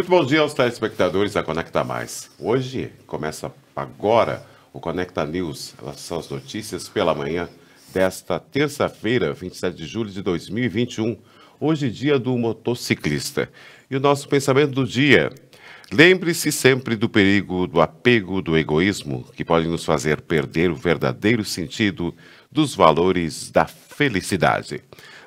Muito bom dia aos telespectadores da Conecta Mais. Hoje começa agora o Conecta News. Elas as notícias pela manhã desta terça-feira, 27 de julho de 2021. Hoje, dia do motociclista. E o nosso pensamento do dia. Lembre-se sempre do perigo do apego, do egoísmo, que pode nos fazer perder o verdadeiro sentido dos valores da felicidade.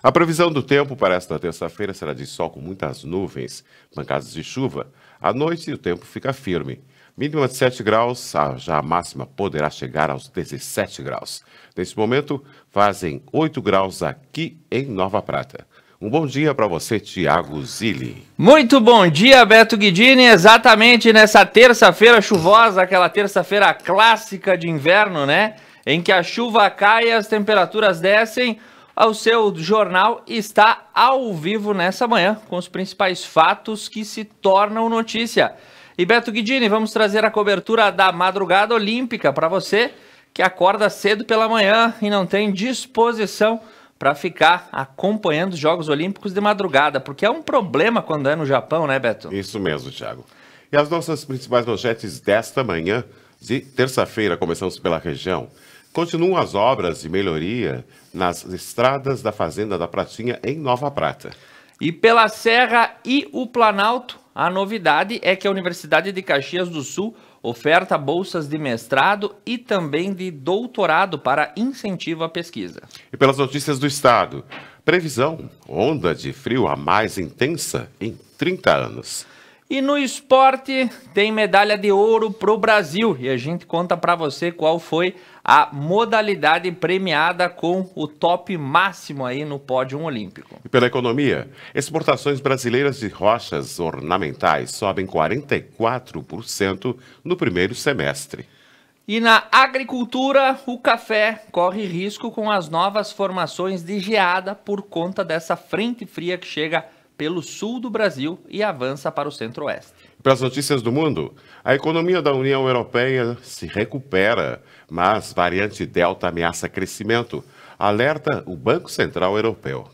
A previsão do tempo para esta terça-feira será de sol com muitas nuvens, pancadas de chuva. À noite o tempo fica firme. Mínima de 7 graus, já a máxima poderá chegar aos 17 graus. Neste momento, fazem 8 graus aqui em Nova Prata. Um bom dia para você, Tiago Zilli. Muito bom dia, Beto Guidini. Exatamente nessa terça-feira chuvosa, aquela terça-feira clássica de inverno, né? Em que a chuva cai e as temperaturas descem. O seu jornal está ao vivo nessa manhã com os principais fatos que se tornam notícia. E Beto Guidini, vamos trazer a cobertura da madrugada olímpica para você que acorda cedo pela manhã e não tem disposição para ficar acompanhando os Jogos Olímpicos de madrugada, porque é um problema quando é no Japão, né, Beto? Isso mesmo, Thiago. E as nossas principais manchetes desta manhã de terça-feira, começamos pela região. Continuam as obras de melhoria nas estradas da Fazenda da Pratinha, em Nova Prata. E pela Serra e o Planalto, a novidade é que a Universidade de Caxias do Sul oferta bolsas de mestrado e também de doutorado para incentivo à pesquisa. E pelas notícias do Estado, previsão: onda de frio a mais intensa em 30 anos. E no esporte tem medalha de ouro para o Brasil e a gente conta para você qual foi a modalidade premiada com o top máximo aí no pódio olímpico. E pela economia, exportações brasileiras de rochas ornamentais sobem 44% no primeiro semestre. E na agricultura, o café corre risco com as novas formações de geada por conta dessa frente fria que chega pelo sul do Brasil e avança para o centro-oeste. Para as notícias do mundo, a economia da União Europeia se recupera, mas variante Delta ameaça crescimento, alerta o Banco Central Europeu.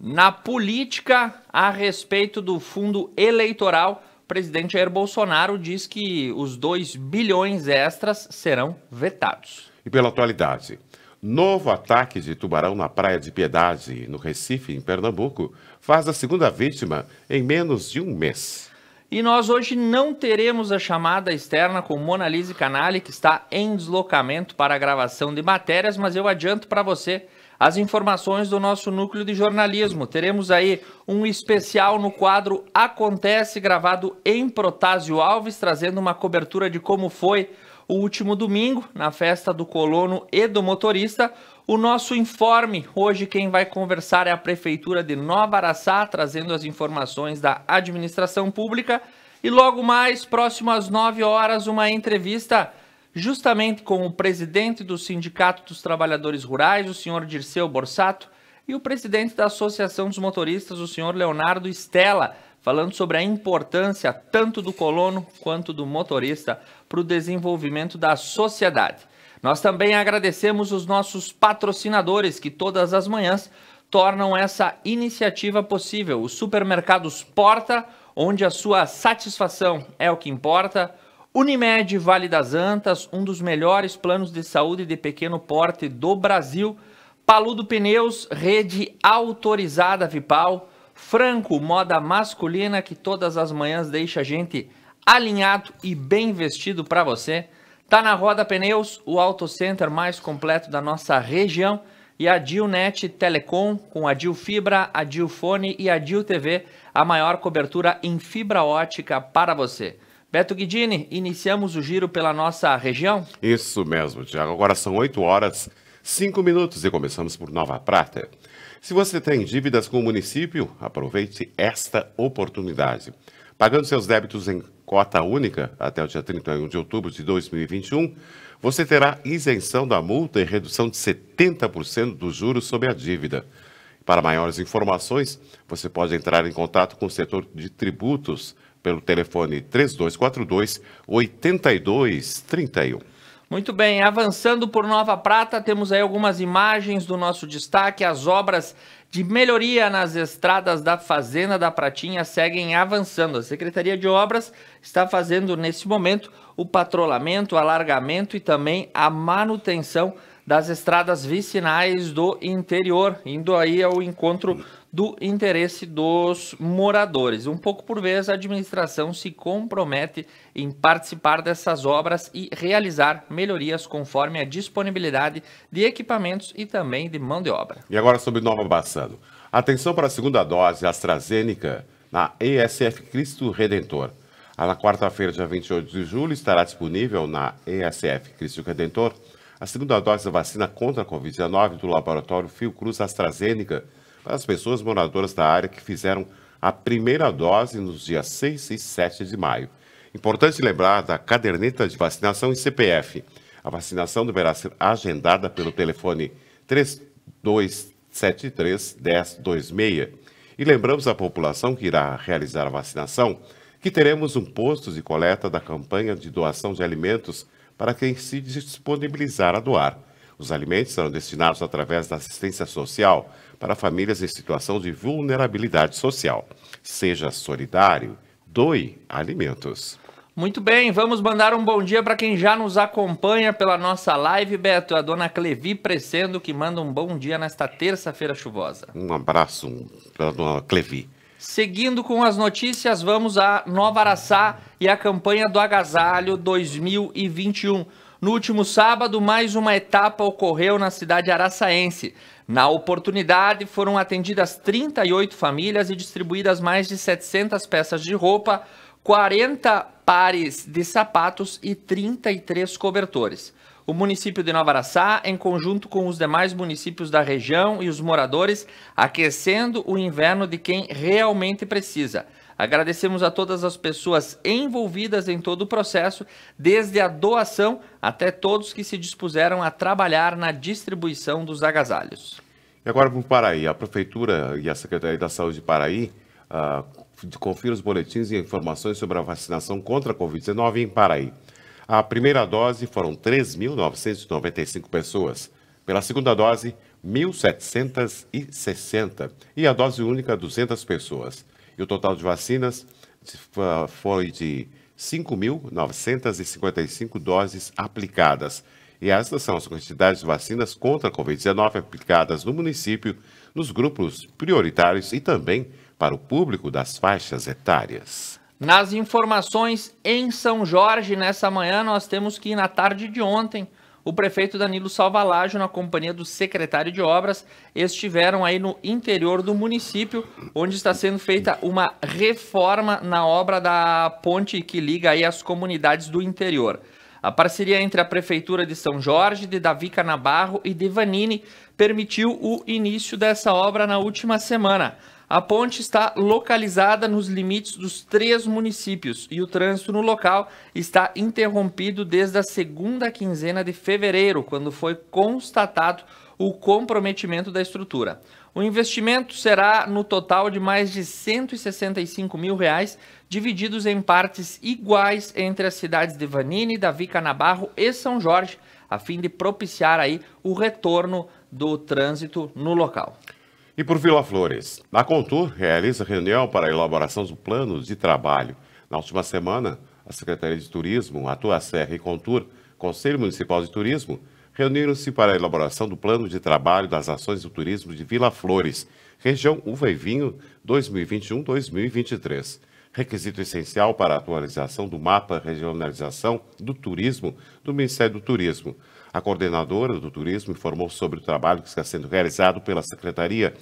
Na política, a respeito do fundo eleitoral, o presidente Jair Bolsonaro diz que os 2 bilhões extras serão vetados. E pela atualidade, Novo ataque de tubarão na Praia de Piedade, no Recife, em Pernambuco, faz a segunda vítima em menos de um mês. E nós hoje não teremos a chamada externa com Monalise Canali, que está em deslocamento para a gravação de matérias, mas eu adianto para você as informações do nosso núcleo de jornalismo. Teremos aí um especial no quadro Acontece, gravado em Protásio Alves, trazendo uma cobertura de como foi o último domingo, na festa do colono e do motorista, o nosso informe, hoje quem vai conversar é a Prefeitura de Nova Araçá, trazendo as informações da administração pública. E logo mais, próximo às 9 horas, uma entrevista justamente com o presidente do Sindicato dos Trabalhadores Rurais, o senhor Dirceu Borsato, e o presidente da Associação dos Motoristas, o senhor Leonardo Stella, falando sobre a importância tanto do colono quanto do motorista para o desenvolvimento da sociedade. Nós também agradecemos os nossos patrocinadores que todas as manhãs tornam essa iniciativa possível. Os supermercados Porta, onde a sua satisfação é o que importa. Unimed Vale das Antas, um dos melhores planos de saúde de pequeno porte do Brasil. Paludo Pneus, rede autorizada Vipal. Franco, moda masculina que todas as manhãs deixa a gente alinhado e bem vestido para você. Tá na roda pneus, o auto center mais completo da nossa região e a Dilnet Telecom com a Dil Fibra, a Dil Fone e a Dil TV, a maior cobertura em fibra ótica para você. Beto Guidini, iniciamos o giro pela nossa região? Isso mesmo, Tiago. Agora são 8 horas, 5 minutos e começamos por Nova Prata. Se você tem dívidas com o município, aproveite esta oportunidade. Pagando seus débitos em cota única até o dia 31 de outubro de 2021, você terá isenção da multa e redução de 70% dos juros sobre a dívida. Para maiores informações, você pode entrar em contato com o setor de tributos pelo telefone 3242 8231. Muito bem, avançando por Nova Prata, temos aí algumas imagens do nosso destaque, as obras de melhoria nas estradas da Fazenda da Pratinha seguem avançando. A Secretaria de Obras está fazendo, neste momento, o patrulhamento, alargamento e também a manutenção das estradas vicinais do interior, indo aí ao encontro do interesse dos moradores. Um pouco por vez, a administração se compromete em participar dessas obras e realizar melhorias conforme a disponibilidade de equipamentos e também de mão de obra. E agora sobre Nova Bassano. Atenção para a segunda dose AstraZeneca na ESF Cristo Redentor. Na quarta-feira, dia 28 de julho, estará disponível na ESF Cristo Redentor a segunda dose da vacina contra a Covid-19 do laboratório Fiocruz AstraZeneca as pessoas moradoras da área que fizeram a primeira dose nos dias 6 e 7 de maio. Importante lembrar da caderneta de vacinação e CPF. A vacinação deverá ser agendada pelo telefone 3273 1026. E lembramos à população que irá realizar a vacinação que teremos um posto de coleta da campanha de doação de alimentos para quem se disponibilizar a doar. Os alimentos serão destinados através da assistência social para famílias em situação de vulnerabilidade social. Seja solidário, doe alimentos. Muito bem, vamos mandar um bom dia para quem já nos acompanha pela nossa live, Beto, a dona Clevi Precendo, que manda um bom dia nesta terça-feira chuvosa. Um abraço para a dona Clevi. Seguindo com as notícias, vamos a Nova Araçá e a campanha do agasalho 2021. No último sábado, mais uma etapa ocorreu na cidade araçaense. Na oportunidade, foram atendidas 38 famílias e distribuídas mais de 700 peças de roupa, 40 pares de sapatos e 33 cobertores. O município de Nova Araçá, em conjunto com os demais municípios da região e os moradores, aquecendo o inverno de quem realmente precisa. Agradecemos a todas as pessoas envolvidas em todo o processo, desde a doação até todos que se dispuseram a trabalhar na distribuição dos agasalhos. E agora para o Paraí, a Prefeitura e a Secretaria da Saúde de Paraí uh, os boletins e informações sobre a vacinação contra a Covid-19 em Paraí. A primeira dose foram 3.995 pessoas. Pela segunda dose, 1.760. E a dose única, 200 pessoas. E o total de vacinas foi de 5.955 doses aplicadas. E estas são as quantidades de vacinas contra a Covid-19 aplicadas no município, nos grupos prioritários e também para o público das faixas etárias. Nas informações em São Jorge, nessa manhã, nós temos que, na tarde de ontem, o prefeito Danilo Salvalajo, na companhia do secretário de obras, estiveram aí no interior do município, onde está sendo feita uma reforma na obra da ponte que liga aí as comunidades do interior. A parceria entre a Prefeitura de São Jorge, de Davi Canabarro e de Vanini permitiu o início dessa obra na última semana. A ponte está localizada nos limites dos três municípios e o trânsito no local está interrompido desde a segunda quinzena de fevereiro, quando foi constatado o comprometimento da estrutura. O investimento será no total de mais de 165 mil reais, divididos em partes iguais entre as cidades de Vanini, Davi Canabarro e São Jorge, a fim de propiciar aí o retorno do trânsito no local. E por Vila Flores, a Contur realiza reunião para elaboração do plano de trabalho. Na última semana, a Secretaria de Turismo, a Tuacerra e Contur, Conselho Municipal de Turismo, reuniram-se para a elaboração do plano de trabalho das ações do turismo de Vila Flores, região Uva e Vinho 2021-2023. Requisito essencial para a atualização do mapa regionalização do turismo do Ministério do Turismo, a coordenadora do turismo informou sobre o trabalho que está sendo realizado pela secretaria,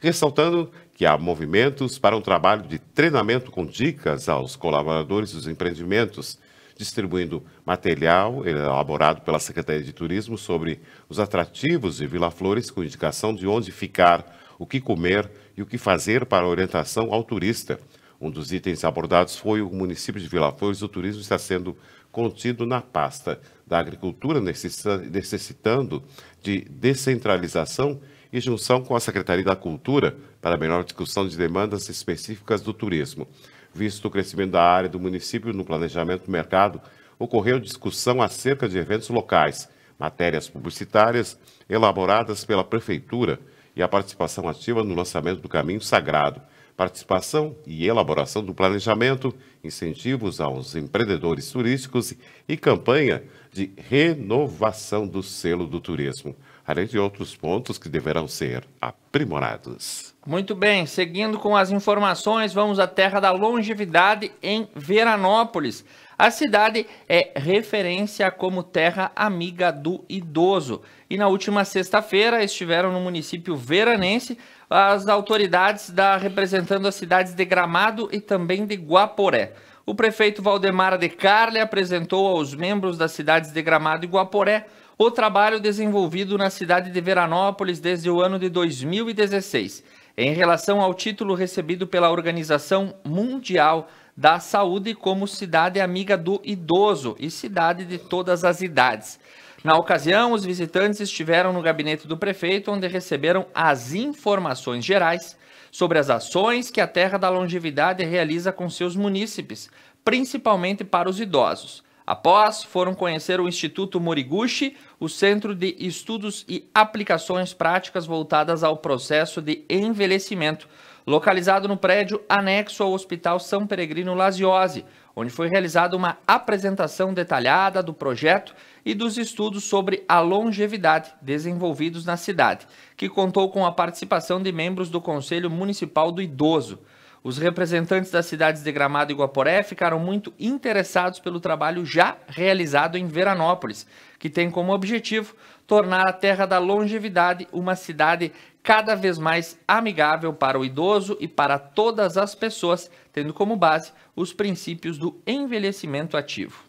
ressaltando que há movimentos para um trabalho de treinamento com dicas aos colaboradores dos empreendimentos, distribuindo material elaborado pela Secretaria de Turismo sobre os atrativos de Vila Flores com indicação de onde ficar, o que comer e o que fazer para orientação ao turista. Um dos itens abordados foi o município de Vila Flores, o turismo está sendo contido na pasta da Agricultura, necessitando de descentralização e junção com a Secretaria da Cultura para melhor discussão de demandas específicas do turismo. Visto o crescimento da área do município no planejamento do mercado, ocorreu discussão acerca de eventos locais, matérias publicitárias elaboradas pela Prefeitura e a participação ativa no lançamento do Caminho Sagrado, participação e elaboração do planejamento, incentivos aos empreendedores turísticos e campanha de renovação do selo do turismo, além de outros pontos que deverão ser aprimorados. Muito bem, seguindo com as informações, vamos à terra da longevidade em Veranópolis. A cidade é referência como terra amiga do idoso. E na última sexta-feira estiveram no município veranense as autoridades da representando as cidades de Gramado e também de Guaporé o prefeito Valdemar de Carle apresentou aos membros das cidades de Gramado e Guaporé o trabalho desenvolvido na cidade de Veranópolis desde o ano de 2016, em relação ao título recebido pela Organização Mundial da Saúde como cidade amiga do idoso e cidade de todas as idades. Na ocasião, os visitantes estiveram no gabinete do prefeito, onde receberam as informações gerais sobre as ações que a Terra da Longevidade realiza com seus munícipes, principalmente para os idosos. Após, foram conhecer o Instituto Moriguchi, o Centro de Estudos e Aplicações Práticas voltadas ao processo de envelhecimento, localizado no prédio anexo ao Hospital São Peregrino Laziose, onde foi realizada uma apresentação detalhada do projeto e dos estudos sobre a longevidade desenvolvidos na cidade, que contou com a participação de membros do Conselho Municipal do Idoso. Os representantes das cidades de Gramado e Guaporé ficaram muito interessados pelo trabalho já realizado em Veranópolis, que tem como objetivo tornar a terra da longevidade uma cidade cada vez mais amigável para o idoso e para todas as pessoas, tendo como base os princípios do envelhecimento ativo.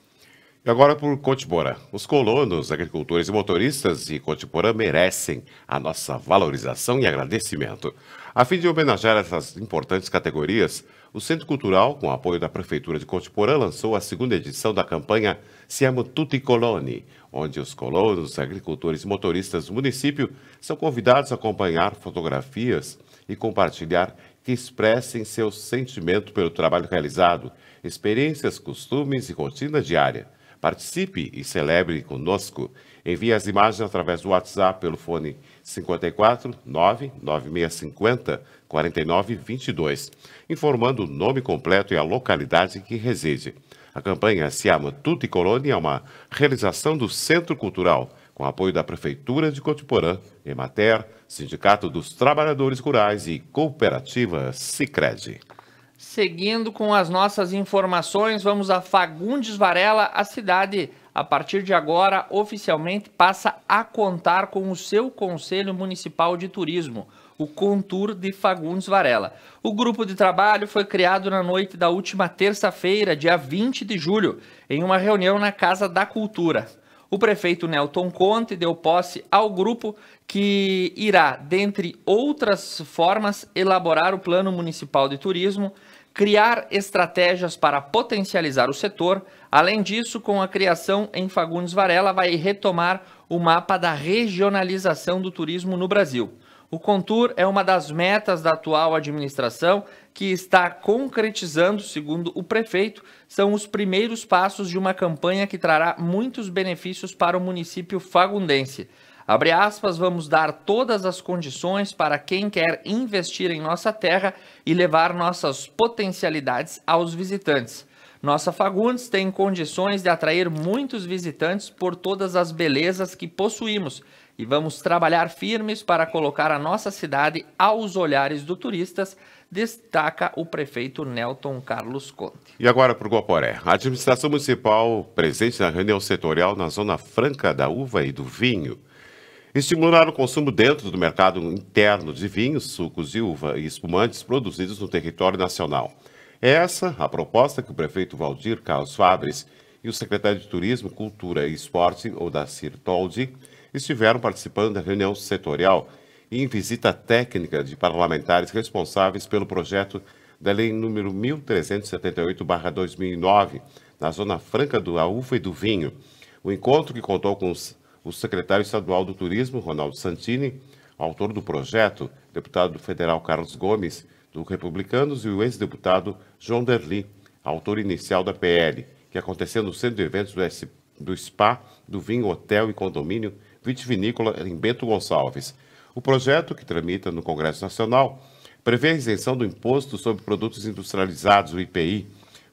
E agora por Cotibora. Os colonos, agricultores e motoristas de Cotibora merecem a nossa valorização e agradecimento. A fim de homenagear essas importantes categorias, o Centro Cultural, com apoio da Prefeitura de Cotiporã, lançou a segunda edição da campanha Siamo Tutti Coloni, onde os colonos, agricultores e motoristas do município são convidados a acompanhar fotografias e compartilhar que expressem seu sentimento pelo trabalho realizado, experiências, costumes e rotina diária. Participe e celebre conosco. Envie as imagens através do WhatsApp pelo fone 54 99650 4922, informando o nome completo e a localidade em que reside. A campanha Se Ama Tutti Colônia é uma realização do Centro Cultural, com apoio da Prefeitura de Cotiporã, Emater, Sindicato dos Trabalhadores Rurais e Cooperativa Cicred. Seguindo com as nossas informações, vamos a Fagundes Varela, a cidade a partir de agora oficialmente passa a contar com o seu Conselho Municipal de Turismo o Contur de Fagundes Varela. O grupo de trabalho foi criado na noite da última terça-feira, dia 20 de julho, em uma reunião na Casa da Cultura. O prefeito Nelton Conte deu posse ao grupo que irá, dentre outras formas, elaborar o Plano Municipal de Turismo, criar estratégias para potencializar o setor. Além disso, com a criação em Fagundes Varela, vai retomar o mapa da regionalização do turismo no Brasil. O Contur é uma das metas da atual administração que está concretizando, segundo o prefeito, são os primeiros passos de uma campanha que trará muitos benefícios para o município fagundense. Abre aspas, vamos dar todas as condições para quem quer investir em nossa terra e levar nossas potencialidades aos visitantes. Nossa Fagundes tem condições de atrair muitos visitantes por todas as belezas que possuímos, e vamos trabalhar firmes para colocar a nossa cidade aos olhares dos turistas, destaca o prefeito Nelton Carlos Conte. E agora para o Guaporé. A administração municipal, presente na reunião setorial na Zona Franca da Uva e do Vinho, estimular o consumo dentro do mercado interno de vinhos, sucos de uva e espumantes produzidos no território nacional. É essa a proposta que o prefeito Valdir Carlos Fabres e o secretário de Turismo, Cultura e Esporte, Odacir Toldi, estiveram participando da reunião setorial e em visita técnica de parlamentares responsáveis pelo projeto da Lei número 1378-2009, na Zona Franca do Uva e do Vinho. O encontro que contou com os, o secretário estadual do Turismo, Ronaldo Santini, autor do projeto, deputado federal Carlos Gomes, do Republicanos, e o ex-deputado João Derli, autor inicial da PL, que aconteceu no centro de eventos do, S, do SPA, do Vinho Hotel e Condomínio, vitivinícola em Bento Gonçalves. O projeto, que tramita no Congresso Nacional, prevê a isenção do Imposto sobre Produtos Industrializados, o IPI,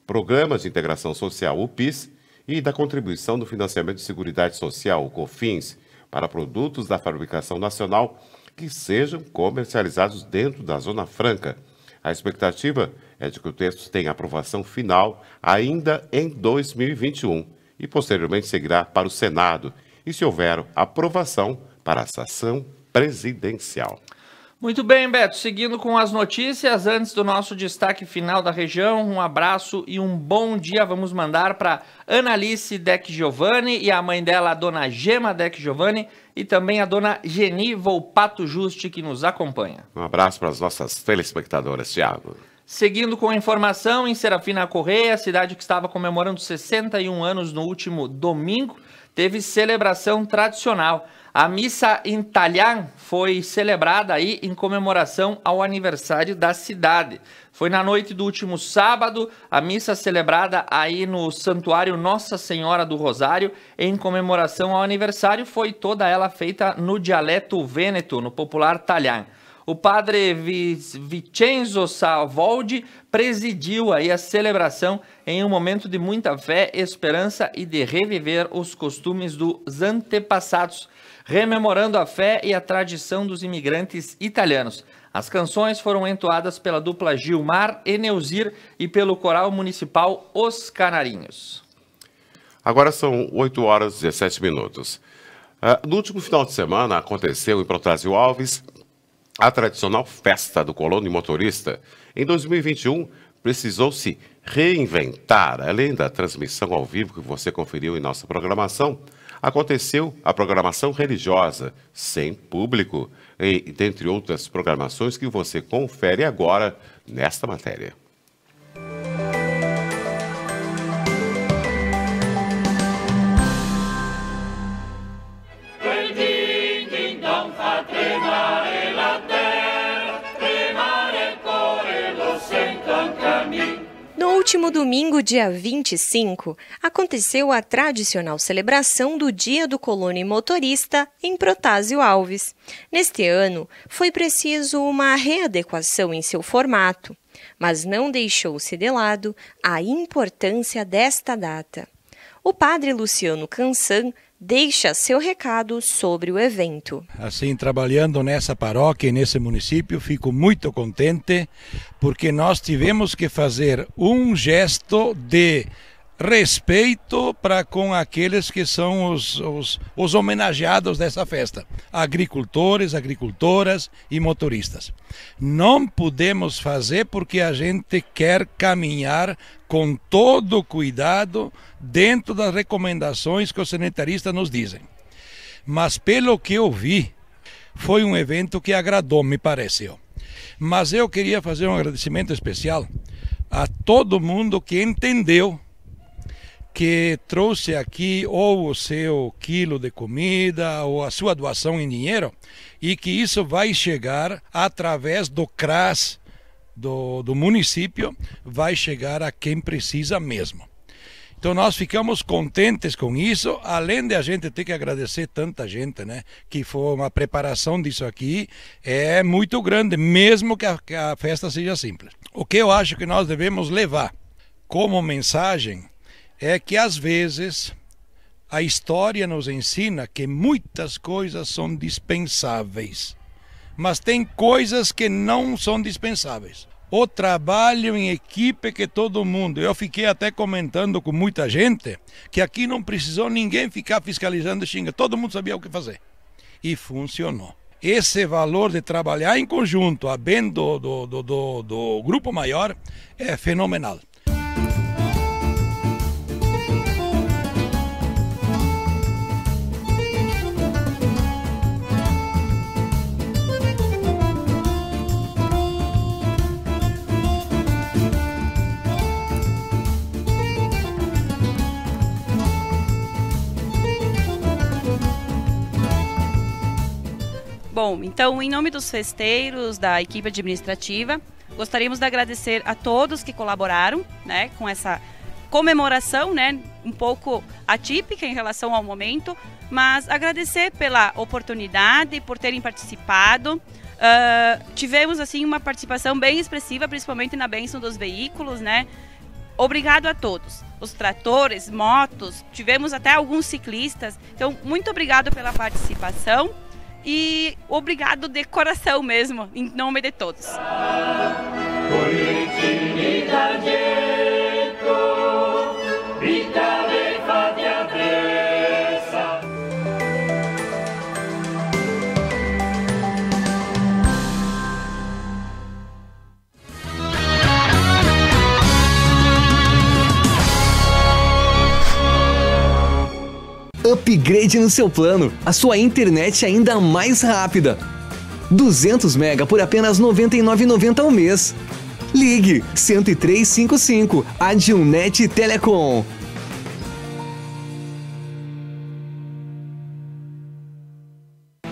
Programas de Integração Social, o PIS, e da contribuição do Financiamento de Seguridade Social, o COFINS, para produtos da fabricação nacional que sejam comercializados dentro da Zona Franca. A expectativa é de que o texto tenha aprovação final ainda em 2021 e posteriormente seguirá para o Senado, e se houver aprovação para a sessão presidencial. Muito bem, Beto. Seguindo com as notícias, antes do nosso destaque final da região, um abraço e um bom dia vamos mandar para Analice Deck Giovanni e a mãe dela, a dona Gema Deck Giovanni, e também a dona Geni Volpato Juste, que nos acompanha. Um abraço para as nossas telespectadoras, Tiago. Seguindo com a informação, em Serafina Correia, cidade que estava comemorando 61 anos no último domingo, teve celebração tradicional. A missa em Talham foi celebrada aí em comemoração ao aniversário da cidade. Foi na noite do último sábado, a missa celebrada aí no Santuário Nossa Senhora do Rosário, em comemoração ao aniversário, foi toda ela feita no dialeto vêneto, no popular Talham o padre Vicenzo Savoldi presidiu aí a celebração em um momento de muita fé, esperança e de reviver os costumes dos antepassados, rememorando a fé e a tradição dos imigrantes italianos. As canções foram entoadas pela dupla Gilmar e Neuzir e pelo coral municipal Os Canarinhos. Agora são 8 horas e 17 minutos. Uh, no último final de semana aconteceu em Protásio Alves a tradicional festa do colono e motorista, em 2021 precisou se reinventar. Além da transmissão ao vivo que você conferiu em nossa programação, aconteceu a programação religiosa, sem público, e dentre outras programações que você confere agora nesta matéria. último domingo, dia 25, aconteceu a tradicional celebração do Dia do Colono e Motorista em Protásio Alves. Neste ano, foi preciso uma readequação em seu formato, mas não deixou-se de lado a importância desta data. O padre Luciano Cansan deixa seu recado sobre o evento. Assim, trabalhando nessa paróquia e nesse município, fico muito contente porque nós tivemos que fazer um gesto de respeito para com aqueles que são os, os, os, homenageados dessa festa: agricultores, agricultoras e motoristas. Não podemos fazer porque a gente quer caminhar com todo cuidado dentro das recomendações que os sanitaristas nos dizem. Mas pelo que eu vi, foi um evento que agradou, me pareceu. Mas eu queria fazer um agradecimento especial a todo mundo que entendeu que trouxe aqui ou o seu quilo de comida ou a sua doação em dinheiro e que isso vai chegar através do CRAS do, do município, vai chegar a quem precisa mesmo. Então nós ficamos contentes com isso, além de a gente ter que agradecer tanta gente, né? Que foi uma preparação disso aqui, é muito grande, mesmo que a, que a festa seja simples. O que eu acho que nós devemos levar como mensagem é que às vezes a história nos ensina que muitas coisas são dispensáveis, mas tem coisas que não são dispensáveis. O trabalho em equipe que todo mundo. Eu fiquei até comentando com muita gente que aqui não precisou ninguém ficar fiscalizando xinga, todo mundo sabia o que fazer. E funcionou esse valor de trabalhar em conjunto, a bem do, do, do, do, do grupo maior, é fenomenal. Bom, então, em nome dos festeiros, da equipe administrativa, gostaríamos de agradecer a todos que colaboraram né, com essa comemoração, né, um pouco atípica em relação ao momento, mas agradecer pela oportunidade, por terem participado. Uh, tivemos assim uma participação bem expressiva, principalmente na bênção dos veículos, né? Obrigado a todos. Os tratores, motos, tivemos até alguns ciclistas. Então, muito obrigado pela participação. E obrigado de coração mesmo, em nome de todos. Por upgrade no seu plano, a sua internet é ainda mais rápida. 200 mega por apenas R$ 99,90 ao mês. Ligue 10355 Adionet Telecom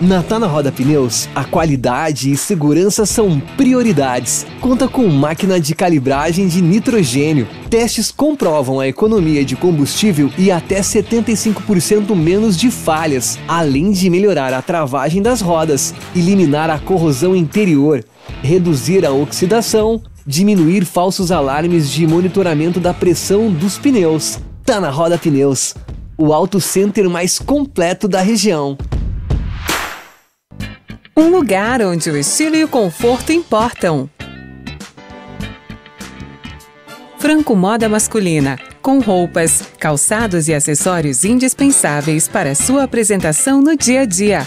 Na Tá na Roda Pneus, a qualidade e segurança são prioridades. Conta com máquina de calibragem de nitrogênio. Testes comprovam a economia de combustível e até 75% menos de falhas, além de melhorar a travagem das rodas, eliminar a corrosão interior, reduzir a oxidação, diminuir falsos alarmes de monitoramento da pressão dos pneus. Tá na Roda Pneus, o auto center mais completo da região. Um lugar onde o estilo e o conforto importam. Franco Moda Masculina, com roupas, calçados e acessórios indispensáveis para sua apresentação no dia a dia.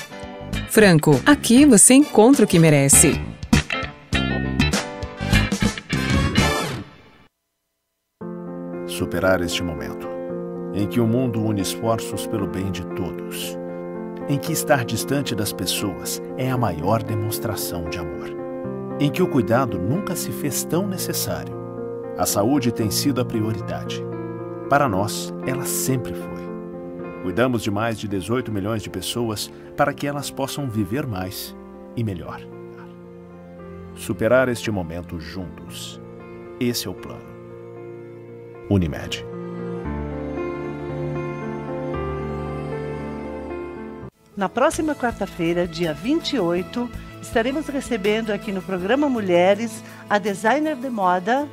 Franco, aqui você encontra o que merece. Superar este momento em que o mundo une esforços pelo bem de todos em que estar distante das pessoas é a maior demonstração de amor, em que o cuidado nunca se fez tão necessário. A saúde tem sido a prioridade. Para nós, ela sempre foi. Cuidamos de mais de 18 milhões de pessoas para que elas possam viver mais e melhor. Superar este momento juntos. Esse é o plano. Unimed. Na próxima quarta-feira, dia 28, estaremos recebendo aqui no programa Mulheres a designer de moda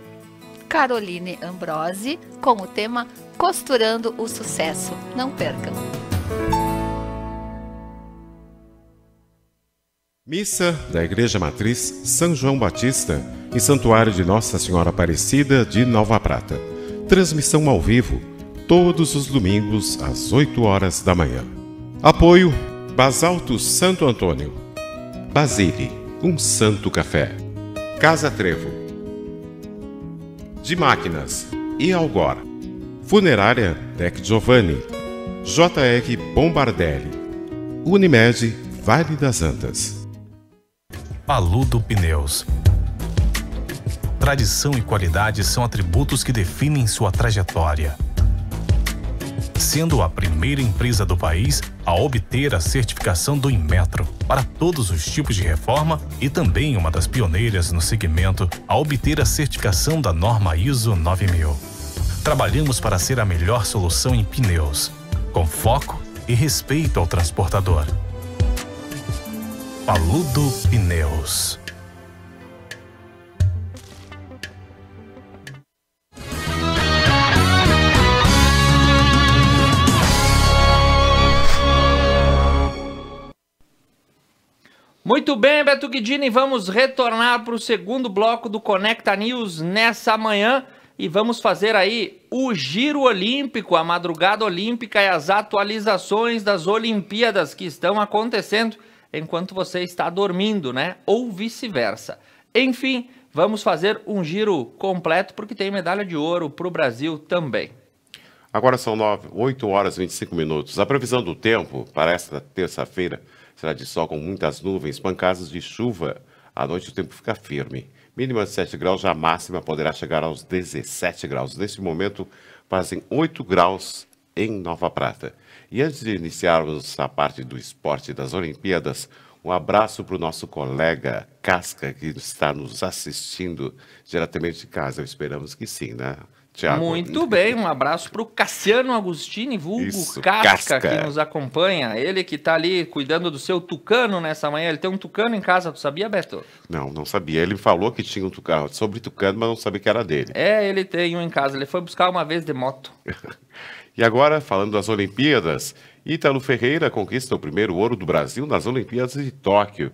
Caroline Ambrosi com o tema Costurando o Sucesso. Não percam! Missa da Igreja Matriz São João Batista e Santuário de Nossa Senhora Aparecida de Nova Prata. Transmissão ao vivo, todos os domingos às 8 horas da manhã. Apoio Basalto Santo Antônio, Basile, um santo café, Casa Trevo, de máquinas e Algor, Funerária Tec Giovanni, JR Bombardelli, Unimed Vale das Antas. Paludo Pneus. Tradição e qualidade são atributos que definem sua trajetória sendo a primeira empresa do país a obter a certificação do Inmetro para todos os tipos de reforma e também uma das pioneiras no segmento a obter a certificação da norma ISO 9000. Trabalhamos para ser a melhor solução em pneus, com foco e respeito ao transportador. Paludo Pneus Muito bem, Beto Guidini, vamos retornar para o segundo bloco do Conecta News nessa manhã e vamos fazer aí o giro olímpico, a madrugada olímpica e as atualizações das Olimpíadas que estão acontecendo enquanto você está dormindo, né? Ou vice-versa. Enfim, vamos fazer um giro completo porque tem medalha de ouro para o Brasil também. Agora são 9, 8 horas e 25 minutos. A previsão do tempo para esta terça-feira Será de sol com muitas nuvens, pancadas de chuva. À noite o tempo fica firme. Mínima de 7 graus, a máxima poderá chegar aos 17 graus. Neste momento, fazem 8 graus em Nova Prata. E antes de iniciarmos a parte do esporte das Olimpíadas, um abraço para o nosso colega Casca, que está nos assistindo diretamente de casa. Esperamos que sim, né? Muito né? bem, um abraço para o Cassiano Agostini, vulgo Isso, Casca, Casca, que é. nos acompanha. Ele que está ali cuidando do seu tucano nessa manhã. Ele tem um tucano em casa, tu sabia, Beto? Não, não sabia. Ele falou que tinha um tucano, sobre tucano, mas não sabia que era dele. É, ele tem um em casa. Ele foi buscar uma vez de moto. e agora, falando das Olimpíadas, Ítalo Ferreira conquista o primeiro ouro do Brasil nas Olimpíadas de Tóquio.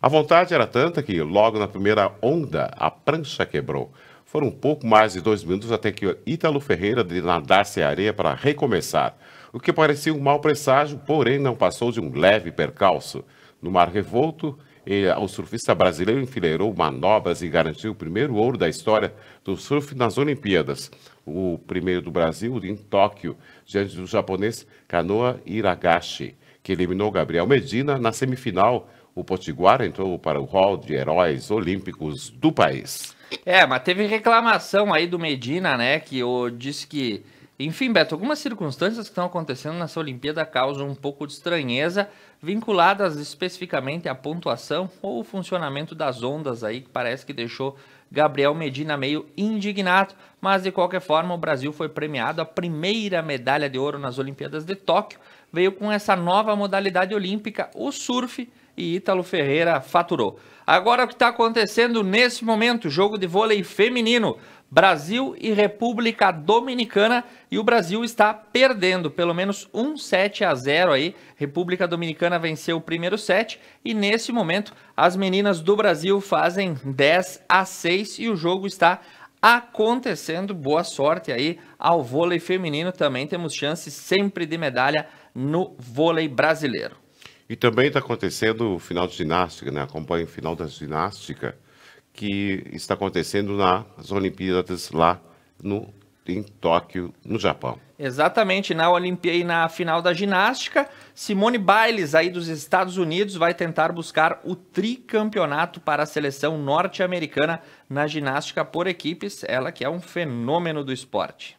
A vontade era tanta que, logo na primeira onda, a prancha quebrou. Foram um pouco mais de dois minutos até que Ítalo Ferreira de nadar-se a areia para recomeçar. O que parecia um mau presságio, porém não passou de um leve percalço. No mar revolto, eh, o surfista brasileiro enfileirou manobras e garantiu o primeiro ouro da história do surf nas Olimpíadas. O primeiro do Brasil em Tóquio, diante do japonês Kanoa Iragashi, que eliminou Gabriel Medina na semifinal. O Potiguara entrou para o hall de heróis olímpicos do país. É, mas teve reclamação aí do Medina, né? Que eu disse que. Enfim, Beto, algumas circunstâncias que estão acontecendo nessa Olimpíada causam um pouco de estranheza, vinculadas especificamente à pontuação ou o funcionamento das ondas aí, que parece que deixou Gabriel Medina meio indignado, mas de qualquer forma o Brasil foi premiado a primeira medalha de ouro nas Olimpíadas de Tóquio, veio com essa nova modalidade olímpica, o surf, e Ítalo Ferreira faturou. Agora o que está acontecendo nesse momento, jogo de vôlei feminino, Brasil e República Dominicana, e o Brasil está perdendo pelo menos um 7 a 0 aí. República Dominicana venceu o primeiro set e nesse momento as meninas do Brasil fazem 10 a 6 e o jogo está acontecendo. Boa sorte aí ao vôlei feminino, também temos chances sempre de medalha no vôlei brasileiro. E também está acontecendo o final de ginástica, né? o final da ginástica, que está acontecendo nas Olimpíadas lá no, em Tóquio, no Japão. Exatamente, na Olimpíada e na final da ginástica, Simone Biles, aí dos Estados Unidos, vai tentar buscar o tricampeonato para a seleção norte-americana na ginástica por equipes, ela que é um fenômeno do esporte.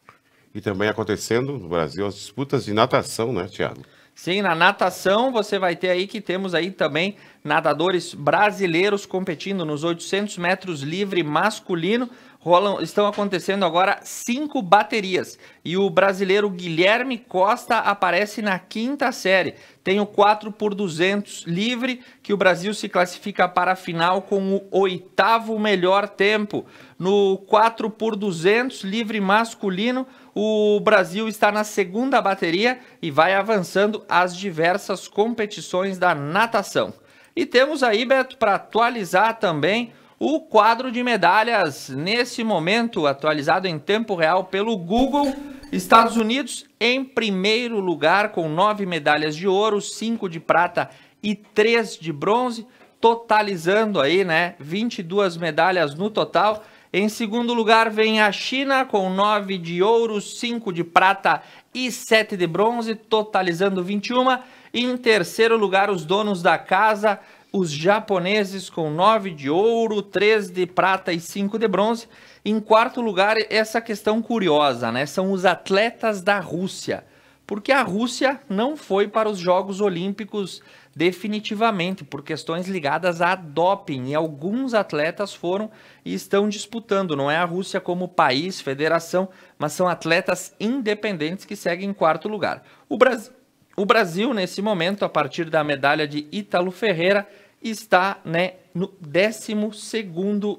E também acontecendo no Brasil as disputas de natação, né, Tiago? Sim, na natação você vai ter aí que temos aí também nadadores brasileiros competindo nos 800 metros livre masculino. Rolam, estão acontecendo agora cinco baterias e o brasileiro Guilherme Costa aparece na quinta série. Tem o 4 por 200 livre que o Brasil se classifica para a final com o oitavo melhor tempo. No 4 por 200 livre masculino, o Brasil está na segunda bateria e vai avançando as diversas competições da natação. E temos aí, Beto, para atualizar também o quadro de medalhas nesse momento, atualizado em tempo real pelo Google. Estados Unidos em primeiro lugar, com nove medalhas de ouro, cinco de prata e três de bronze, totalizando aí, né, 22 medalhas no total. Em segundo lugar vem a China com 9 de ouro, 5 de prata e 7 de bronze, totalizando 21. Em terceiro lugar, os donos da casa, os japoneses com 9 de ouro, 3 de prata e 5 de bronze. Em quarto lugar, essa questão curiosa, né? São os atletas da Rússia, porque a Rússia não foi para os Jogos Olímpicos definitivamente por questões ligadas a doping e alguns atletas foram e estão disputando. Não é a Rússia como país, federação, mas são atletas independentes que seguem em quarto lugar. O Brasil, o Brasil nesse momento, a partir da medalha de Ítalo Ferreira, está né, no 12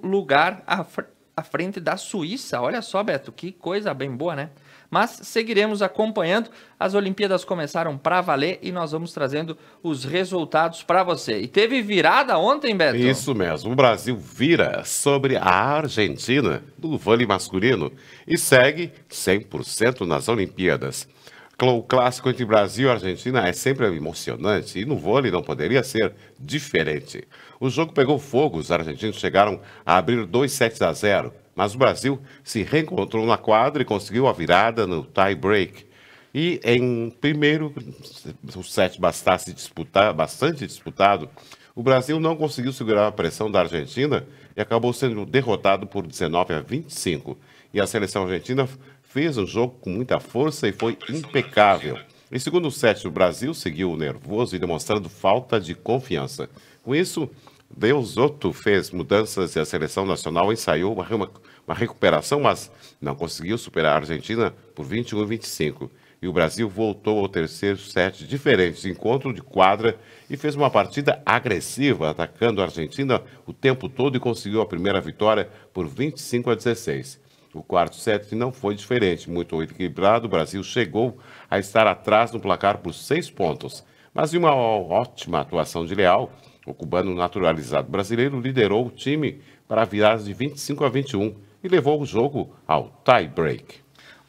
lugar à, à frente da Suíça. Olha só, Beto, que coisa bem boa, né? mas seguiremos acompanhando. As Olimpíadas começaram para valer e nós vamos trazendo os resultados para você. E teve virada ontem, Beto? Isso mesmo. O Brasil vira sobre a Argentina no vôlei masculino e segue 100% nas Olimpíadas o clássico entre Brasil e Argentina é sempre emocionante e no vôlei não poderia ser diferente. O jogo pegou fogo, os argentinos chegaram a abrir 2 sets a 0 mas o Brasil se reencontrou na quadra e conseguiu a virada no tie-break. E em primeiro, o set bastasse disputar, bastante disputado, o Brasil não conseguiu segurar a pressão da Argentina e acabou sendo derrotado por 19 a 25. E a seleção argentina fez o jogo com muita força e foi impecável. Em segundo set, o Brasil seguiu nervoso e demonstrando falta de confiança. Com isso, Deusoto fez mudanças e a seleção nacional ensaiou uma, uma recuperação, mas não conseguiu superar a Argentina por 21 a 25. E o Brasil voltou ao terceiro set diferente de encontro de quadra e fez uma partida agressiva, atacando a Argentina o tempo todo e conseguiu a primeira vitória por 25 a 16. O quarto set não foi diferente, muito equilibrado. O Brasil chegou a estar atrás no placar por seis pontos, mas em uma ótima atuação de Leal, o cubano naturalizado brasileiro liderou o time para viradas de 25 a 21 e levou o jogo ao tie-break.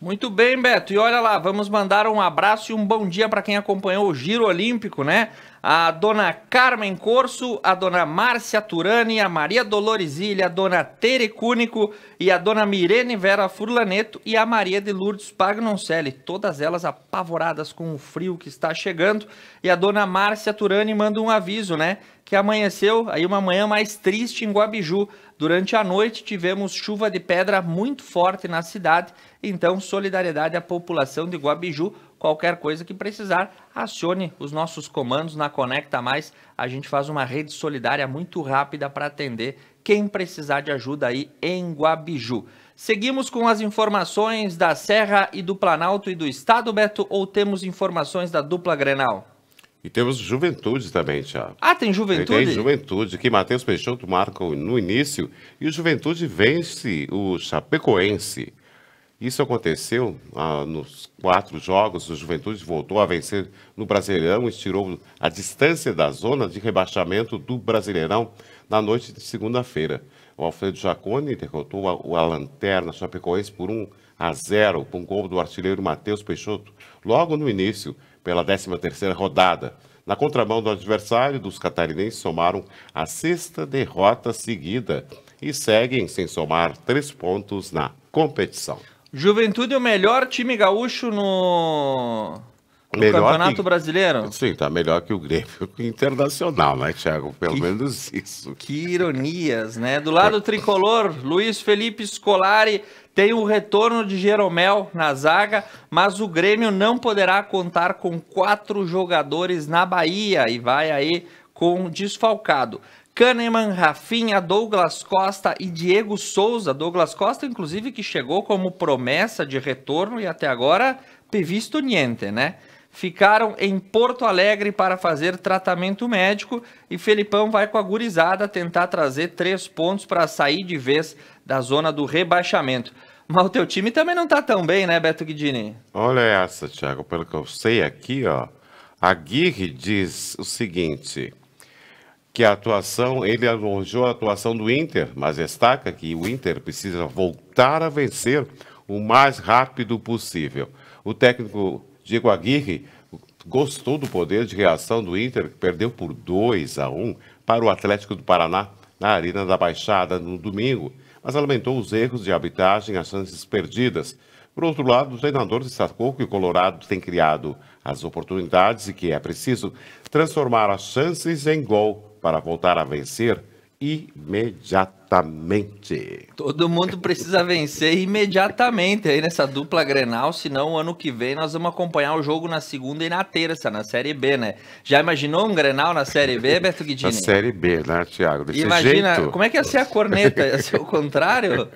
Muito bem, Beto. E olha lá, vamos mandar um abraço e um bom dia para quem acompanhou o Giro Olímpico, né? a dona Carmen Corso, a dona Márcia Turani, a Maria Dolores Ilha, a dona Tere Cúnico e a dona Mirene Vera Furlaneto e a Maria de Lourdes Pagnoncelli, todas elas apavoradas com o frio que está chegando. E a dona Márcia Turani manda um aviso, né? Que amanheceu aí uma manhã mais triste em Guabiju. Durante a noite tivemos chuva de pedra muito forte na cidade, então solidariedade à população de Guabiju Qualquer coisa que precisar, acione os nossos comandos na Conecta Mais. A gente faz uma rede solidária muito rápida para atender quem precisar de ajuda aí em Guabiju. Seguimos com as informações da Serra e do Planalto e do Estado, Beto, ou temos informações da dupla Grenal? E temos juventude também, Thiago. Ah, tem juventude? tem juventude, que Matheus Peixoto marca no início. E o juventude vence o Chapecoense isso aconteceu ah, nos quatro jogos, o Juventude voltou a vencer no Brasileirão e estirou a distância da zona de rebaixamento do Brasileirão na noite de segunda-feira. O Alfredo Jacone derrotou a, a Lanterna Chapecoense por 1 a 0, com um gol do artilheiro Matheus Peixoto, logo no início, pela 13ª rodada. Na contramão do adversário, dos catarinenses somaram a sexta derrota seguida e seguem sem somar três pontos na competição. Juventude é o melhor time gaúcho no, no melhor Campeonato que... Brasileiro? Sim, tá melhor que o Grêmio Internacional, né, Thiago? Pelo que... menos isso. Que ironias, né? Do lado é. tricolor, Luiz Felipe Scolari tem o retorno de Jeromel na zaga, mas o Grêmio não poderá contar com quatro jogadores na Bahia e vai aí com desfalcado. Kahneman, Rafinha, Douglas Costa e Diego Souza. Douglas Costa, inclusive, que chegou como promessa de retorno e até agora previsto niente, né? Ficaram em Porto Alegre para fazer tratamento médico e Felipão vai com a gurizada tentar trazer três pontos para sair de vez da zona do rebaixamento. Mas o teu time também não tá tão bem, né, Beto Guidini? Olha essa, Thiago, pelo que eu sei aqui, ó. A Guirre diz o seguinte: que a atuação, ele elogiou a atuação do Inter, mas destaca que o Inter precisa voltar a vencer o mais rápido possível. O técnico Diego Aguirre gostou do poder de reação do Inter, que perdeu por 2 a 1 para o Atlético do Paraná na Arena da Baixada no domingo, mas lamentou os erros de arbitragem e as chances perdidas. Por outro lado, o treinador destacou que o Colorado tem criado as oportunidades e que é preciso transformar as chances em gol para voltar a vencer imediatamente. Todo mundo precisa vencer imediatamente aí nessa dupla Grenal, senão o ano que vem nós vamos acompanhar o jogo na segunda e na terça, na Série B, né? Já imaginou um Grenal na Série B, Beto Guidini? Na Série B, né, Thiago? Desse Imagina, jeito... como é que ia ser a corneta? Ia ser o contrário?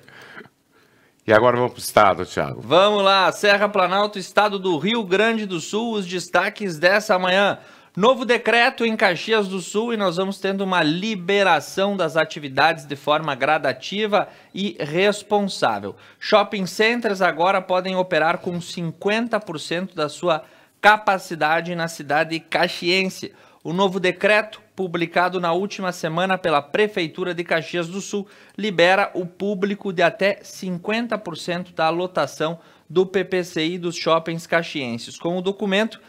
E agora vamos para o estado, Thiago. Vamos lá, Serra Planalto, estado do Rio Grande do Sul, os destaques dessa manhã. Novo decreto em Caxias do Sul e nós vamos tendo uma liberação das atividades de forma gradativa e responsável. Shopping centers agora podem operar com 50% da sua capacidade na cidade caxiense. O novo decreto, publicado na última semana pela Prefeitura de Caxias do Sul, libera o público de até 50% da lotação do PPCI dos shoppings caxienses. Com o documento,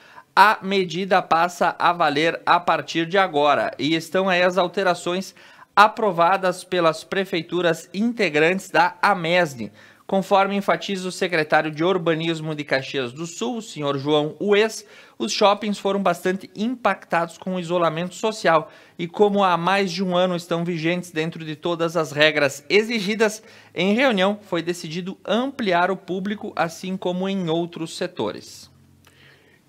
a medida passa a valer a partir de agora e estão aí as alterações aprovadas pelas prefeituras integrantes da Amesne, Conforme enfatiza o secretário de Urbanismo de Caxias do Sul, o senhor João Ues, os shoppings foram bastante impactados com o isolamento social e, como há mais de um ano estão vigentes dentro de todas as regras exigidas, em reunião foi decidido ampliar o público, assim como em outros setores.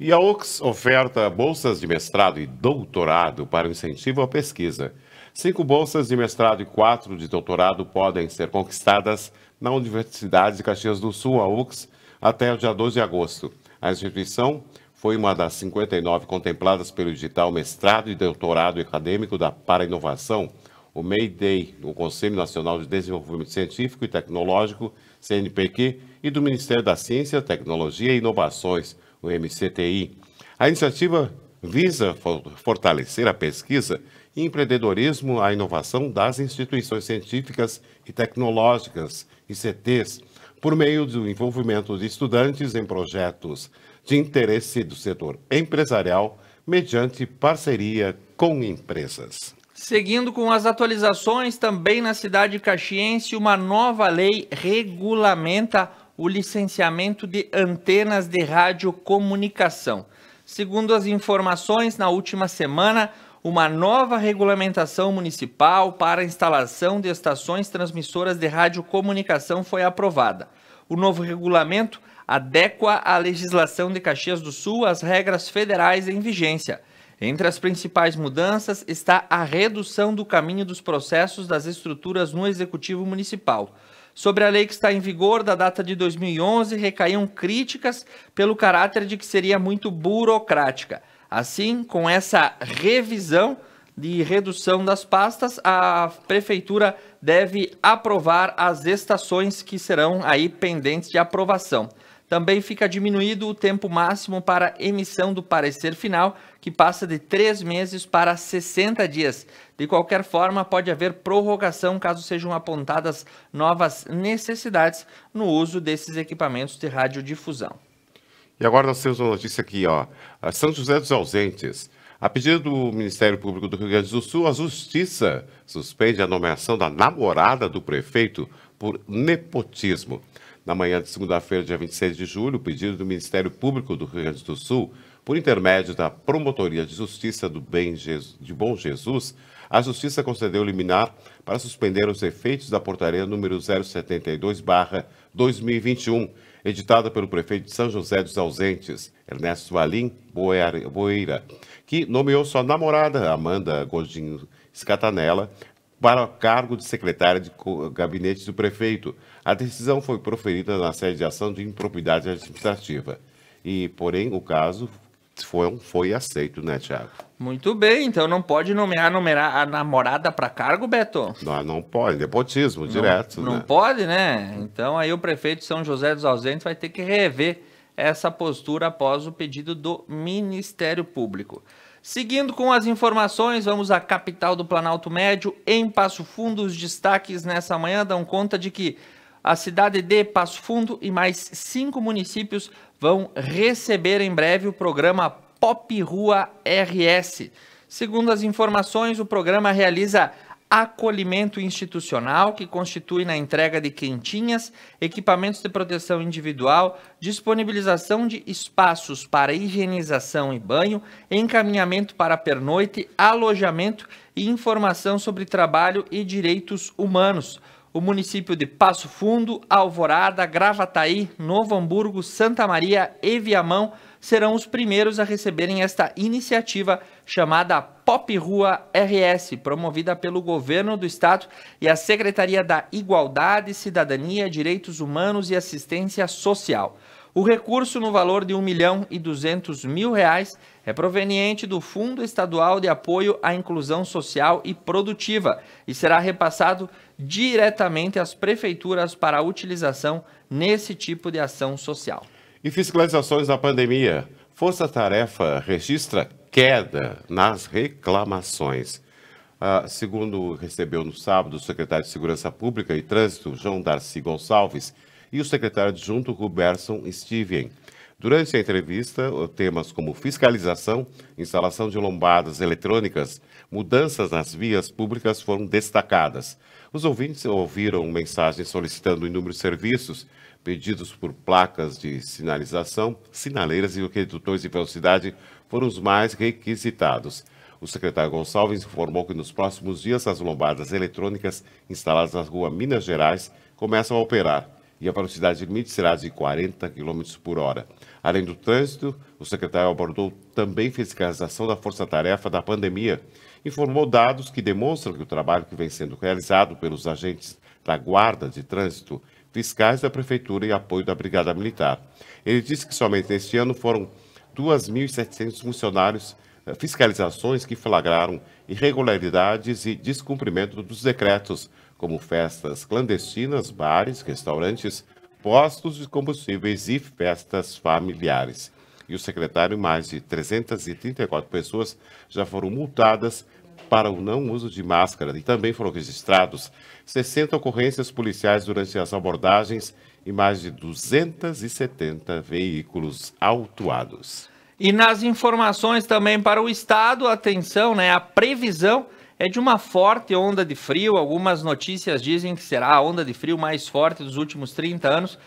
E a OX oferta bolsas de mestrado e doutorado para o incentivo à pesquisa. Cinco bolsas de mestrado e quatro de doutorado podem ser conquistadas na Universidade de Caxias do Sul, a UX, até o dia 12 de agosto. A instituição foi uma das 59 contempladas pelo edital Mestrado e Doutorado Acadêmico da Para Inovação, o MEIDEI, do Conselho Nacional de Desenvolvimento Científico e Tecnológico, CNPq, e do Ministério da Ciência, Tecnologia e Inovações, o MCTI. A iniciativa visa fortalecer a pesquisa e empreendedorismo a inovação das instituições científicas e tecnológicas, ICTs, por meio do envolvimento de estudantes em projetos de interesse do setor empresarial, mediante parceria com empresas. Seguindo com as atualizações, também na cidade caxiense, uma nova lei regulamenta o licenciamento de antenas de radiocomunicação. Segundo as informações, na última semana, uma nova regulamentação municipal para a instalação de estações transmissoras de radiocomunicação foi aprovada. O novo regulamento adequa a legislação de Caxias do Sul às regras federais em vigência. Entre as principais mudanças está a redução do caminho dos processos das estruturas no Executivo Municipal. Sobre a lei que está em vigor da data de 2011, recaíam críticas pelo caráter de que seria muito burocrática. Assim, com essa revisão de redução das pastas, a prefeitura deve aprovar as estações que serão aí pendentes de aprovação. Também fica diminuído o tempo máximo para emissão do parecer final, que passa de 3 meses para 60 dias. De qualquer forma, pode haver prorrogação caso sejam apontadas novas necessidades no uso desses equipamentos de radiodifusão. E agora nós temos uma notícia aqui, ó. Ah, São José dos Ausentes. A pedido do Ministério Público do Rio Grande do Sul, a Justiça suspende a nomeação da namorada do prefeito por nepotismo. Na manhã de segunda-feira, dia 26 de julho, pedido do Ministério Público do Rio Grande do Sul, por intermédio da Promotoria de Justiça do Bem de Bom Jesus, a Justiça concedeu liminar para suspender os efeitos da portaria número 072-2021, editada pelo prefeito de São José dos Ausentes, Ernesto Alim Boeira, que nomeou sua namorada, Amanda Godinho Scatanella, para o cargo de secretária de gabinete do prefeito, a decisão foi proferida na sede de ação de improbidade administrativa. E, porém, o caso foi, foi aceito, né, Tiago? Muito bem, então não pode nomear, nomear a namorada para cargo, Beto? Não, não pode, nepotismo direto. Não né? pode, né? Então aí o prefeito de São José dos Ausentes vai ter que rever essa postura após o pedido do Ministério Público. Seguindo com as informações, vamos à capital do Planalto Médio, em Passo Fundo. Os destaques nessa manhã dão conta de que a cidade de Passo Fundo e mais cinco municípios vão receber em breve o programa Pop Rua RS. Segundo as informações, o programa realiza acolhimento institucional, que constitui na entrega de quentinhas, equipamentos de proteção individual, disponibilização de espaços para higienização e banho, encaminhamento para pernoite, alojamento e informação sobre trabalho e direitos humanos o município de Passo Fundo, Alvorada, Gravataí, Novo Hamburgo, Santa Maria e Viamão serão os primeiros a receberem esta iniciativa chamada Pop Rua RS, promovida pelo governo do estado e a Secretaria da Igualdade, Cidadania, Direitos Humanos e Assistência Social. O recurso no valor de 1 milhão e 200 mil reais é proveniente do Fundo Estadual de Apoio à Inclusão Social e Produtiva e será repassado diretamente às prefeituras para a utilização nesse tipo de ação social. E fiscalizações da pandemia. Força Tarefa registra queda nas reclamações. Ah, segundo recebeu no sábado o secretário de Segurança Pública e Trânsito, João Darcy Gonçalves, e o secretário adjunto, Ruberson Steven. Durante a entrevista, temas como fiscalização, instalação de lombadas eletrônicas, mudanças nas vias públicas foram destacadas. Os ouvintes ouviram mensagens solicitando inúmeros serviços, pedidos por placas de sinalização, sinaleiras e redutores de velocidade foram os mais requisitados. O secretário Gonçalves informou que nos próximos dias as lombadas eletrônicas instaladas na rua Minas Gerais começam a operar e a velocidade limite será de 40 km por hora. Além do trânsito, o secretário abordou também fiscalização da força-tarefa da pandemia. Informou dados que demonstram que o trabalho que vem sendo realizado pelos agentes da Guarda de Trânsito, fiscais da Prefeitura e apoio da Brigada Militar. Ele disse que somente neste ano foram 2.700 funcionários eh, fiscalizações que flagraram irregularidades e descumprimento dos decretos como festas clandestinas, bares, restaurantes, postos de combustíveis e festas familiares. E o secretário, mais de 334 pessoas já foram multadas para o não uso de máscara e também foram registrados 60 ocorrências policiais durante as abordagens e mais de 270 veículos autuados. E nas informações também para o estado, atenção, né, a previsão é de uma forte onda de frio. Algumas notícias dizem que será a onda de frio mais forte dos últimos 30 anos.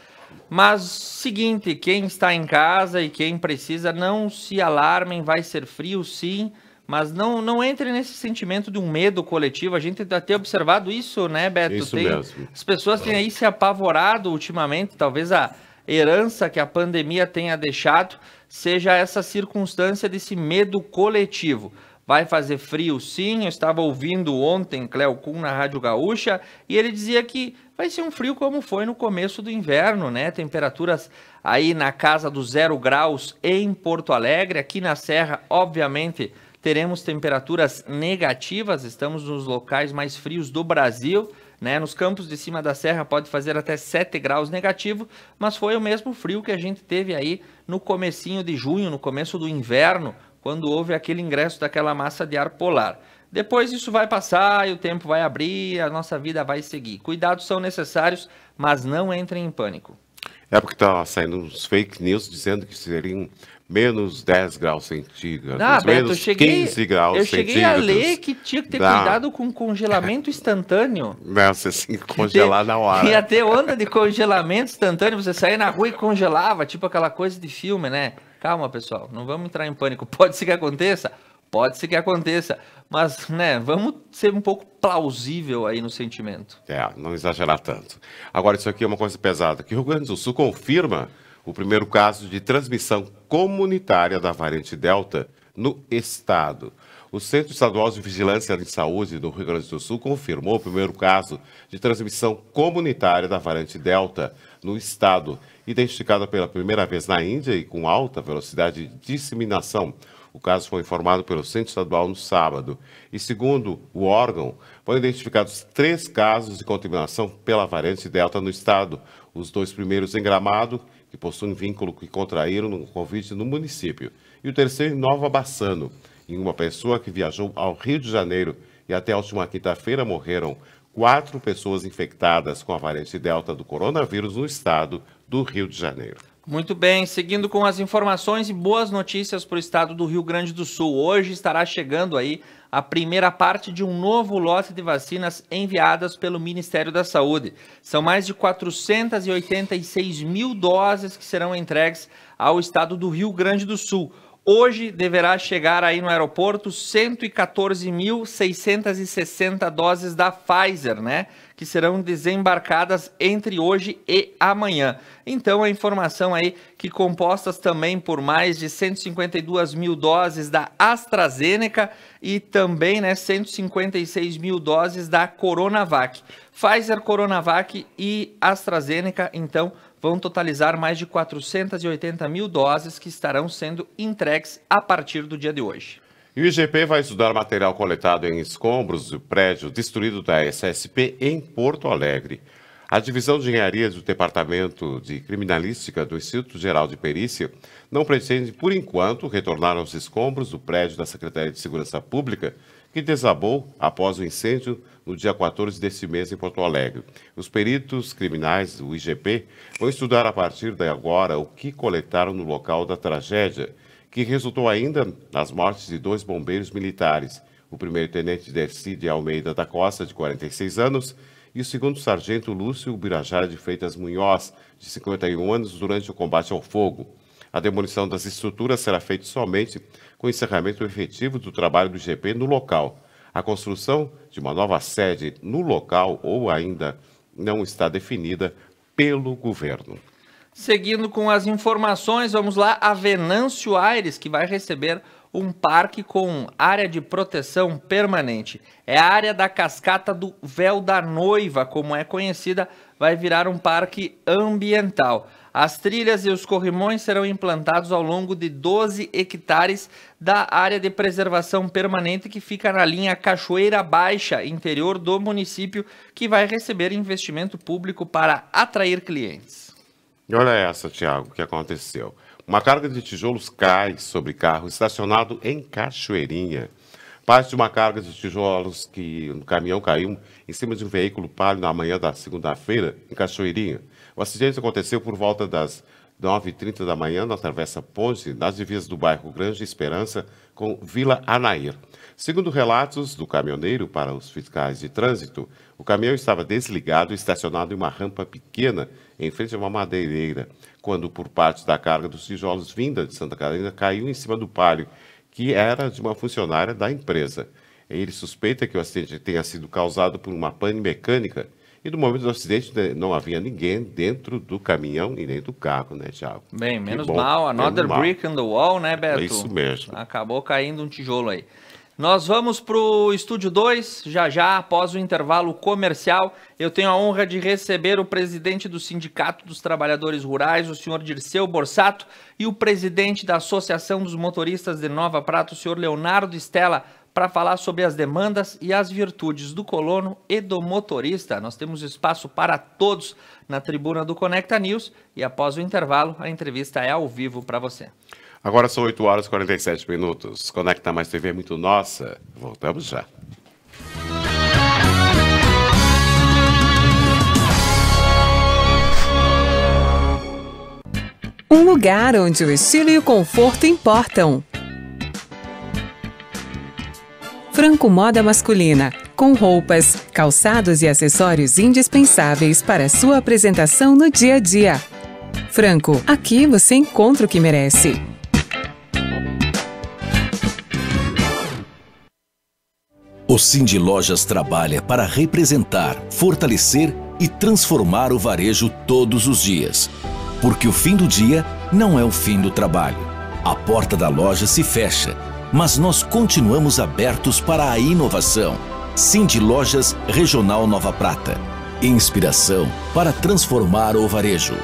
Mas seguinte, quem está em casa e quem precisa, não se alarmem, vai ser frio sim, mas não, não entre nesse sentimento de um medo coletivo. A gente até observado isso, né, Beto? Isso Tem, mesmo. As pessoas têm aí se apavorado ultimamente, talvez a herança que a pandemia tenha deixado seja essa circunstância desse medo coletivo. Vai fazer frio sim, eu estava ouvindo ontem Cléo Kuhn na Rádio Gaúcha e ele dizia que vai ser um frio como foi no começo do inverno, né? Temperaturas aí na casa dos zero graus em Porto Alegre, aqui na Serra, obviamente, teremos temperaturas negativas, estamos nos locais mais frios do Brasil, né? Nos campos de cima da serra pode fazer até 7 graus negativo, mas foi o mesmo frio que a gente teve aí no comecinho de junho, no começo do inverno, quando houve aquele ingresso daquela massa de ar polar. Depois isso vai passar e o tempo vai abrir, a nossa vida vai seguir. Cuidados são necessários, mas não entrem em pânico. É porque estava tá saindo uns fake news dizendo que seriam menos 10 graus centígrados, ah, Beto, menos cheguei, 15 graus eu cheguei a ler que tinha que ter não. cuidado com congelamento instantâneo. Não, você se congelar na hora. Ia ter onda de congelamento instantâneo, você saía na rua e congelava, tipo aquela coisa de filme, né? Calma, pessoal, não vamos entrar em pânico. Pode ser que aconteça? Pode ser que aconteça, mas né, vamos ser um pouco plausível aí no sentimento. É, não exagerar tanto. Agora, isso aqui é uma coisa pesada, que o Rio Grande do Sul confirma o primeiro caso de transmissão comunitária da variante Delta no estado. O Centro Estadual de Vigilância em Saúde do Rio Grande do Sul confirmou o primeiro caso de transmissão comunitária da variante Delta no estado. Identificada pela primeira vez na Índia e com alta velocidade de disseminação, o caso foi informado pelo Centro Estadual no sábado. E segundo o órgão, foram identificados três casos de contaminação pela variante Delta no estado. Os dois primeiros em Gramado, que possuem vínculo que contraíram no Covid no município. E o terceiro em Nova Bassano, em uma pessoa que viajou ao Rio de Janeiro e até a última quinta-feira morreram quatro pessoas infectadas com a variante Delta do coronavírus no estado do Rio de Janeiro. Muito bem, seguindo com as informações e boas notícias para o estado do Rio Grande do Sul. Hoje estará chegando aí a primeira parte de um novo lote de vacinas enviadas pelo Ministério da Saúde. São mais de 486 mil doses que serão entregues ao estado do Rio Grande do Sul. Hoje deverá chegar aí no aeroporto 114.660 doses da Pfizer, né? Que serão desembarcadas entre hoje e amanhã. Então, a informação aí que compostas também por mais de 152 mil doses da AstraZeneca e também, né, 156 mil doses da Coronavac. Pfizer, Coronavac e AstraZeneca, então, vão totalizar mais de 480 mil doses que estarão sendo entregues a partir do dia de hoje. E o IGP vai estudar material coletado em escombros do prédio destruído da SSP em Porto Alegre. A divisão de engenharia do Departamento de Criminalística do Instituto Geral de Perícia não pretende, por enquanto, retornar aos escombros do prédio da Secretaria de Segurança Pública, que desabou após o incêndio no dia 14 deste mês em Porto Alegre. Os peritos criminais do IGP vão estudar a partir de agora o que coletaram no local da tragédia, que resultou ainda nas mortes de dois bombeiros militares, o primeiro-tenente Dercy de Almeida da Costa, de 46 anos, e o segundo sargento Lúcio Birajara de Freitas Munhoz, de 51 anos, durante o combate ao fogo. A demolição das estruturas será feita somente com encerramento efetivo do trabalho do IGP no local. A construção de uma nova sede no local ou ainda não está definida pelo governo. Seguindo com as informações, vamos lá a Venâncio Aires, que vai receber um parque com área de proteção permanente. É a área da cascata do Véu da Noiva, como é conhecida, vai virar um parque ambiental. As trilhas e os corrimões serão implantados ao longo de 12 hectares da área de preservação permanente que fica na linha Cachoeira Baixa, interior do município, que vai receber investimento público para atrair clientes. E olha essa, Tiago, que aconteceu. Uma carga de tijolos cai sobre carro estacionado em Cachoeirinha. Parte de uma carga de tijolos que um caminhão caiu em cima de um veículo pálido na manhã da segunda-feira, em Cachoeirinha. O acidente aconteceu por volta das 9h30 da manhã, na Travessa Ponte, nas divisas do bairro Grande Esperança, com Vila Anair. Segundo relatos do caminhoneiro para os fiscais de trânsito, o caminhão estava desligado e estacionado em uma rampa pequena em frente a uma madeireira, quando, por parte da carga dos tijolos vinda de Santa Catarina, caiu em cima do palio, que era de uma funcionária da empresa. Ele suspeita que o acidente tenha sido causado por uma pane mecânica e no momento do acidente né, não havia ninguém dentro do caminhão e nem do carro, né, Tiago? Bem, menos bom, mal. Another menos brick mal. on the wall, né, é Beto? É isso mesmo. Acabou caindo um tijolo aí. Nós vamos para o Estúdio 2, já já, após o intervalo comercial. Eu tenho a honra de receber o presidente do Sindicato dos Trabalhadores Rurais, o senhor Dirceu Borsato, e o presidente da Associação dos Motoristas de Nova Prata, o senhor Leonardo Estela para falar sobre as demandas e as virtudes do colono e do motorista. Nós temos espaço para todos na tribuna do Conecta News e após o intervalo, a entrevista é ao vivo para você. Agora são 8 horas e 47 minutos. Conecta Mais TV é muito nossa. Voltamos já. Um lugar onde o estilo e o conforto importam. Franco Moda Masculina, com roupas, calçados e acessórios indispensáveis para sua apresentação no dia a dia. Franco, aqui você encontra o que merece. O Cindy Lojas trabalha para representar, fortalecer e transformar o varejo todos os dias. Porque o fim do dia não é o fim do trabalho. A porta da loja se fecha mas nós continuamos abertos para a inovação. Cindy Lojas Regional Nova Prata. Inspiração para transformar o varejo.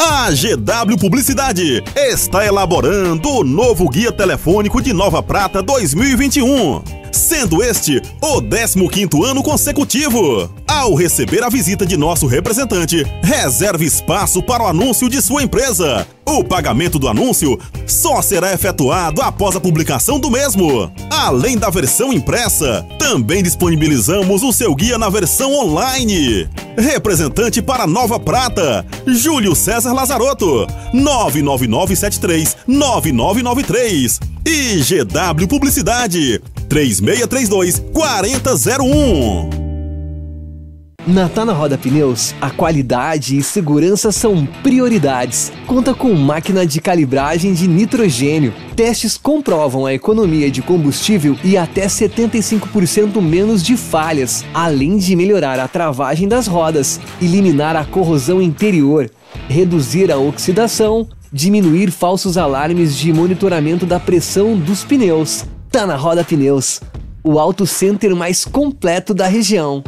A GW Publicidade está elaborando o novo Guia Telefônico de Nova Prata 2021 sendo este o 15º ano consecutivo. Ao receber a visita de nosso representante, reserve espaço para o anúncio de sua empresa. O pagamento do anúncio só será efetuado após a publicação do mesmo. Além da versão impressa, também disponibilizamos o seu guia na versão online. Representante para Nova Prata, Júlio César Lazarotto, 99973 9993 e GW Publicidade 3632 4001. Na Tá na Roda Pneus, a qualidade e segurança são prioridades. Conta com máquina de calibragem de nitrogênio. Testes comprovam a economia de combustível e até 75% menos de falhas, além de melhorar a travagem das rodas, eliminar a corrosão interior, reduzir a oxidação, diminuir falsos alarmes de monitoramento da pressão dos pneus. Tá na roda pneus, o auto center mais completo da região.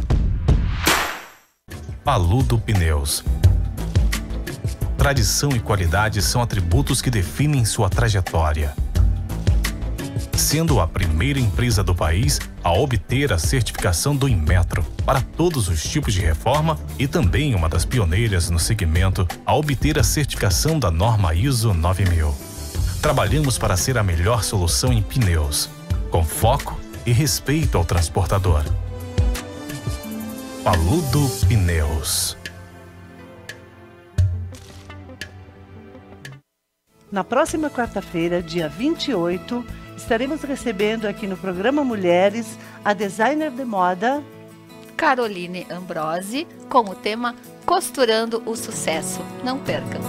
Paludo Pneus. Tradição e qualidade são atributos que definem sua trajetória sendo a primeira empresa do país a obter a certificação do Inmetro para todos os tipos de reforma e também uma das pioneiras no segmento a obter a certificação da norma ISO 9000. Trabalhamos para ser a melhor solução em pneus, com foco e respeito ao transportador. Paludo Pneus Na próxima quarta-feira, dia 28, estaremos recebendo aqui no programa Mulheres a designer de moda Caroline Ambrose com o tema Costurando o Sucesso. Não percam!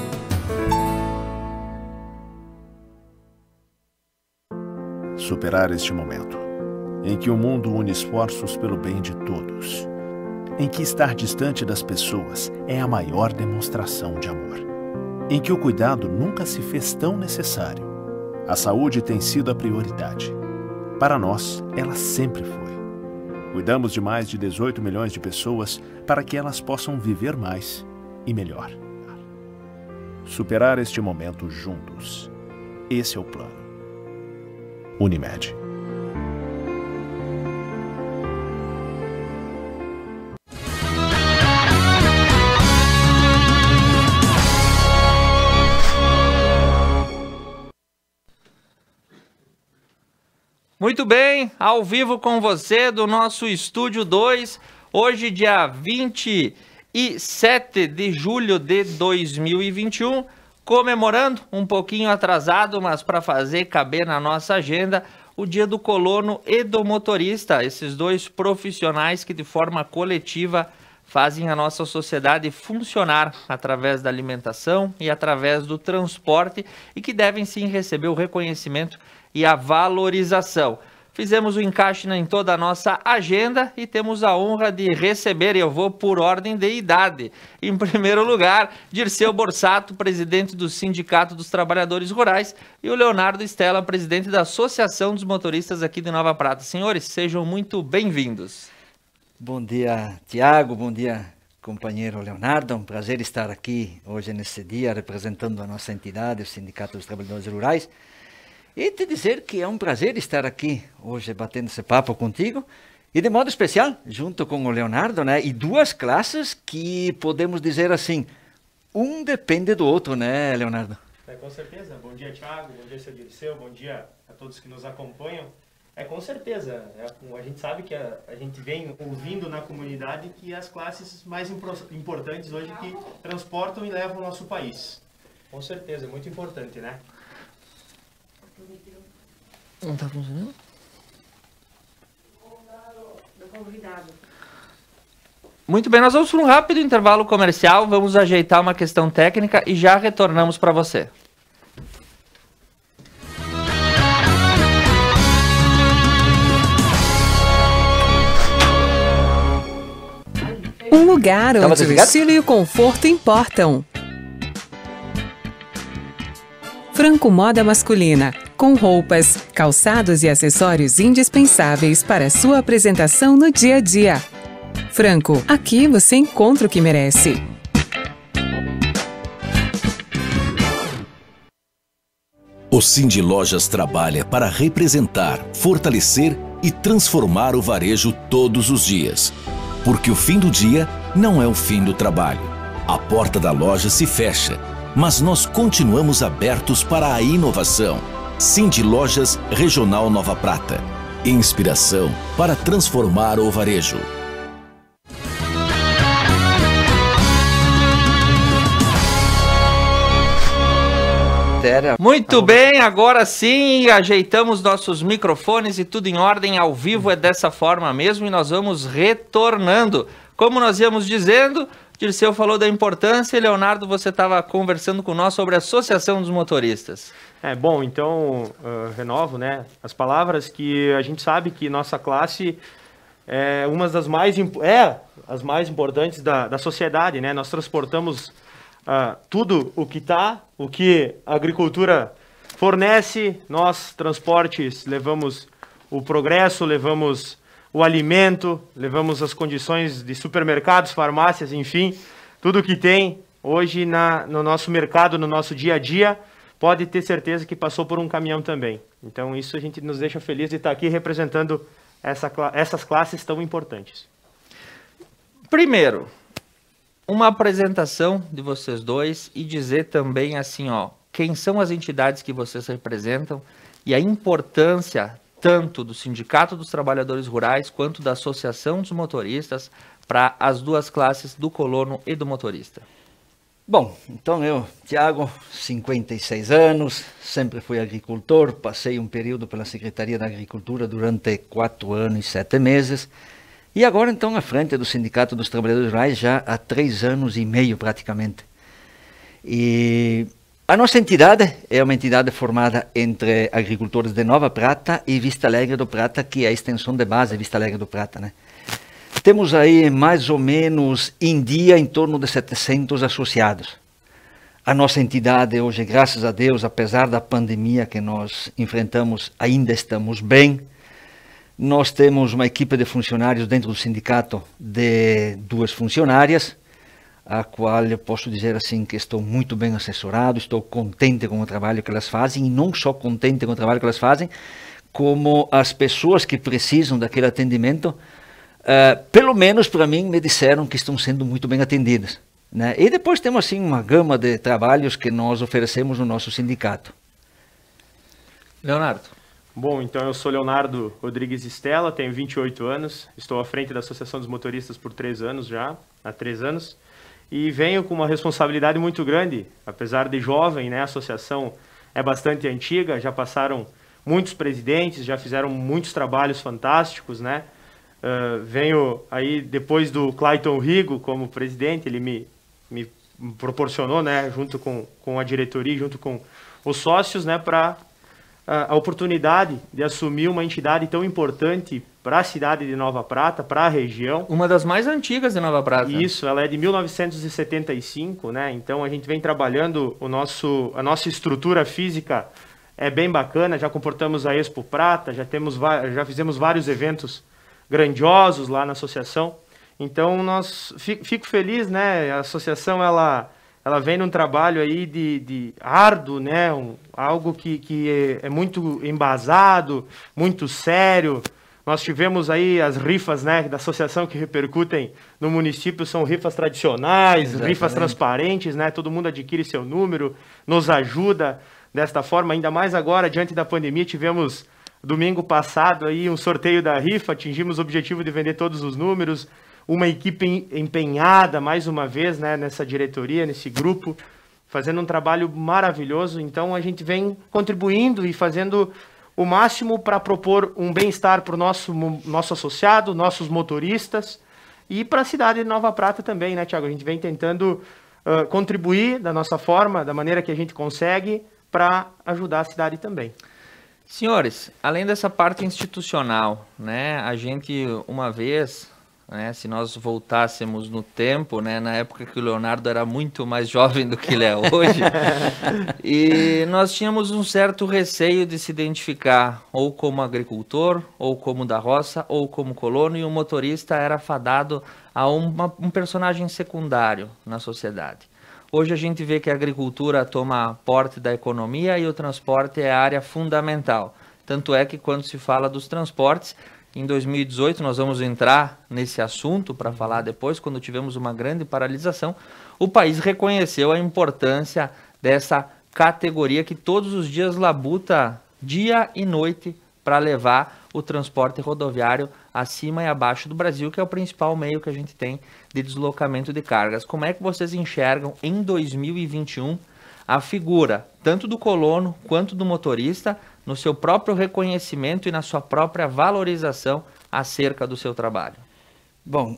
Superar este momento em que o mundo une esforços pelo bem de todos, em que estar distante das pessoas é a maior demonstração de amor, em que o cuidado nunca se fez tão necessário a saúde tem sido a prioridade. Para nós, ela sempre foi. Cuidamos de mais de 18 milhões de pessoas para que elas possam viver mais e melhor. Superar este momento juntos. Esse é o plano. Unimed. Muito bem, ao vivo com você do nosso Estúdio 2, hoje, dia 27 de julho de 2021, comemorando, um pouquinho atrasado, mas para fazer caber na nossa agenda, o Dia do Colono e do Motorista, esses dois profissionais que de forma coletiva fazem a nossa sociedade funcionar através da alimentação e através do transporte e que devem sim receber o reconhecimento e a valorização. Fizemos o encaixe em toda a nossa agenda e temos a honra de receber, e eu vou por ordem de idade. Em primeiro lugar, Dirceu Borsato, presidente do Sindicato dos Trabalhadores Rurais, e o Leonardo Stella, presidente da Associação dos Motoristas aqui de Nova Prata. Senhores, sejam muito bem-vindos. Bom dia, Tiago. Bom dia, companheiro Leonardo. É um prazer estar aqui hoje nesse dia representando a nossa entidade, o Sindicato dos Trabalhadores Rurais e te dizer que é um prazer estar aqui hoje batendo esse papo contigo. E de modo especial, junto com o Leonardo, né? E duas classes que podemos dizer assim, um depende do outro, né, Leonardo? É, com certeza. Bom dia, Thiago. Bom dia, seu Dirceu. Bom dia a todos que nos acompanham. É, com certeza. É, a gente sabe que a, a, gente vem ouvindo na comunidade que as classes mais importantes hoje que transportam e levam o nosso país. Com certeza, muito importante, né? Não tá funcionando? Muito bem, nós vamos para um rápido intervalo comercial, vamos ajeitar uma questão técnica e já retornamos para você. Um lugar tá onde o estilo e o conforto importam. Franco Moda Masculina com roupas, calçados e acessórios indispensáveis para sua apresentação no dia a dia. Franco, aqui você encontra o que merece. O Cindy Lojas trabalha para representar, fortalecer e transformar o varejo todos os dias. Porque o fim do dia não é o fim do trabalho. A porta da loja se fecha, mas nós continuamos abertos para a inovação Cindy Lojas Regional Nova Prata. Inspiração para transformar o varejo. Muito bem, agora sim, ajeitamos nossos microfones e tudo em ordem, ao vivo é dessa forma mesmo e nós vamos retornando. Como nós íamos dizendo, Dirceu falou da importância e Leonardo, você estava conversando com nós sobre a Associação dos Motoristas. É, bom, então, uh, renovo, né, as palavras que a gente sabe que nossa classe é uma das mais, é, as mais importantes da, da sociedade, né, nós transportamos uh, tudo o que está, o que a agricultura fornece, nós, transportes, levamos o progresso, levamos o alimento, levamos as condições de supermercados, farmácias, enfim, tudo o que tem hoje na, no nosso mercado, no nosso dia a dia, pode ter certeza que passou por um caminhão também. Então isso a gente nos deixa feliz de estar aqui representando essa, essas classes tão importantes. Primeiro, uma apresentação de vocês dois e dizer também assim, ó, quem são as entidades que vocês representam e a importância tanto do Sindicato dos Trabalhadores Rurais quanto da Associação dos Motoristas para as duas classes do colono e do motorista. Bom, então eu, Tiago, 56 anos, sempre fui agricultor, passei um período pela Secretaria da Agricultura durante quatro anos e sete meses, e agora então à frente do Sindicato dos Trabalhadores Rurais já há três anos e meio praticamente. E a nossa entidade é uma entidade formada entre agricultores de Nova Prata e Vista Alegre do Prata, que é a extensão de base Vista Alegre do Prata, né? Temos aí mais ou menos em dia em torno de 700 associados. A nossa entidade hoje, graças a Deus, apesar da pandemia que nós enfrentamos, ainda estamos bem. Nós temos uma equipe de funcionários dentro do sindicato de duas funcionárias, a qual eu posso dizer assim que estou muito bem assessorado, estou contente com o trabalho que elas fazem, e não só contente com o trabalho que elas fazem, como as pessoas que precisam daquele atendimento uh, pelo menos para mim, me disseram que estão sendo muito bem atendidas. Né? E depois temos assim uma gama de trabalhos que nós oferecemos no nosso sindicato. Leonardo. Bom, então eu sou Leonardo Rodrigues Estela, tenho 28 anos, estou à frente da Associação dos Motoristas por três anos já, há três anos, e venho com uma responsabilidade muito grande, apesar de jovem, né? A associação é bastante antiga, já passaram muitos presidentes, já fizeram muitos trabalhos fantásticos, né? Uh, venho aí depois do Clayton Rigo como presidente, ele me, me proporcionou, né, junto com, com a diretoria, junto com os sócios, né, para uh, ah, a oportunidade de assumir uma entidade tão importante para a cidade de Nova Prata, para a região. Uma das mais antigas de Nova Prata. Isso, ela é de 1975, né? Então a gente vem trabalhando o nosso a nossa estrutura física é bem bacana, já comportamos a Expo Prata, já temos já fizemos vários eventos grandiosos lá na associação. Então nós fico feliz, né? A associação ela ela vem num trabalho aí de, de árduo, né? Um, algo que, que é, é, muito embasado, muito sério. Nós tivemos aí as rifas, né, da associação que repercutem no município, são rifas tradicionais, Exatamente. rifas transparentes, né? Todo mundo adquire seu número, nos ajuda desta forma, ainda mais agora diante da pandemia, tivemos domingo passado aí um sorteio da rifa, atingimos o objetivo de vender todos os números, uma equipe empenhada mais uma vez, né, nessa diretoria, nesse grupo, fazendo um trabalho maravilhoso. Então a gente vem contribuindo e fazendo o máximo para propor um bem-estar para o nosso, nosso associado, nossos motoristas e para a cidade de Nova Prata também, né, Tiago? A gente vem tentando uh, contribuir da nossa forma, da maneira que a gente consegue, para ajudar a cidade também. Senhores, além dessa parte institucional, né, a gente uma vez, né, se nós voltássemos no tempo, né, na época que o Leonardo era muito mais jovem do que ele é hoje, e nós tínhamos um certo receio de se identificar ou como agricultor, ou como da roça, ou como colono, e o motorista era fadado a uma, um personagem secundário na sociedade. Hoje a gente vê que a agricultura toma porte da economia e o transporte é a área fundamental. Tanto é que quando se fala dos transportes, em 2018 nós vamos entrar nesse assunto para falar depois, quando tivemos uma grande paralisação, o país reconheceu a importância dessa categoria que todos os dias labuta dia e noite para levar o transporte rodoviário acima e abaixo do Brasil, que é o principal meio que a gente tem de deslocamento de cargas. Como é que vocês enxergam em 2021 a figura tanto do colono quanto do motorista no seu próprio reconhecimento e na sua própria valorização acerca do seu trabalho? Bom,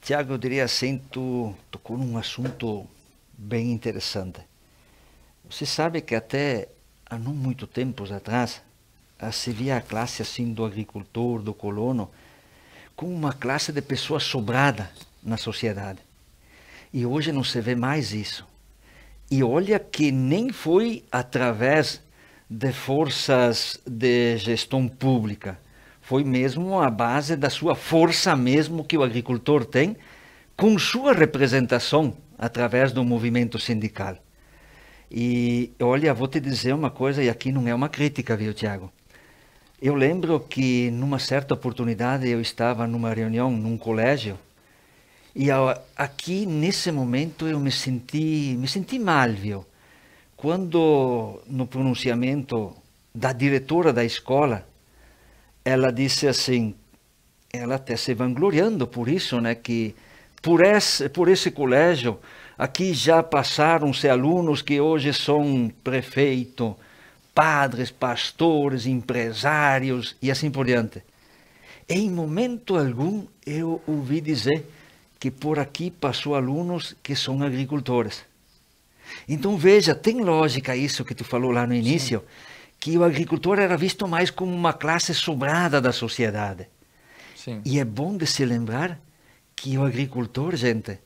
Tiago, eu diria assim, tu tocou num assunto bem interessante. Você sabe que até há não muito tempos atrás, ah, se via a classe assim do agricultor, do colono, como uma classe de pessoa sobrada na sociedade. E hoje não se vê mais isso. E olha que nem foi através de forças de gestão pública. Foi mesmo a base da sua força mesmo que o agricultor tem com sua representação através do movimento sindical. E olha, vou te dizer uma coisa, e aqui não é uma crítica, viu, Tiago? Eu lembro que numa certa oportunidade eu estava numa reunião num colégio e aqui nesse momento eu me senti me senti mal, viu? Quando no pronunciamento da diretora da escola, ela disse assim, ela até se vangloriando por isso, né, que por esse, por esse colégio aqui já passaram-se alunos que hoje são prefeito, padres, pastores, empresários e assim por diante. Em momento algum eu ouvi dizer que por aqui passou alunos que são agricultores. Então veja, tem lógica isso que tu falou lá no início, Sim. que o agricultor era visto mais como uma classe sobrada da sociedade. Sim. E é bom de se lembrar que o agricultor, gente,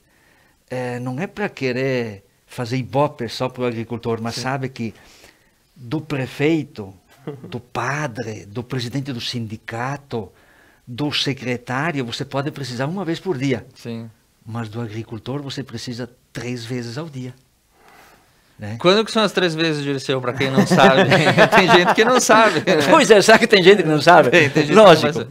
é, não é para querer fazer ibope só para o agricultor, mas Sim. sabe que do prefeito, do padre, do presidente do sindicato, do secretário, você pode precisar uma vez por dia. Sim. Mas do agricultor você precisa três vezes ao dia. Né? Quando que são as três vezes de Dirceu, para quem não sabe? tem gente que não sabe. Né? Pois é, sabe que tem gente que não sabe? Tem, tem Lógico. Que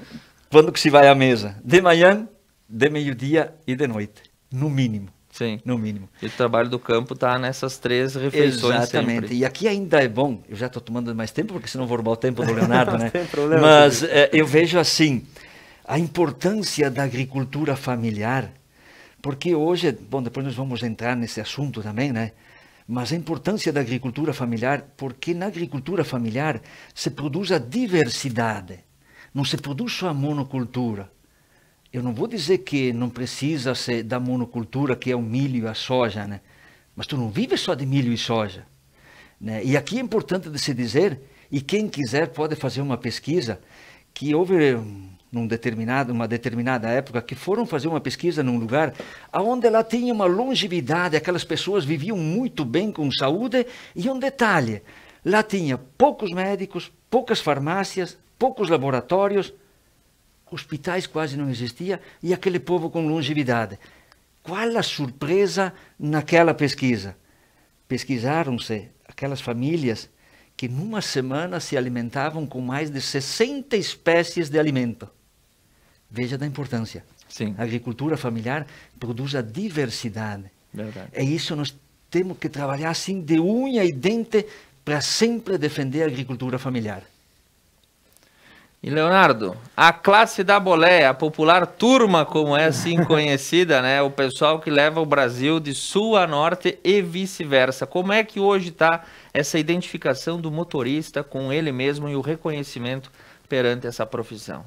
quando que se vai à mesa? De manhã, de meio-dia e de noite, no mínimo. Sim. No mínimo. E o trabalho do campo está nessas três refeições Exatamente. Sempre. E aqui ainda é bom, eu já estou tomando mais tempo, porque senão vou roubar o tempo do Leonardo, né? Não tem problema. Mas é, eu vejo assim, a importância da agricultura familiar, porque hoje, bom, depois nós vamos entrar nesse assunto também, né? Mas a importância da agricultura familiar, porque na agricultura familiar se produz a diversidade, não se produz só a monocultura eu não vou dizer que não precisa ser da monocultura, que é o milho e a soja, né? Mas tu não vives só de milho e soja. Né? E aqui é importante de se dizer, e quem quiser pode fazer uma pesquisa, que houve num determinado, uma determinada época que foram fazer uma pesquisa num lugar onde ela tinha uma longevidade, aquelas pessoas viviam muito bem com saúde, e um detalhe, lá tinha poucos médicos, poucas farmácias, poucos laboratórios, hospitais quase não existia e aquele povo com longevidade. Qual a surpresa naquela pesquisa? Pesquisaram-se aquelas famílias que numa semana se alimentavam com mais de 60 espécies de alimento. Veja da importância. Sim. A agricultura familiar produz a diversidade. Verdade. É isso nós temos que trabalhar assim de unha e dente para sempre defender a agricultura familiar. E Leonardo, a classe da bolé, a popular turma, como é assim conhecida, né? O pessoal que leva o Brasil de sul a norte e vice-versa. Como é que hoje está essa identificação do motorista com ele mesmo e o reconhecimento perante essa profissão?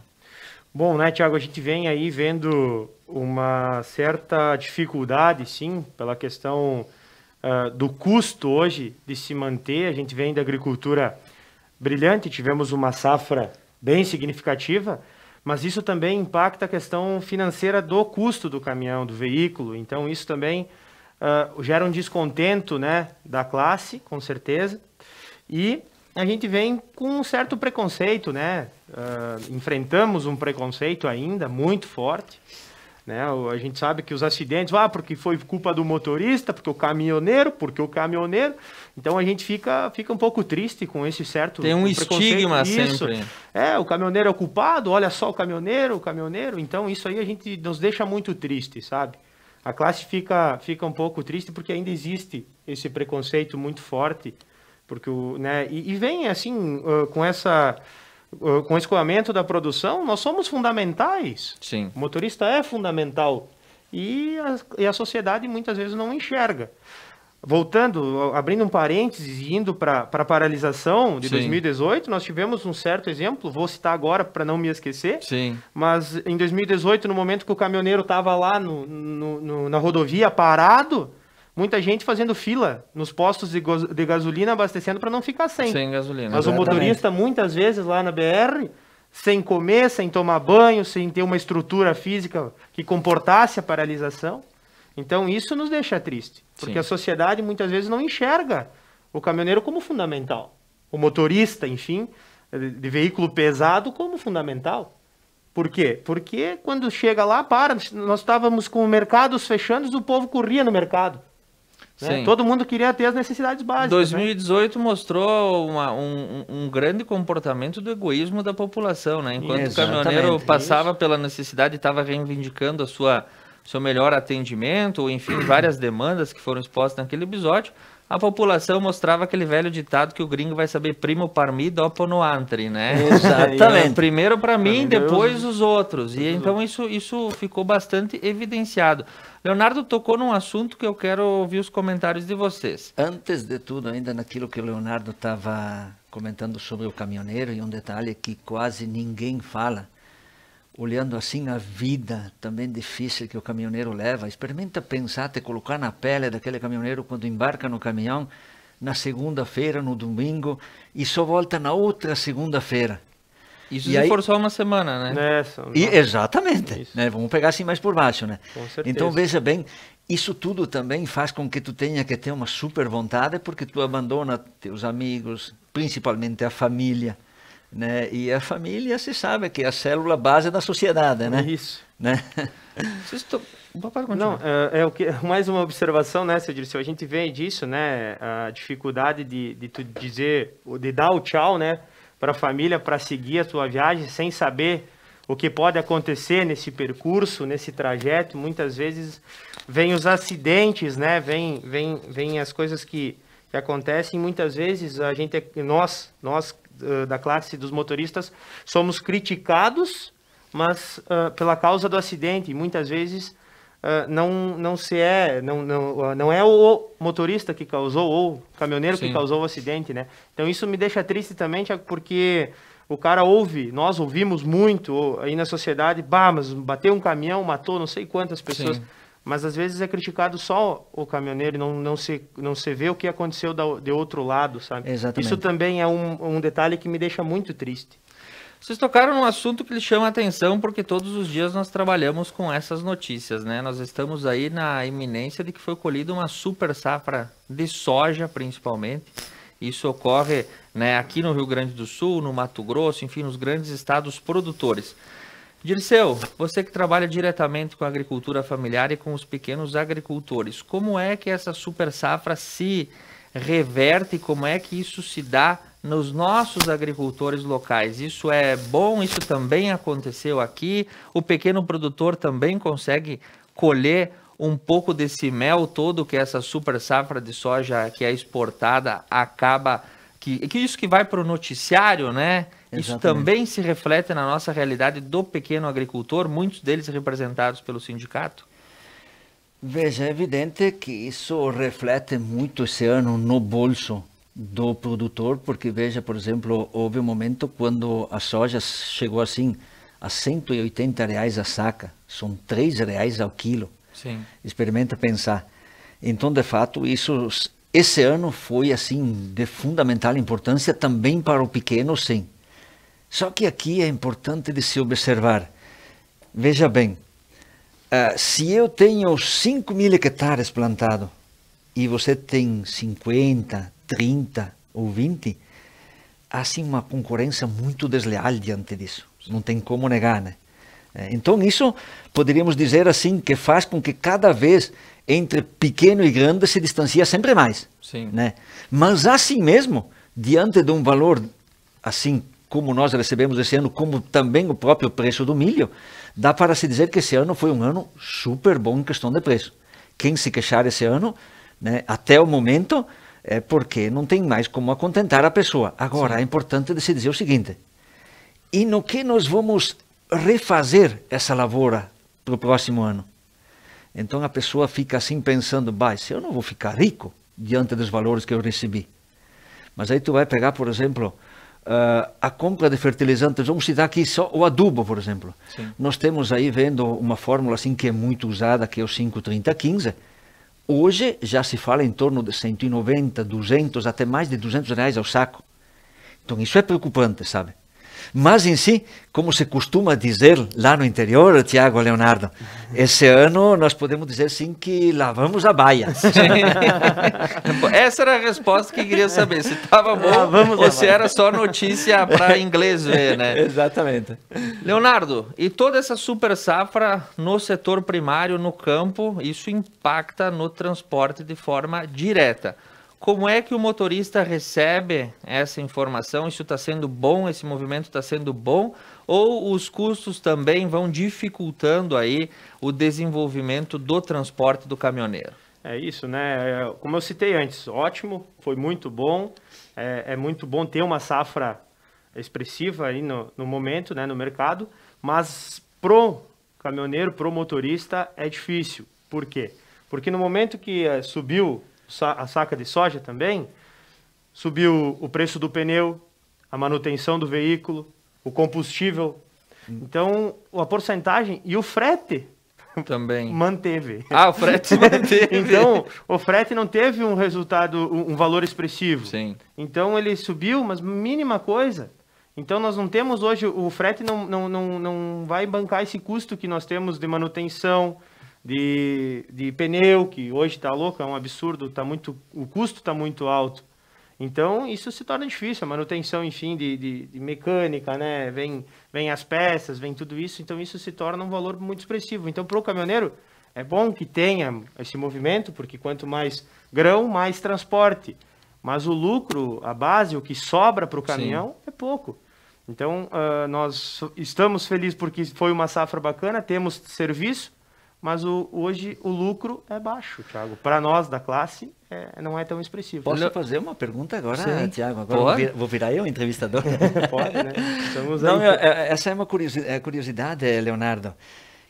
Bom, né, Tiago, a gente vem aí vendo uma certa dificuldade, sim, pela questão uh, do custo hoje de se manter. A gente vem da agricultura brilhante, tivemos uma safra bem significativa, mas isso também impacta a questão financeira do custo do caminhão, do veículo. Então, isso também uh, gera um descontento né, da classe, com certeza. E a gente vem com um certo preconceito, né? Uh, enfrentamos um preconceito ainda muito forte né? A gente sabe que os acidentes, ah, porque foi culpa do motorista, porque o caminhoneiro, porque o caminhoneiro. Então a gente fica, fica um pouco triste com esse certo. Tem um estigma isso. sempre. É, o caminhoneiro é o culpado, olha só o caminhoneiro, o caminhoneiro. Então isso aí a gente nos deixa muito triste, sabe? A classe fica, fica um pouco triste porque ainda existe esse preconceito muito forte. Porque o, né? e, e vem assim, ah, com essa eh, com o escoamento da produção, nós somos fundamentais. Sim. O motorista é fundamental. E a, e a sociedade muitas vezes não enxerga. Voltando, abrindo um parênteses e indo para a paralisação de Sim. 2018, nós tivemos um certo exemplo, vou citar agora para não me esquecer. Sim. Mas em 2018, no momento que o caminhoneiro estava lá no, no, no, na rodovia parado, muita gente fazendo fila nos postos de, de gasolina abastecendo para não ficar sem. Sem gasolina. Mas exatamente. o motorista, muitas vezes, lá na BR, sem comer, sem tomar banho, sem ter uma estrutura física que comportasse a paralisação. Então, isso nos deixa triste, porque Sim. a sociedade muitas vezes não enxerga o caminhoneiro como fundamental, o motorista, enfim, de veículo pesado como fundamental. Por quê? Porque quando chega lá, para, nós estávamos com mercados fechando, o povo corria no mercado. Né? Todo mundo queria ter as necessidades básicas. 2018 né? mostrou uma, um, um, grande comportamento do egoísmo da população, né? Enquanto o caminhoneiro passava pela necessidade e estava reivindicando a sua seu melhor atendimento, ou enfim, várias demandas que foram expostas naquele episódio, a população mostrava aquele velho ditado que o gringo vai saber primo par mi, dopo no antri, né? Exatamente. Primeiro para mim, Meu depois Deus. os outros. E então isso, isso ficou bastante evidenciado. Leonardo tocou num assunto que eu quero ouvir os comentários de vocês. Antes de tudo, ainda naquilo que o Leonardo estava comentando sobre o caminhoneiro, e um detalhe que quase ninguém fala, olhando assim a vida também difícil que o caminhoneiro leva, experimenta pensar, te colocar na pele daquele caminhoneiro quando embarca no caminhão, na segunda-feira, no domingo, e só volta na outra segunda-feira. Isso e se aí... for só uma semana, né? Nessa, e, exatamente. Né? Vamos pegar assim mais por baixo, né? Com então, certeza. Então veja bem, isso tudo também faz com que tu tenha que ter uma super vontade, porque tu abandona teus amigos, principalmente a família, né? E a família se sabe que é a célula base da sociedade, né? Isso. Né? Não, é, é, o que, mais uma observação, né, seu A gente vê disso, né? A dificuldade de, de tu dizer, de dar o tchau, né? Para a família, para seguir a sua viagem, sem saber o que pode acontecer nesse percurso, nesse trajeto. Muitas vezes vem os acidentes, né? Vem, vem, vem as coisas que, que acontecem. Muitas vezes a gente, é, nós, nós eh, da classe dos motoristas, somos criticados, mas uh, pela causa do acidente, muitas vezes uh, não, não se é, não, não, não é o motorista que causou ou o caminhoneiro Sim. que causou o acidente, né? Então isso me deixa triste também, porque o cara ouve, nós ouvimos muito aí na sociedade, bah, mas bateu um caminhão, matou não sei quantas pessoas. Sim mas às vezes é criticado só o caminhoneiro e não, não, se, não se vê o que aconteceu da, de outro lado, sabe? Exatamente. Isso também é um, um detalhe que me deixa muito triste. Vocês tocaram num assunto que lhe chama atenção, porque todos os dias nós trabalhamos com essas notícias, né? Nós estamos aí na iminência de que foi colhida uma super safra de soja, principalmente. Isso ocorre né, aqui no Rio Grande do Sul, no Mato Grosso, enfim, nos grandes estados produtores. Dirceu, você que trabalha diretamente com a agricultura familiar e com os pequenos agricultores, como é que essa super safra se reverte, como é que isso se dá nos nossos agricultores locais? Isso é bom? Isso também aconteceu aqui? O pequeno produtor também consegue colher um pouco desse mel todo que essa super safra de soja que é exportada acaba que, que isso que vai para o noticiário, né? Exatamente. Isso também se reflete na nossa realidade do pequeno agricultor, muitos deles representados pelo sindicato? Veja, é evidente que isso reflete muito esse ano no bolso do produtor, porque veja, por exemplo, houve um momento quando a soja chegou assim a 180 reais a saca, são 3 reais ao quilo. Sim. Experimenta pensar. Então, de fato, isso esse ano foi assim de fundamental importância também para o pequeno, sim. Só que aqui é importante de se observar. Veja bem, uh, se eu tenho 5 mil hectares plantado e você tem 50, 30 ou 20, há sim uma concorrência muito desleal diante disso. Não tem como negar, né? Eh, então isso poderíamos dizer assim que faz com que cada vez entre pequeno e grande se distancia sempre mais, sim. né? Mas assim mesmo, diante de um valor assim como nós recebemos esse ano, como também o próprio preço do milho, dá para se dizer que esse ano foi um ano super bom em questão de preço. Quem se queixar esse ano, né, até o momento, é porque não tem mais como acontentar a pessoa. Agora, Sim. é importante se dizer o seguinte: e no que nós vamos refazer essa lavoura para o próximo ano? Então a pessoa fica assim pensando, bah, se eu não vou ficar rico diante dos valores que eu recebi. Mas aí tu vai pegar, por exemplo, Uh, a compra de fertilizantes, vamos citar aqui só o adubo, por exemplo. Sim. Nós temos aí vendo uma fórmula assim que é muito usada, que é o 53015. Hoje já se fala em torno de 190, 200, até mais de 200 reais ao saco. Então isso é preocupante, sabe? Mas em si, como se costuma dizer lá no interior, Tiago Leonardo, esse ano nós podemos dizer sim que lavamos a baia. Essa era a resposta que queria saber, se estava bom lavamos ou se era só notícia para inglês ver, né? Exatamente. Leonardo, e toda essa super safra no setor primário, no campo, isso impacta no transporte de forma direta. Como é que o motorista recebe essa informação? Isso está sendo bom? Esse movimento está sendo bom? Ou os custos também vão dificultando aí o desenvolvimento do transporte do caminhoneiro? É isso, né? É, como eu citei antes, ótimo, foi muito bom. É, é muito bom ter uma safra expressiva aí no, no momento, né, no mercado. Mas pro caminhoneiro, pro motorista é difícil. Por quê? Porque no momento que é, subiu a saca de soja também, subiu o preço do pneu, a manutenção do veículo, o combustível. Então, a porcentagem e o frete também manteve. Ah, o frete manteve. então, o frete não teve um resultado, um valor expressivo. Sim. Então, ele subiu, mas mínima coisa. Então, nós não temos hoje, o frete não, não, não, não vai bancar esse custo que nós temos de manutenção, de, de pneu, que hoje está louco, é um absurdo, tá muito, o custo está muito alto. Então, isso se torna difícil, a manutenção, enfim, de, de, de, mecânica, né? Vem, vem as peças, vem tudo isso, então isso se torna um valor muito expressivo. Então, para o caminhoneiro, é bom que tenha esse movimento, porque quanto mais grão, mais transporte. Mas o lucro, a base, o que sobra para o caminhão Sim. é pouco. Então, uh, nós estamos felizes porque foi uma safra bacana, temos serviço, mas o, hoje o lucro é baixo, Thiago. Para nós da classe, é, não é tão expressivo. Posso fazer uma pergunta agora, Sim. Thiago? Agora vou, vir, vou virar eu entrevistador. Pode, né? não, aí... É, é, essa é uma é curiosidade, Leonardo,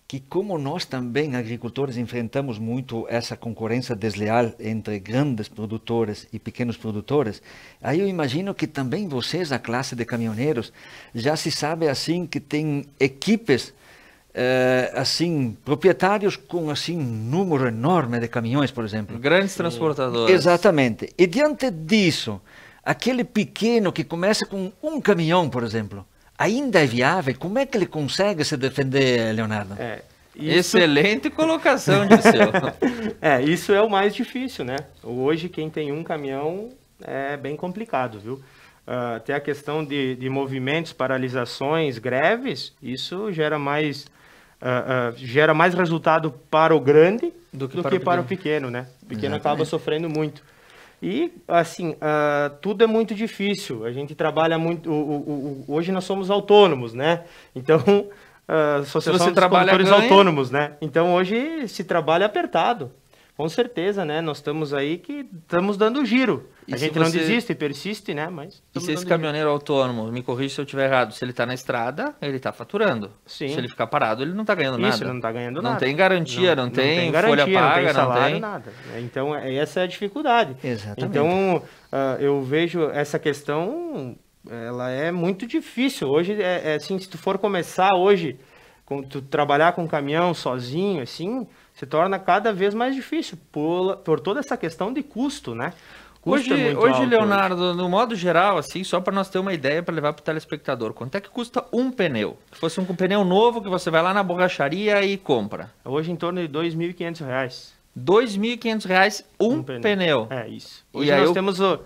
que como nós também, agricultores, enfrentamos muito essa concorrência desleal entre grandes produtores e pequenos produtores, aí eu imagino que também vocês, a classe de caminhoneiros, já se sabe assim que tem equipes eh, assim, proprietários com assim número enorme de caminhões, por exemplo. Grandes transportadores. Exatamente. E diante disso, aquele pequeno que começa com um caminhão, por exemplo, ainda é viável? Como é que ele consegue se defender, Leonardo? É, isso... Excelente colocação, Dirceu. é, isso é o mais difícil, né? Hoje, quem tem um caminhão é bem complicado, viu? Uh, ah, até a questão de, de movimentos, paralisações, greves, isso gera mais uh, gera mais resultado para o grande do que, do para, que o para, o pequeno, né? O pequeno Exatamente. acaba sofrendo muito. E, assim, uh, tudo é muito difícil. A gente trabalha muito. O, o, o, hoje nós somos autônomos, né? Então, uh, associação se você dos trabalha, ganha... autônomos, né? Então, hoje se trabalha apertado. Com certeza, né? Nós estamos aí que estamos dando giro. E a gente você... não desiste, persiste, né? Mas e se esse caminhoneiro giro. autônomo, me corrija se eu estiver errado, se ele está na estrada, ele está faturando. Sim. Se ele ficar parado, ele não está ganhando Isso, nada. Isso, não está ganhando nada. Não tem garantia, não, não, tem, não tem garantia, folha paga, não tem salário, não tem... nada. Então, é, essa é a dificuldade. Exatamente. Então, ah, eu vejo essa questão, ela é muito difícil. Hoje, é, é assim, se tu for começar hoje, com, tu trabalhar com caminhão sozinho, assim se torna cada vez mais difícil por, por toda essa questão de custo, né? Custo hoje, é hoje alto, Leonardo, no modo geral, assim, só para nós ter uma ideia para levar para o telespectador, quanto é que custa um pneu? Se fosse um pneu novo que você vai lá na borracharia e compra. Hoje em torno de R$ 2.500. R$ 2.500 um, um pneu. pneu. É isso. Hoje e nós eu... temos o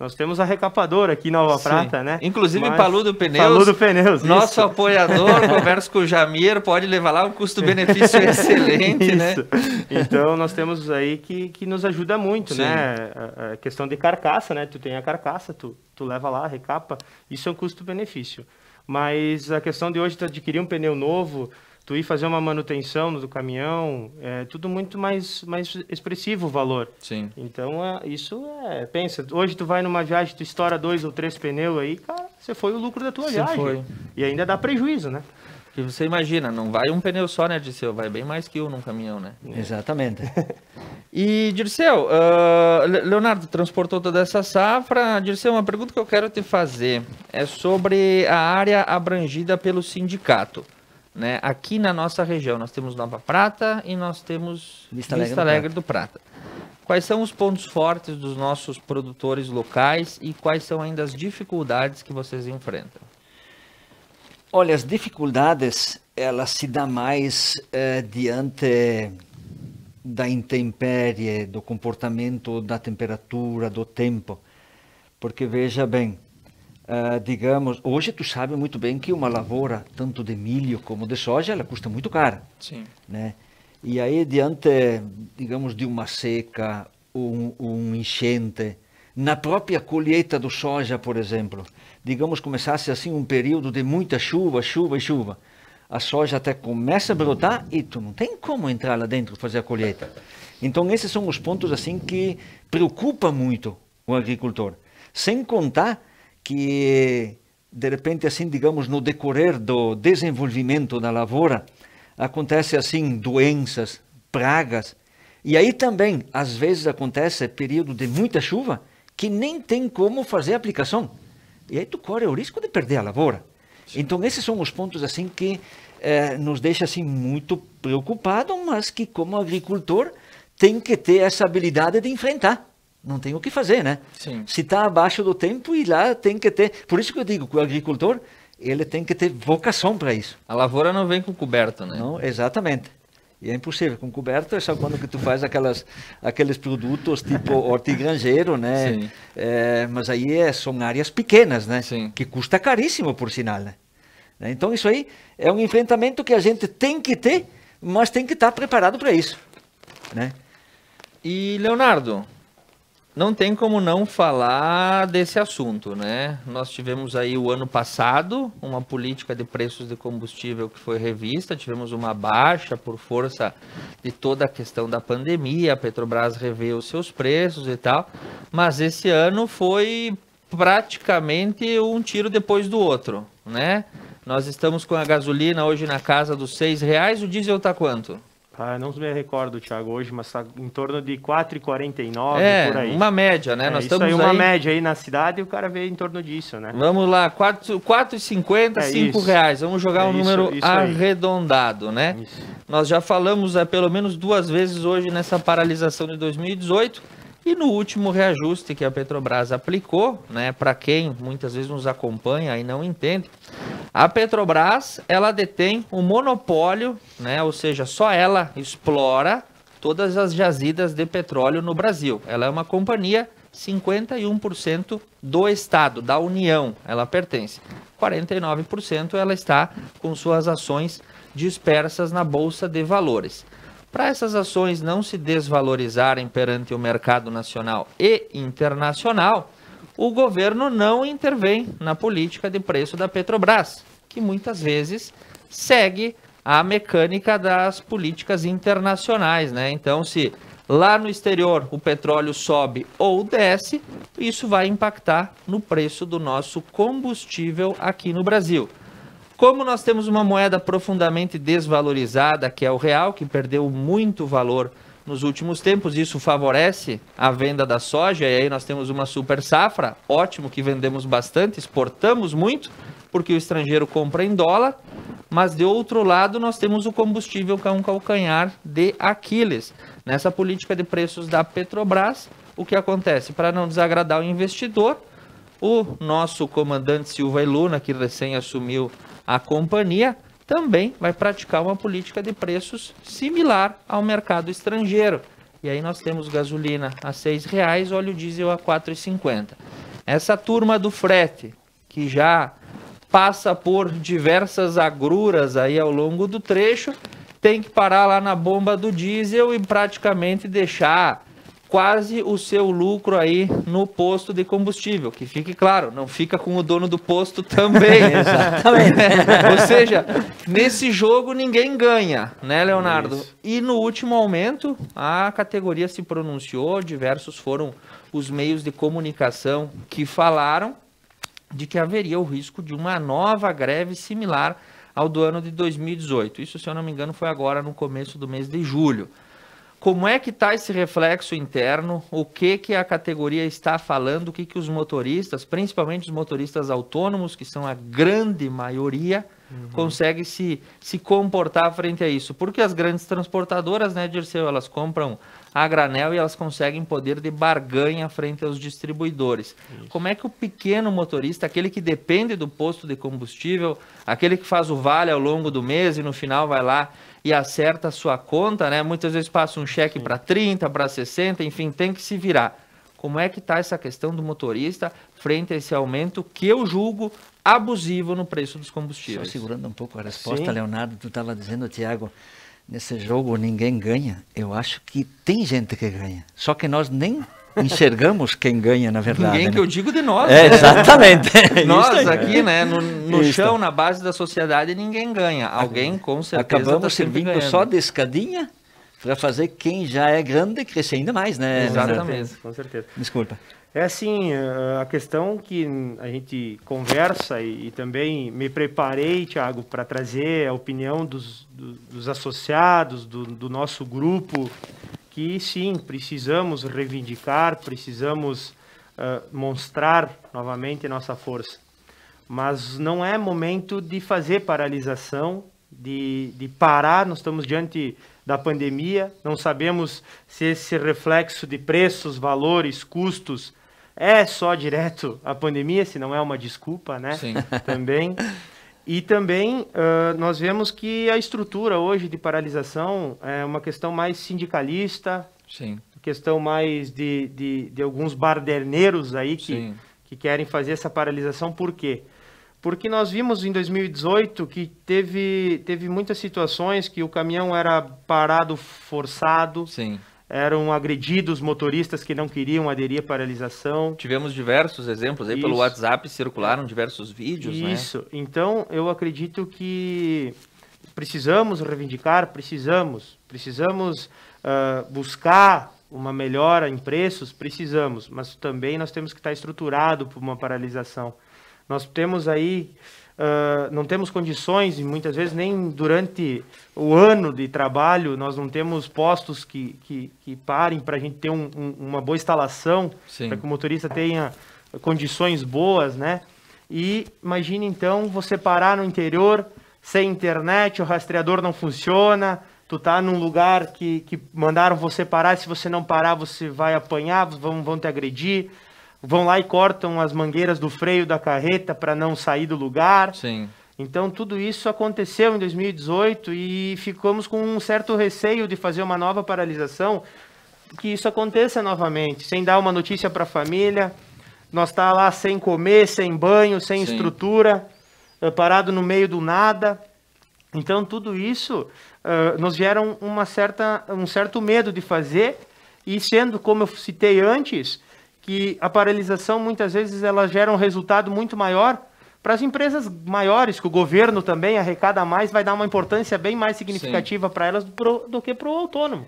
nós temos a recapadora aqui em Nova Sim. Prata, né? Inclusive Mas... Paludo Pneus. Paludo Pneus. Nosso isso. apoiador, converso com o Jamir, pode levar lá um custo-benefício excelente, né? isso. né? Então nós temos aí que, que nos ajuda muito, Sim. né? A, a, questão de carcaça, né? Tu tem a carcaça, tu, tu leva lá, recapa, isso é um custo-benefício. Mas a questão de hoje tu adquirir um pneu novo, tu ir fazer uma manutenção do caminhão, é tudo muito mais, mais expressivo o valor. Sim. Então, é, isso é... Pensa, hoje tu vai numa viagem, tu estoura dois ou três pneus aí, cara, você foi o lucro da tua viagem. Foi. E ainda dá prejuízo, né? Que você imagina, não vai um pneu só, né, Dirceu? Vai bem mais que um num caminhão, né? É. Exatamente. e, Dirceu, uh, Leonardo transportou toda essa safra. Dirceu, uma pergunta que eu quero te fazer é sobre a área abrangida pelo sindicato. Né? Aqui na nossa região, nós temos Nova Prata e nós temos Vista, Alegre, Vista Alegre do, Prata. do Prata. Quais são os pontos fortes dos nossos produtores locais e quais são ainda as dificuldades que vocês enfrentam? Olha, as dificuldades, elas se dá mais eh, diante da intempérie, do comportamento, da temperatura, do tempo. Porque veja bem, ah, digamos, hoje tu sabe muito bem que uma lavoura, tanto de milho como de soja, ela custa muito caro. Sim. Né? E aí, diante, digamos, de uma seca, um, um enchente, na própria colheita do soja, por exemplo, digamos, começasse assim um período de muita chuva, chuva e chuva, a soja até começa a brotar e tu não tem como entrar lá dentro fazer a colheita. Então, esses são os pontos, assim, que preocupa muito o agricultor. Sem contar que de repente assim, digamos, no decorrer do desenvolvimento da lavoura, acontece assim doenças, pragas, e aí também às vezes acontece período de muita chuva que nem tem como fazer aplicação. E aí tu corre o risco de perder a lavoura. Sim. Então esses são os pontos assim que eh, nos deixa assim muito preocupado, mas que como agricultor tem que ter essa habilidade de enfrentar não tem o que fazer, né? Sim. Se está abaixo do tempo, e lá tem que ter. Por isso que eu digo que o agricultor ele tem que ter vocação para isso. A lavoura não vem com coberto, né? Não, exatamente. E é impossível com coberto é só quando que tu faz aquelas, aqueles produtos tipo hortigranjeiro, né? Sim. É, mas aí é, são áreas pequenas, né? Sim. Que custa caríssimo, por sinal, né? Então isso aí é um enfrentamento que a gente tem que ter, mas tem que estar tá preparado para isso, né? E Leonardo, não tem como não falar desse assunto, né? Nós tivemos aí o ano passado uma política de preços de combustível que foi revista, tivemos uma baixa por força de toda a questão da pandemia, a Petrobras reveu os seus preços e tal, mas esse ano foi praticamente um tiro depois do outro, né? Nós estamos com a gasolina hoje na casa dos seis reais, o diesel está quanto? Ah, não me recordo, Thiago, hoje, mas está em torno de 4,49 é, por aí. uma média, né? É, Nós estamos aí uma aí... média aí na cidade e o cara vê em torno disso, né? Vamos lá, 4,50, é 5 isso. reais. Vamos jogar é um isso, número isso arredondado, né? Nós já falamos é, pelo menos duas vezes hoje nessa paralisação de 2018. E no último reajuste que a Petrobras aplicou, né, para quem muitas vezes nos acompanha e não entende, a Petrobras ela detém o monopólio, né, ou seja, só ela explora todas as jazidas de petróleo no Brasil. Ela é uma companhia 51% do Estado, da União, ela pertence. 49% ela está com suas ações dispersas na Bolsa de Valores. Para essas ações não se desvalorizarem perante o mercado nacional e internacional, o governo não intervém na política de preço da Petrobras, que muitas vezes segue a mecânica das políticas internacionais, né? Então, se lá no exterior o petróleo sobe ou desce, isso vai impactar no preço do nosso combustível aqui no Brasil. Como nós temos uma moeda profundamente desvalorizada, que é o real, que perdeu muito valor nos últimos tempos, isso favorece a venda da soja, e aí nós temos uma super safra, ótimo que vendemos bastante, exportamos muito, porque o estrangeiro compra em dólar, mas de outro lado nós temos o combustível que é um calcanhar de Aquiles. Nessa política de preços da Petrobras, o que acontece? Para não desagradar o investidor, o nosso comandante Silva Luna, que recém assumiu a companhia também vai praticar uma política de preços similar ao mercado estrangeiro. E aí nós temos gasolina a R$ 6,00, óleo diesel a R$ 4,50. Essa turma do frete, que já passa por diversas agruras aí ao longo do trecho, tem que parar lá na bomba do diesel e praticamente deixar quase o seu lucro aí no posto de combustível. Que fique claro, não fica com o dono do posto também. Exatamente. Ou seja, nesse jogo ninguém ganha, né, Leonardo? Isso. E no último aumento, a categoria se pronunciou, diversos foram os meios de comunicação que falaram de que haveria o risco de uma nova greve similar ao do ano de 2018. Isso, se eu não me engano, foi agora no começo do mês de julho. Como é que está esse reflexo interno? O que que a categoria está falando? O que que os motoristas, principalmente os motoristas autônomos, que são a grande maioria, uhum. conseguem se, se comportar frente a isso? Porque as grandes transportadoras, né, Dirceu, elas compram a granel e elas conseguem poder de barganha frente aos distribuidores. Isso. Como é que o pequeno motorista, aquele que depende do posto de combustível, aquele que faz o vale ao longo do mês e no final vai lá e acerta a sua conta, né? Muitas vezes passa um cheque para 30, para 60, enfim, tem que se virar. Como é que está essa questão do motorista frente a esse aumento que eu julgo abusivo no preço dos combustíveis? Só segurando um pouco a resposta, Sim. Leonardo, tu estava dizendo, Tiago, nesse jogo ninguém ganha. Eu acho que tem gente que ganha, só que nós nem enxergamos quem ganha, na verdade. Ninguém né? que eu digo de nós. É, né? Exatamente. É nós aqui, né, no, no chão, na base da sociedade, ninguém ganha. Alguém com certeza tá Acabamos tá servindo ganhando. só de escadinha para fazer quem já é grande crescer ainda mais, né? Exatamente, com certeza. Desculpa. É assim, a questão que a gente conversa e, e também me preparei, Tiago, para trazer a opinião dos, dos, dos associados, do, do, nosso grupo que sim, precisamos reivindicar, precisamos uh, mostrar novamente nossa força. Mas não é momento de fazer paralisação, de, de parar, nós estamos diante da pandemia, não sabemos se esse reflexo de preços, valores, custos é só direto à pandemia, se não é uma desculpa, né? Sim. Também. E também uh, nós vemos que a estrutura hoje de paralisação é uma questão mais sindicalista, Sim. questão mais de, de, de alguns barderneiros aí que, que querem fazer essa paralisação. Por quê? Porque nós vimos em 2018 que teve, teve muitas situações que o caminhão era parado forçado. Sim eram agredidos motoristas que não queriam aderir à paralisação. Tivemos diversos exemplos aí Isso. pelo WhatsApp, circularam diversos vídeos, Isso. né? Isso. Então, eu acredito que precisamos reivindicar, precisamos, precisamos uh, buscar uma melhora em preços, precisamos, mas também nós temos que estar estruturado para uma paralisação. Nós temos aí uh, não temos condições, e muitas vezes nem durante o ano de trabalho nós não temos postos que, que, que parem para a gente ter um, um, uma boa instalação, para que o motorista tenha condições boas, né? E imagine então você parar no interior, sem internet, o rastreador não funciona, tu tá num lugar que, que mandaram você parar, se você não parar, você vai apanhar, vão, vão te agredir vão lá e cortam as mangueiras do freio da carreta para não sair do lugar. Sim. Então tudo isso aconteceu em 2018 e ficamos com um certo receio de fazer uma nova paralisação, que isso aconteça novamente, sem dar uma notícia para a família, nós está lá sem comer, sem banho, sem Sim. estrutura, eh, parado no meio do nada. Então tudo isso uh, nos geram uma certa, um certo medo de fazer e sendo como eu citei antes, que a paralisação muitas vezes ela gera um resultado muito maior para as empresas maiores, que o governo também arrecada mais, vai dar uma importância bem mais significativa para elas do, do que para o autônomo.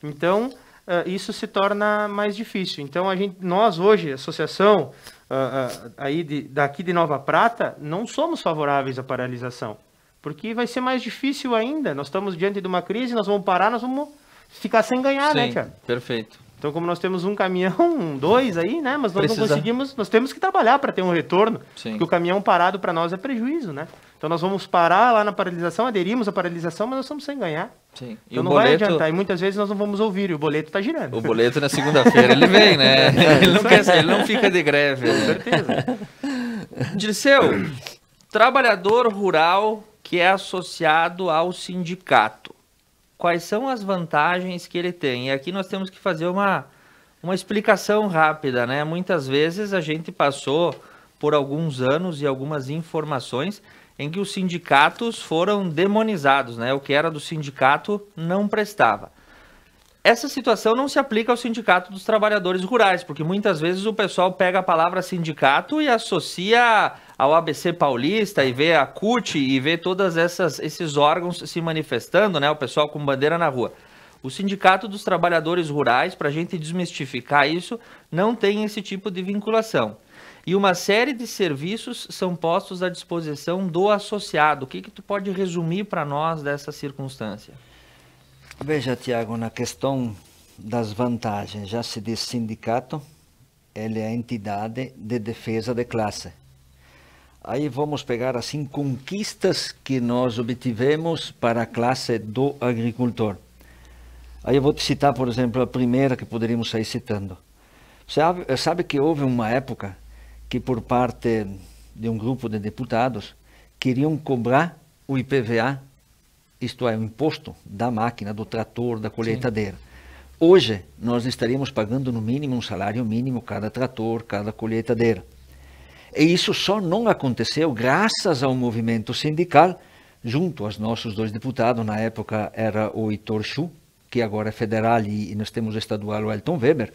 Então, uh, isso se torna mais difícil. Então, a gente, nós hoje, associação uh, uh, aí de, daqui de Nova Prata, não somos favoráveis à paralisação, porque vai ser mais difícil ainda. Nós estamos diante de uma crise, nós vamos parar, nós vamos ficar sem ganhar, né, Sim, né, cara? Perfeito. Então, como nós temos um caminhão, dois aí, né? Mas nós Precisa. não conseguimos, nós temos que trabalhar para ter um retorno, Sim. porque o caminhão parado para nós é prejuízo, né? Então, nós vamos parar lá na paralisação, aderimos à paralisação, mas nós estamos sem ganhar. Sim. Então não boleto... vai adiantar. E muitas vezes nós não vamos ouvir, e o boleto está girando. O boleto na segunda-feira ele vem, né? É ele não, quer, ele não fica de greve. Né? Com certeza. Dirceu, trabalhador rural que é associado ao sindicato quais são as vantagens que ele tem. E aqui nós temos que fazer uma, uma explicação rápida, né? Muitas vezes a gente passou por alguns anos e algumas informações em que os sindicatos foram demonizados, né? O que era do sindicato não prestava. Essa situação não se aplica ao Sindicato dos Trabalhadores Rurais, porque muitas vezes o pessoal pega a palavra sindicato e associa ao ABC Paulista e ver a CUT e ver todas essas esses órgãos se manifestando, né? O pessoal com bandeira na rua. O Sindicato dos Trabalhadores Rurais, para a gente desmistificar isso, não tem esse tipo de vinculação. E uma série de serviços são postos à disposição do associado. O que, que tu pode resumir para nós dessa circunstância? Veja, Tiago, na questão das vantagens, já se diz sindicato, ele é a entidade de defesa de classe. Aí vamos pegar assim conquistas que nós obtivemos para a classe do agricultor. Aí eu vou te citar, por exemplo, a primeira que poderíamos sair citando. Você sabe, sabe que houve uma época que por parte de um grupo de deputados queriam cobrar o IPVA, isto é, o imposto da máquina, do trator, da colheitadeira. Sim. Hoje, nós estaríamos pagando no mínimo um salário mínimo cada trator, cada colheitadeira. E isso só não aconteceu graças ao movimento sindical, junto aos nossos dois deputados, na época era o Heitor Chu, que agora é federal, e nós temos o estadual o Elton Weber.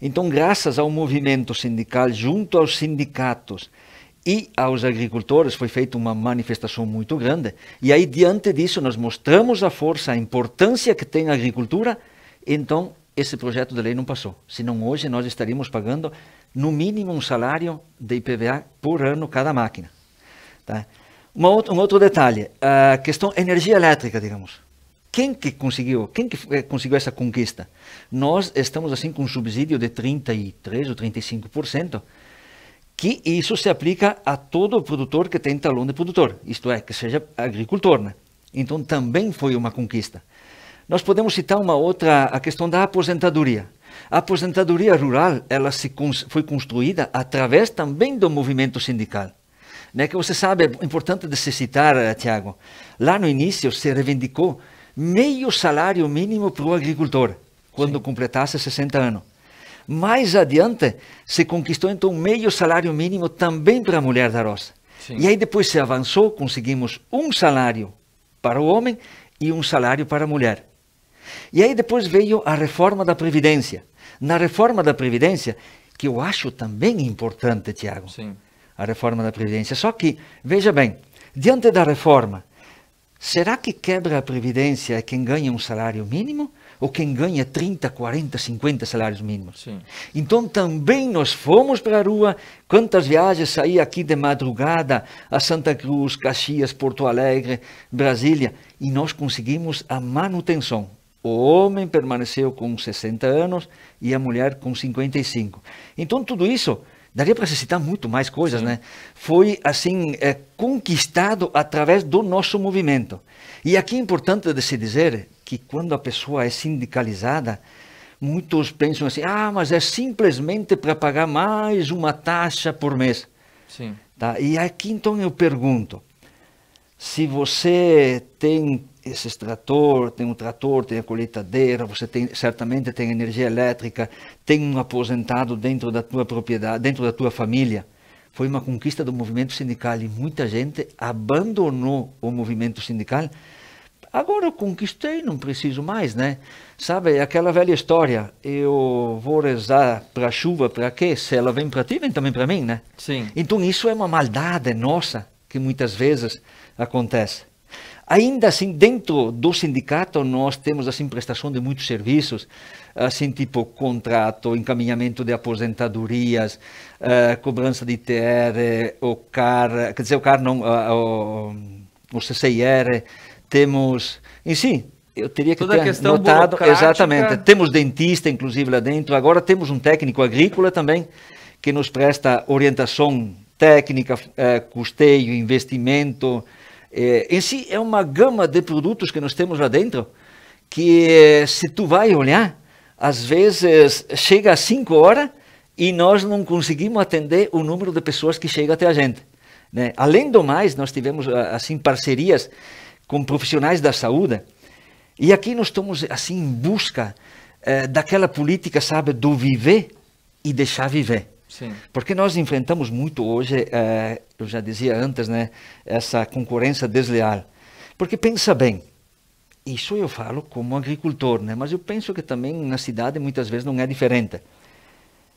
Então, graças ao movimento sindical, junto aos sindicatos e aos agricultores, foi feita uma manifestação muito grande. E aí, diante disso, nós mostramos a força, a importância que tem a agricultura. Então, esse projeto de lei não passou. Senão, hoje nós estaríamos pagando no mínimo um salário de IPVA por ano cada máquina. Tá? Uma outra, um outro detalhe, a questão energia elétrica, digamos. Quem que conseguiu? Quem que eh, conseguiu essa conquista? Nós estamos assim com um subsídio de 33 ou 35%, que isso se aplica a todo produtor que tem talão de produtor, isto é, que seja agricultor, né? Então também foi uma conquista. Nós podemos citar uma outra, a questão da aposentadoria. A aposentadoria rural ela se foi construída através também do movimento sindical. Né, que você sabe, é importante de se citar, eh, Tiago, lá no início se reivindicou meio salário mínimo para o agricultor, quando Sim. completasse 60 anos. Mais adiante, se conquistou então meio salário mínimo também para a mulher da roça. Sim. E aí depois se avançou, conseguimos um salário para o homem e um salário para a mulher. E aí depois veio a reforma da Previdência, na reforma da Previdência, que eu acho também importante, Tiago, Sim. a reforma da Previdência. Só que, veja bem, diante da reforma, será que quebra a Previdência quem ganha um salário mínimo? Ou quem ganha 30, 40, 50 salários mínimos. Sim. Então também nós fomos para a rua. Quantas viagens saí aqui de madrugada a Santa Cruz, Caxias, Porto Alegre, Brasília. E nós conseguimos a manutenção o homem permaneceu com 60 anos e a mulher com 55. Então, tudo isso daria para se citar muito mais coisas, Sim. né? Foi assim é, conquistado através do nosso movimento. E aqui é importante de se dizer que quando a pessoa é sindicalizada, muitos pensam assim: ah, mas é simplesmente para pagar mais uma taxa por mês. Sim. Tá? E aqui então eu pergunto: se você tem esse trator, tem um trator, tem a colheitadeira, você tem, certamente tem energia elétrica, tem um aposentado dentro da tua propriedade, dentro da tua família. Foi uma conquista do movimento sindical e muita gente abandonou o movimento sindical. Agora eu conquistei, não preciso mais, né? Sabe, é aquela velha história, eu vou rezar para a chuva, para quê? Se ela vem para ti, vem também para mim, né? Sim. Então isso é uma maldade nossa que muitas vezes acontece. Ainda assim, dentro do sindicato, nós temos assim prestação de muitos serviços, assim tipo contrato, encaminhamento de aposentadorias, uh, cobrança de TR, o CAR, quer dizer, o CAR não, uh, o, o CCIR, temos, em si, eu teria que Toda ter notado, exatamente, temos dentista inclusive lá dentro, agora temos um técnico agrícola também, que nos presta orientação técnica, uh, custeio, investimento, é, em si, é uma gama de produtos que nós temos lá dentro que, se tu vai olhar, às vezes chega às 5 horas e nós não conseguimos atender o número de pessoas que chega até a gente. Né? Além do mais, nós tivemos assim parcerias com profissionais da saúde e aqui nós estamos assim em busca eh, daquela política, sabe, do viver e deixar viver. Porque nós enfrentamos muito hoje, é, eu já dizia antes, né, essa concorrência desleal. Porque pensa bem, isso eu falo como agricultor, né, mas eu penso que também na cidade muitas vezes não é diferente.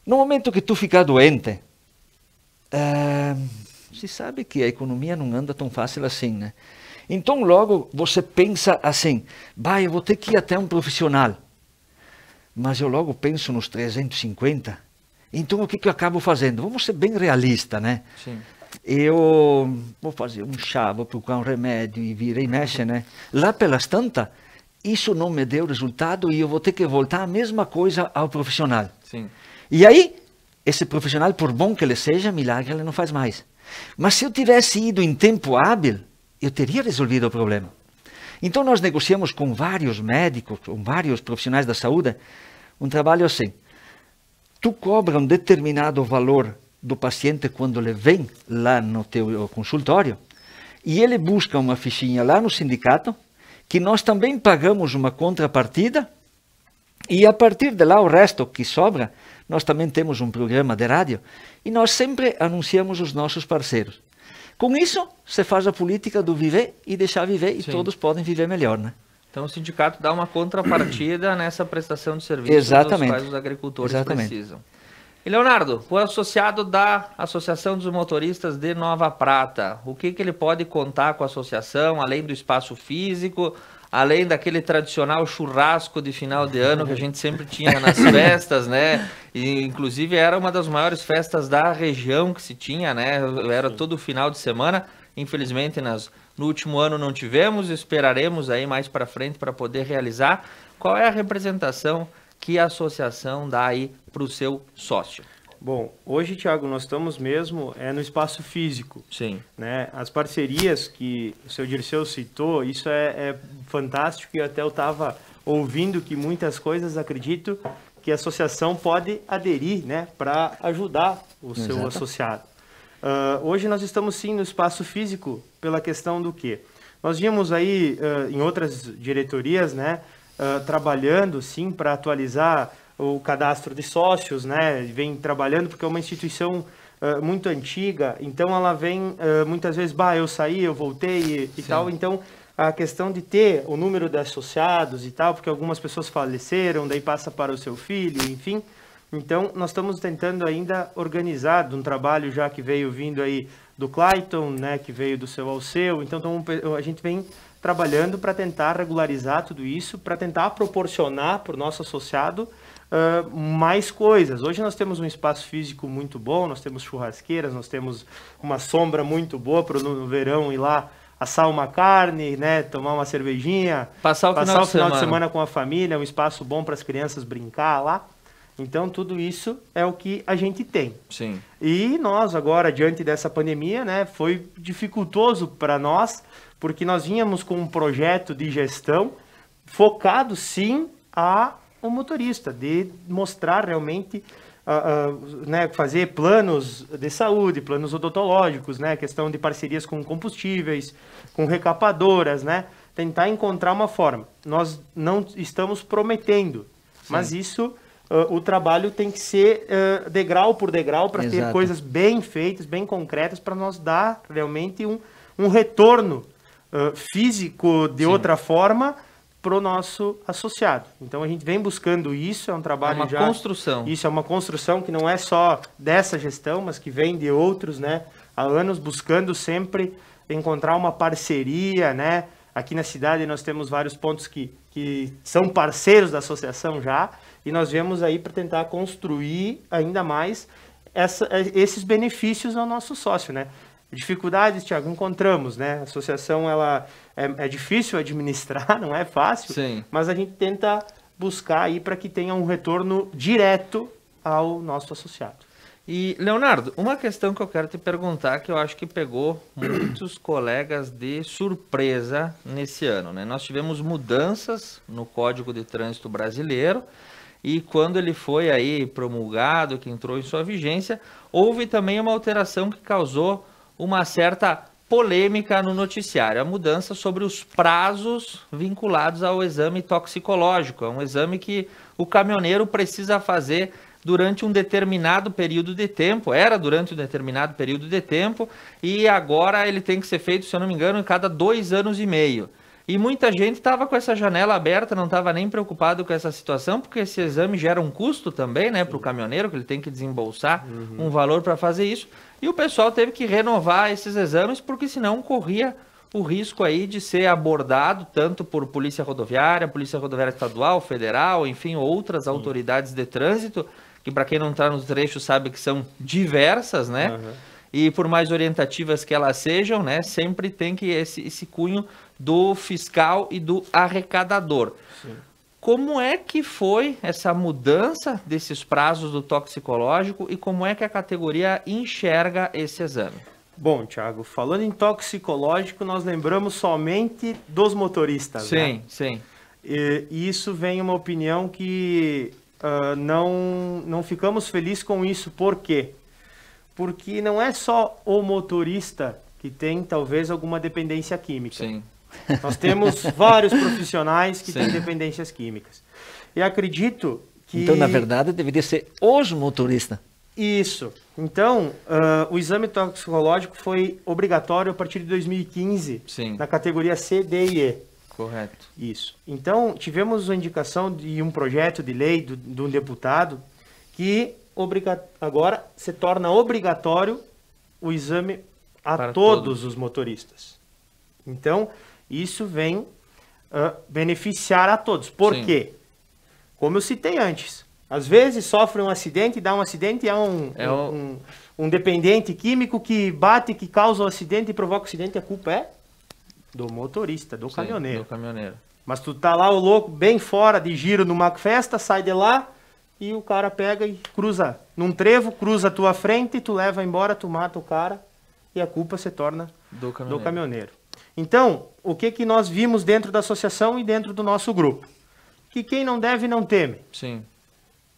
No momento que tu ficar doente, é, se sabe que a economia não anda tão fácil assim, né? Então logo você pensa assim, vai, eu vou ter que ir até um profissional. Mas eu logo penso nos 350 então o que, que eu acabo fazendo? Vamos ser bem realista, né? Sim. Eu vou fazer um chá, vou procurar um remédio e vira e mexe, né? Lá pelas tantas, isso não me deu resultado e eu vou ter que voltar a mesma coisa ao profissional. Sim. E aí, esse profissional, por bom que ele seja, milagre ele não faz mais. Mas se eu tivesse ido em tempo hábil, eu teria resolvido o problema. Então nós negociamos com vários médicos, com vários profissionais da saúde, um trabalho assim tu cobra um determinado valor do paciente quando ele vem lá no teu eh, consultório e ele busca uma fichinha lá no sindicato que nós também pagamos uma contrapartida e a partir de lá o resto que sobra nós também temos um programa de rádio e nós sempre anunciamos os nossos parceiros. Com isso, se faz a política do viver e deixar viver Sim. e todos podem viver melhor, né? Então o sindicato dá uma contrapartida nessa prestação de serviço que dos quais os agricultores Exatamente. precisam. E Leonardo, o associado da Associação dos Motoristas de Nova Prata, o que, que ele pode contar com a associação, além do espaço físico, além daquele tradicional churrasco de final de ano que a gente sempre tinha nas festas, né? E, inclusive era uma das maiores festas da região que se tinha, né? Era todo final de semana. Infelizmente, nas no último ano não tivemos, esperaremos aí mais para frente para poder realizar. Qual é a representação que a associação dá aí para o seu sócio? Bom, hoje, Thiago, nós estamos mesmo é, no espaço físico. Sim. Né? As parcerias que o seu Dirceu citou, isso é, é fantástico e até eu estava ouvindo que muitas coisas, acredito, que a associação pode aderir né, para ajudar o seu associado. Uh, hoje nós estamos sim no espaço físico pela questão do quê? Nós vimos aí uh, em outras diretorias, né, uh, trabalhando sim para atualizar o cadastro de sócios, né, vem trabalhando porque é uma instituição uh, muito antiga, então ela vem muitas vezes, bah, eu saí, eu voltei e, e tal, então a questão de ter o número de associados e tal, porque algumas pessoas faleceram, daí passa para o seu filho, enfim. Então, nós estamos tentando ainda organizar um trabalho já que veio vindo aí do Clayton, né, que veio do seu ao seu. Então, então a gente vem trabalhando para tentar regularizar tudo isso, para tentar proporcionar para o nosso associado uh, mais coisas. Hoje nós temos um espaço físico muito bom, nós temos churrasqueiras, nós temos uma sombra muito boa para no verão ir lá assar uma carne, né, tomar uma cervejinha, passar o final, o final de, semana. de semana com a família, um espaço bom para as crianças brincar lá. Então, tudo isso é o que a gente tem. Sim. E nós, agora, diante dessa pandemia, né, foi dificultoso para nós, porque nós vínhamos com um projeto de gestão focado, sim, a o um motorista, de mostrar realmente, uh, uh, né, fazer planos de saúde, planos odontológicos, né, questão de parcerias com combustíveis, com recapadoras, né, tentar encontrar uma forma. Nós não estamos prometendo, sim. mas isso Uh, o trabalho tem que ser uh, degrau por degrau para ter coisas bem feitas, bem concretas, para nós dar realmente um, um retorno uh, físico de Sim. outra forma para o nosso associado. Então a gente vem buscando isso, é um trabalho é uma já... construção. Isso é uma construção que não é só dessa gestão, mas que vem de outros, né? Há anos buscando sempre encontrar uma parceria, né? Aqui na cidade nós temos vários pontos que, que são parceiros da associação já, e nós viemos aí para tentar construir ainda mais essa, é, esses benefícios ao nosso sócio, né? Dificuldades, Tiago, encontramos, né? A associação, ela é, é difícil administrar, não é fácil, Sim. mas a gente tenta buscar aí para que tenha um retorno direto ao nosso associado. E, Leonardo, uma questão que eu quero te perguntar, que eu acho que pegou muitos colegas de surpresa nesse ano, né? Nós tivemos mudanças no Código de Trânsito Brasileiro, e quando ele foi aí promulgado, que entrou em sua vigência, houve também uma alteração que causou uma certa polêmica no noticiário, a mudança sobre os prazos vinculados ao exame toxicológico. É um exame que o caminhoneiro precisa fazer durante um determinado período de tempo, era durante um determinado período de tempo, e agora ele tem que ser feito, se eu não me engano, em cada dois anos e meio. E muita gente estava com essa janela aberta, não estava nem preocupado com essa situação, porque esse exame gera um custo também, né, para o caminhoneiro, que ele tem que desembolsar uhum. um valor para fazer isso. E o pessoal teve que renovar esses exames, porque senão corria o risco aí de ser abordado tanto por polícia rodoviária, polícia rodoviária estadual, federal, enfim, outras autoridades de trânsito, que para quem não está nos trechos sabe que são diversas, né? Uhum. E por mais orientativas que elas sejam, né, sempre tem que esse, esse cunho do fiscal e do arrecadador. Sim. Como é que foi essa mudança desses prazos do toxicológico e como é que a categoria enxerga esse exame? Bom, Thiago, falando em toxicológico, nós lembramos somente dos motoristas. Né? Sim, né? sim. E, e isso vem uma opinião que uh, não, não ficamos felizes com isso. Por quê? Porque não é só o motorista que tem talvez alguma dependência química. Sim. Nós temos vários profissionais que Sim. têm dependências químicas. E acredito que. Então, na verdade, deveria ser os motoristas. Isso. Então, uh, o exame toxicológico foi obrigatório a partir de 2015 Sim. na categoria C, D e E. Correto. Isso. Então, tivemos a indicação de um projeto de lei do, de um deputado que obriga... agora se torna obrigatório o exame a todos os motoristas. Então, isso vem uh, beneficiar a todos. Por Sim. quê? Como eu citei antes, às vezes sofre um acidente, dá um acidente, e é um, é um, um, um dependente químico que bate, que causa o acidente e provoca o acidente, a culpa é do motorista, do Sim, caminhoneiro. Do caminhoneiro. Mas tu tá lá o louco, bem fora de giro numa festa, sai de lá e o cara pega e cruza num trevo, cruza a tua frente, tu leva embora, tu mata o cara e a culpa se torna do caminhoneiro. Do caminhoneiro. Então, o que, que nós vimos dentro da associação e dentro do nosso grupo? Que quem não deve não teme. Sim.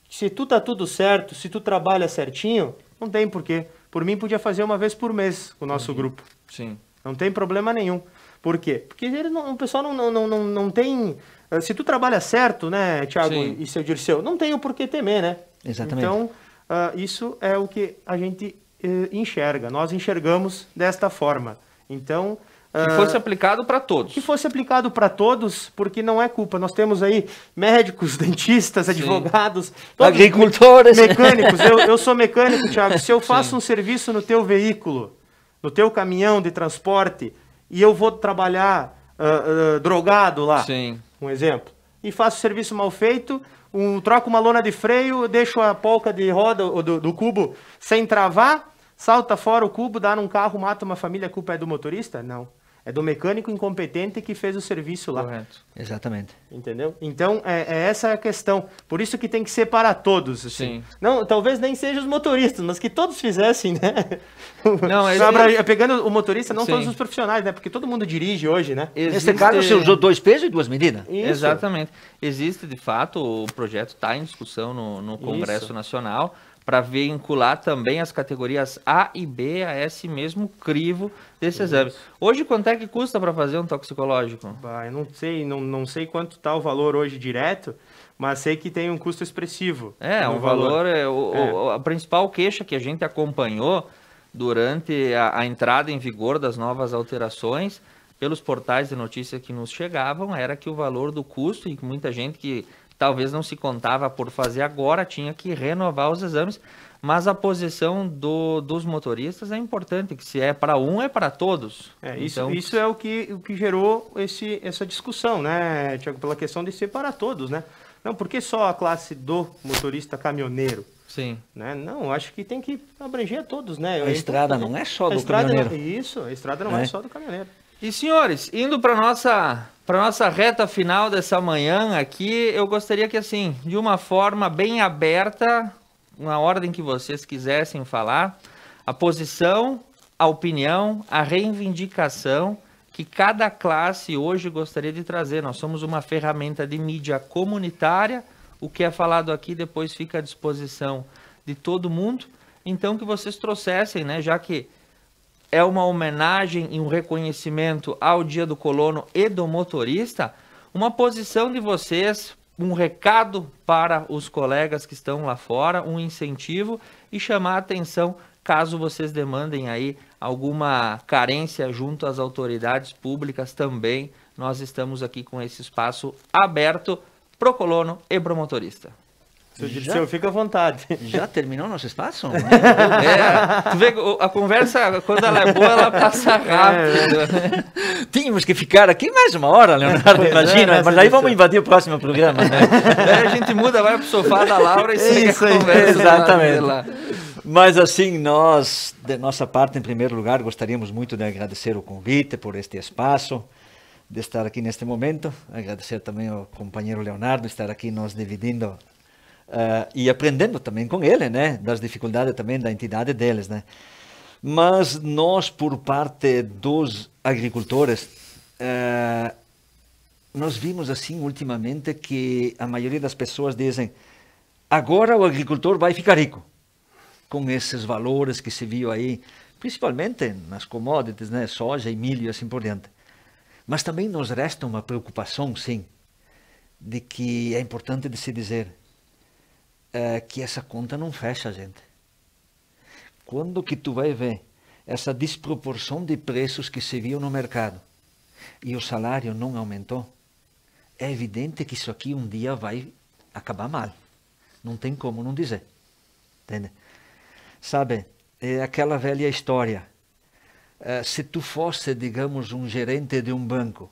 Se tu tá tudo certo, se tu trabalha certinho, não tem porquê. Por mim, podia fazer uma vez por mês o nosso uhum. grupo. Sim. Não tem problema nenhum. Por quê? Porque ele não, o pessoal não, não, não, não tem. Eh, se tu trabalha certo, né, Thiago Sim. e seu Dirceu, não tem o porquê temer, né? Exatamente. Então, uh, isso é o que a gente uh, enxerga. Nós enxergamos desta forma. Então, que ah, fosse aplicado para todos. Que fosse aplicado para todos, porque não é culpa. Nós temos aí médicos, dentistas, advogados, agricultores, mecânicos. eu, eu, sou mecânico, Thiago. Se eu faço Sim. um serviço no teu veículo, no teu caminhão de transporte, e eu vou trabalhar uh, uh, drogado lá, Sim. um exemplo, e faço serviço mal feito, um, troco uma lona de freio, deixo a polca de roda ou do, do cubo sem travar, salta fora o cubo, dá num carro, mata uma família, a culpa é do motorista? Não. É do mecânico incompetente que fez o serviço lá. Correto. Exatamente. Entendeu? Então, é, é essa a questão. Por isso que tem que ser para todos. Assim. Sim. Não, talvez nem sejam os motoristas, mas que todos fizessem, né? Não, é Pegando o motorista, não Sim. todos os profissionais, né? Porque todo mundo dirige hoje, né? Existe... Nesse caso, você usou dois pesos e duas medidas. Isso. Exatamente. Existe, de fato, o projeto está em discussão no, no Congresso isso. Nacional para vincular também as categorias A e B a esse mesmo crivo desse Isso. exame. Hoje, quanto é que custa para fazer um toxicológico? Bah, eu não sei, não, não sei quanto está o valor hoje direto, mas sei que tem um custo expressivo. É, o valor. valor é, o, é. O, a principal queixa que a gente acompanhou durante a, a, entrada em vigor das novas alterações, pelos portais de notícia que nos chegavam, era que o valor do custo, e muita gente que talvez não se contava por fazer agora, tinha que renovar os exames, mas a posição do, dos motoristas é importante, que se é para um, é para todos. É, isso, então... isso é o que, o que gerou esse, essa discussão, né, Tiago, pela questão de ser para todos, né? Não, por que só a classe do motorista caminhoneiro? Sim. Né? Não, acho que tem que abranger a todos, né? A é estrada não é só do caminhoneiro. Não... isso, a estrada não é, é só do caminhoneiro. E senhores, indo para nossa para nossa reta final dessa manhã aqui, eu gostaria que assim, de uma forma bem aberta, na ordem que vocês quisessem falar, a posição, a opinião, a reivindicação que cada classe hoje gostaria de trazer. Nós somos uma ferramenta de mídia comunitária, o que é falado aqui depois fica à disposição de todo mundo. Então que vocês trouxessem, né, já que é uma homenagem e um reconhecimento ao Dia do Colono e do Motorista. Uma posição de vocês, um recado para os colegas que estão lá fora, um incentivo e chamar a atenção caso vocês demandem aí alguma carência junto às autoridades públicas também. Nós estamos aqui com esse espaço aberto pro colono e pro motorista. Seu fica à vontade. Já terminou nosso espaço? é, tu vê, a conversa, quando ela é boa, ela passa é, rápido. É, é. Tínhamos que ficar aqui mais uma hora, Leonardo, imagina. É, mas aí vamos invadir o próximo programa. Né? a gente muda, vai pro sofá da Laura e segue Isso a conversa. Exatamente. lá. Mas assim, nós, de nossa parte, em primeiro lugar, gostaríamos muito de agradecer o convite por este espaço de estar aqui neste momento, agradecer também ao companheiro Leonardo estar aqui nos dividindo uh, e aprendendo também com ele, né, das dificuldades também da entidade deles, né. Mas nós, por parte dos agricultores, uh, nós vimos assim ultimamente que a maioria das pessoas dizem agora o agricultor vai ficar rico com esses valores que se viu aí, principalmente nas commodities, né, soja e milho e assim por diante. Mas também nos resta uma preocupação, sim, de que é importante de se dizer é, que essa conta não fecha, gente. Quando que tu vai ver essa desproporção de preços que se viu no mercado e o salário não aumentou? É evidente que isso aqui um dia vai acabar mal. Não tem como não dizer. Entende? Sabe, é aquela velha história. É, se tu fosse, digamos, um gerente de um banco,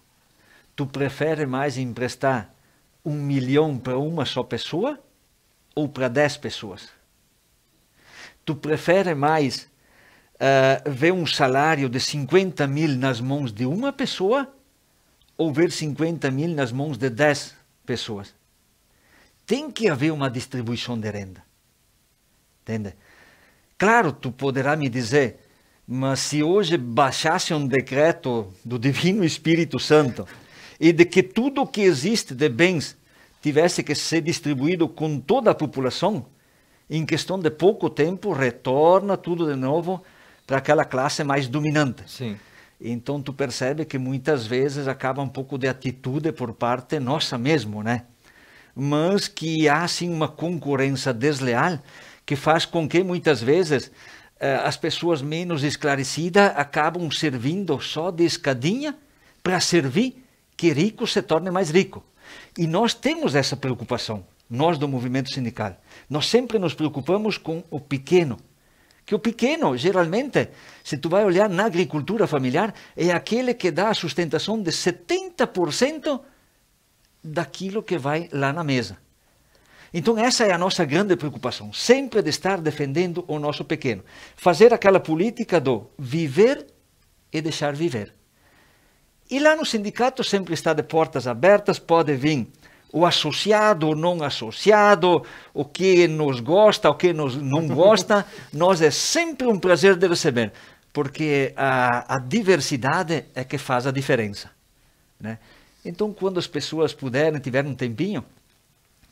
tu prefere mais emprestar um milhão para uma só pessoa ou para 10 pessoas? Tu prefere mais uh, ver um salário de 50 mil nas mãos de uma pessoa ou ver 50 mil nas mãos de 10 pessoas? Tem que haver uma distribuição de renda. Entende? Claro, tu poderá me dizer, mas se hoje baixasse um decreto do Divino Espírito Santo e de que tudo que existe de bens tivesse que ser distribuído com toda a população, em questão de pouco tempo retorna tudo de novo para aquela classe mais dominante. Sim. Então tu percebe que muitas vezes acaba um pouco de atitude por parte nossa mesmo, né? Mas que há sim uma concorrência desleal que faz com que muitas vezes eh, as pessoas menos esclarecidas acabam servindo só de escadinha para servir que rico se torne mais rico. E nós temos essa preocupação, nós do movimento sindical. Nós sempre nos preocupamos com o pequeno. Que o pequeno, geralmente, se tu vai olhar na agricultura familiar, é aquele que dá a sustentação de 70% daquilo que vai lá na mesa. Então, essa é a nossa grande preocupação, sempre de estar defendendo o nosso pequeno. Fazer aquela política do viver e deixar viver. E lá no sindicato sempre está de portas abertas, pode vir o associado, o não associado, o que nos gosta, o que nos não gosta, nós é sempre um prazer de receber, porque a, a diversidade é que faz a diferença, né? Então, quando as pessoas puderem, tiverem um tempinho,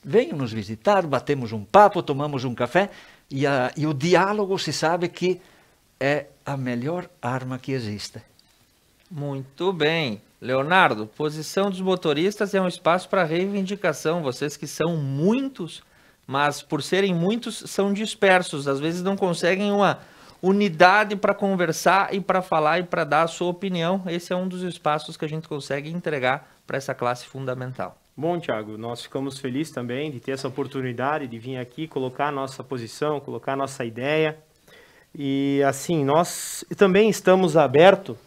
venham nos visitar, batemos um papo, tomamos um café, e, a, e o diálogo se sabe que é a melhor arma que existe. Muito bem. Leonardo, posição dos motoristas é um espaço para reivindicação. Vocês que são muitos, mas por serem muitos, são dispersos. Às vezes não conseguem uma unidade para conversar e para falar e para dar a sua opinião. Esse é um dos espaços que a gente consegue entregar para essa classe fundamental. Bom, Tiago, nós ficamos felizes também de ter essa oportunidade de vir aqui colocar a nossa posição, colocar a nossa ideia. E assim, nós também estamos abertos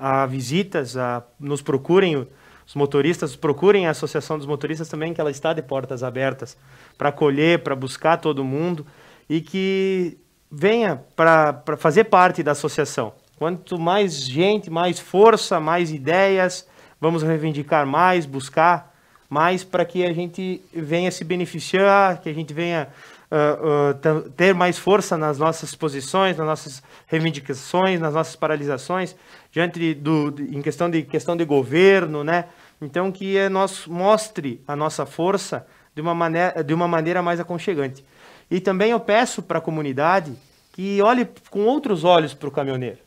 a visitas, a, nos procurem, os motoristas, procurem a Associação dos Motoristas também, que ela está de portas abertas para acolher, para buscar todo mundo e que venha para fazer parte da associação. Quanto mais gente, mais força, mais ideias, vamos reivindicar mais, buscar mais para que a gente venha se beneficiar, que a gente venha uh, uh, ter mais força nas nossas posições, nas nossas reivindicações, nas nossas paralisações, diante de, do, de, em questão de, questão de governo, né? Então, que é, nós mostre a nossa força de uma, maneira, de uma maneira mais aconchegante. E também eu peço para a comunidade que olhe com outros olhos para o caminhoneiro.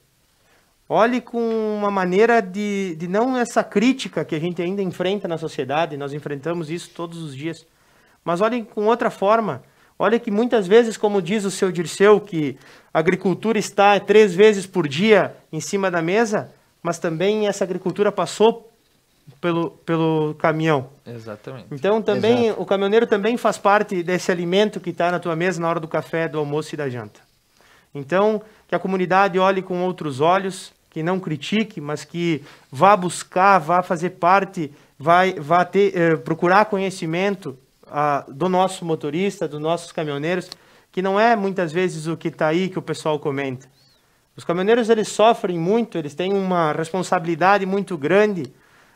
Olhe com uma maneira de, de não essa crítica que a gente ainda enfrenta na sociedade, nós enfrentamos isso todos os dias, mas olhem com outra forma Olha que muitas vezes, como diz o seu Dirceu, que a agricultura está três vezes por dia em cima da mesa, mas também essa agricultura passou pelo, pelo caminhão. Exatamente. Então também Exato. o caminhoneiro também faz parte desse alimento que está na tua mesa na hora do café, do almoço e da janta. Então que a comunidade olhe com outros olhos, que não critique, mas que vá buscar, vá fazer parte, vai, vá ter, eh, procurar conhecimento do nosso motorista, dos nossos caminhoneiros, que não é muitas vezes o que está aí que o pessoal comenta. Os caminhoneiros eles sofrem muito, eles têm uma responsabilidade muito grande.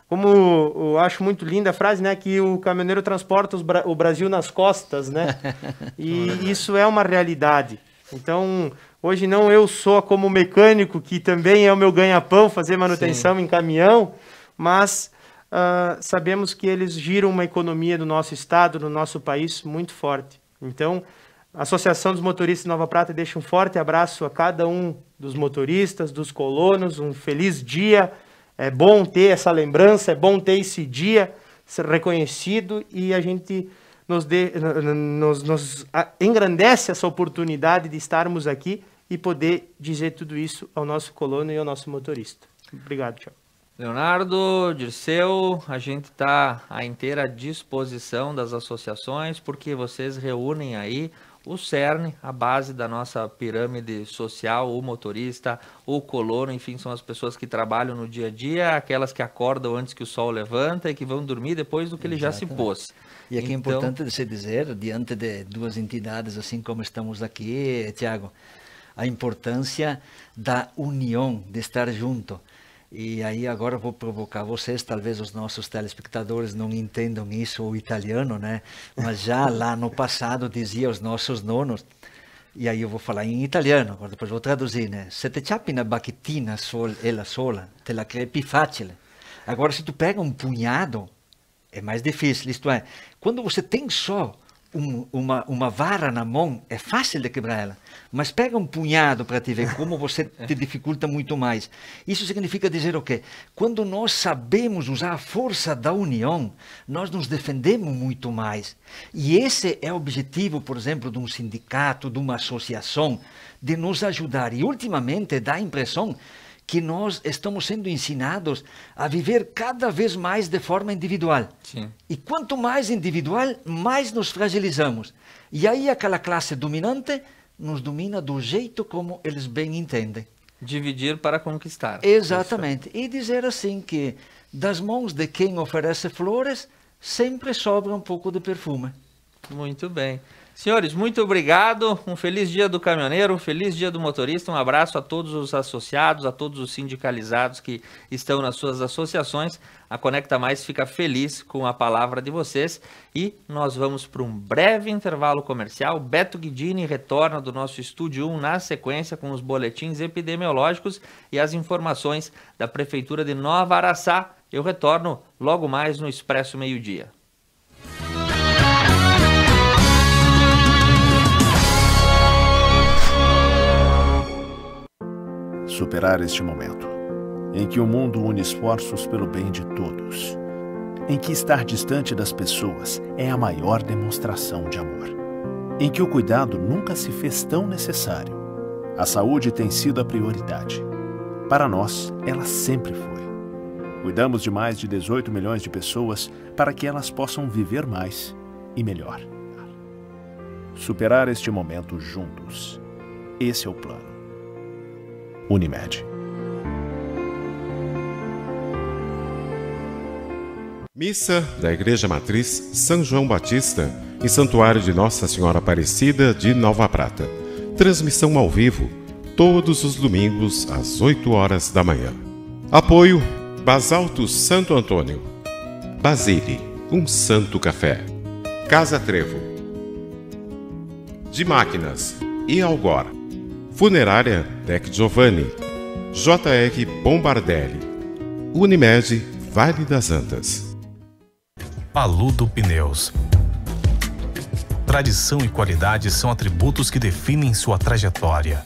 Como eu acho muito linda a frase, né, que o caminhoneiro transporta Bra o Brasil nas costas, né? E né? isso é uma realidade. Então, hoje não eu sou como mecânico, que também é o meu ganha-pão fazer manutenção Sim. em caminhão, mas uh, sabemos que eles giram uma economia do nosso estado, do nosso país, muito forte. Então, a Associação dos Motoristas de Nova Prata deixa um forte abraço a cada um dos motoristas, dos colonos, um feliz dia. É bom ter essa lembrança, é bom ter esse dia reconhecido e a gente nos, de, nos, nos engrandece essa oportunidade de estarmos aqui e poder dizer tudo isso ao nosso colono e ao nosso motorista. Obrigado, tchau. Leonardo, Dirceu, a gente está à inteira disposição das associações, porque vocês reúnem aí o CERN, a base da nossa pirâmide social, o motorista, o colono, enfim, são as pessoas que trabalham no dia a dia, aquelas que acordam antes que o sol levanta e que vão dormir depois do que ele Exatamente. já se pôs. E aqui é então... é importante se dizer, diante de duas entidades assim como estamos aqui, Tiago, a importância da união, de estar junto. E aí agora vou provocar vocês, talvez os nossos telespectadores não entendam isso, o italiano, né? Mas já lá no passado dizia os nossos nonos, e aí eu vou falar em italiano, agora depois vou traduzir, né? Se te ciappi una bacchettina sol, ela sola, te la crepi facile. Agora, se tu pega um punhado, é mais difícil, isto é, quando você tem só um, uma, uma vara na mão, é fácil de quebrar ela. Mas pega um punhado para te ver como você te dificulta muito mais. Isso significa dizer o quê? Quando nós sabemos usar a força da união, nós nos defendemos muito mais. E esse é o objetivo, por exemplo, de um sindicato, de uma associação, de nos ajudar. E ultimamente dá a impressão que nós estamos sendo ensinados a viver cada vez mais de forma individual. Sim. E quanto mais individual, mais nos fragilizamos. E aí aquela classe dominante nos domina do jeito como eles bem entendem. Dividir para conquistar. Exatamente. Isso. E dizer assim que das mãos de quem oferece flores sempre sobra um pouco de perfume. Muito bem. Senhores, muito obrigado. Um feliz dia do caminhoneiro, um feliz dia do motorista. Um abraço a todos os associados, a todos os sindicalizados que estão nas suas associações. A Conecta Mais fica feliz com a palavra de vocês e nós vamos para um breve intervalo comercial. Beto Guidini retorna do nosso estúdio 1 na sequência com os boletins epidemiológicos e as informações da prefeitura de Nova Araçá. Eu retorno logo mais no Expresso Meio-dia. superar este momento, em que o mundo une esforços pelo bem de todos, em que estar distante das pessoas é a maior demonstração de amor, em que o cuidado nunca se fez tão necessário. A saúde tem sido a prioridade. Para nós, ela sempre foi. Cuidamos de mais de 18 milhões de pessoas para que elas possam viver mais e melhor. Superar este momento juntos. Esse é o plano. Unimed. Missa da Igreja Matriz São João Batista, em Santuário de Nossa Senhora Aparecida de Nova Prata. Transmissão ao vivo, todos os domingos às 8 horas da manhã. Apoio Basalto Santo Antônio. Basile, um santo café. Casa Trevo. De Máquinas e Algora. Funerária Tec Giovanni, J.R. Bombardelli, Unimed Vale das Antas. Paludo Pneus. Tradição e qualidade são atributos que definem sua trajetória.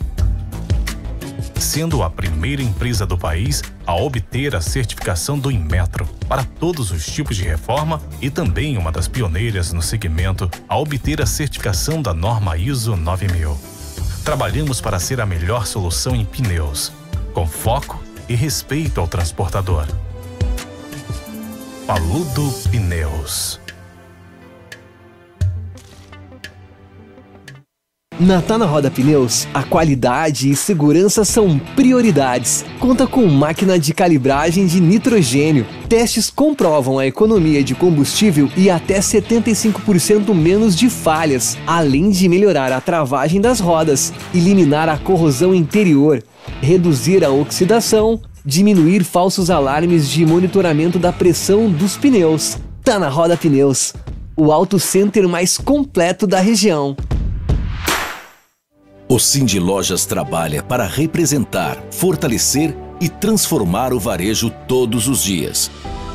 Sendo a primeira empresa do país a obter a certificação do Inmetro para todos os tipos de reforma e também uma das pioneiras no segmento a obter a certificação da norma ISO 9000 trabalhamos para ser a melhor solução em pneus, com foco e respeito ao transportador. Paludo Pneus Na Tá na Roda Pneus, a qualidade e segurança são prioridades. Conta com máquina de calibragem de nitrogênio. Testes comprovam a economia de combustível e até 75% menos de falhas, além de melhorar a travagem das rodas, eliminar a corrosão interior, reduzir a oxidação, diminuir falsos alarmes de monitoramento da pressão dos pneus. Tá na Roda Pneus, o auto center mais completo da região. O Cindy Lojas trabalha para representar, fortalecer e transformar o varejo todos os dias.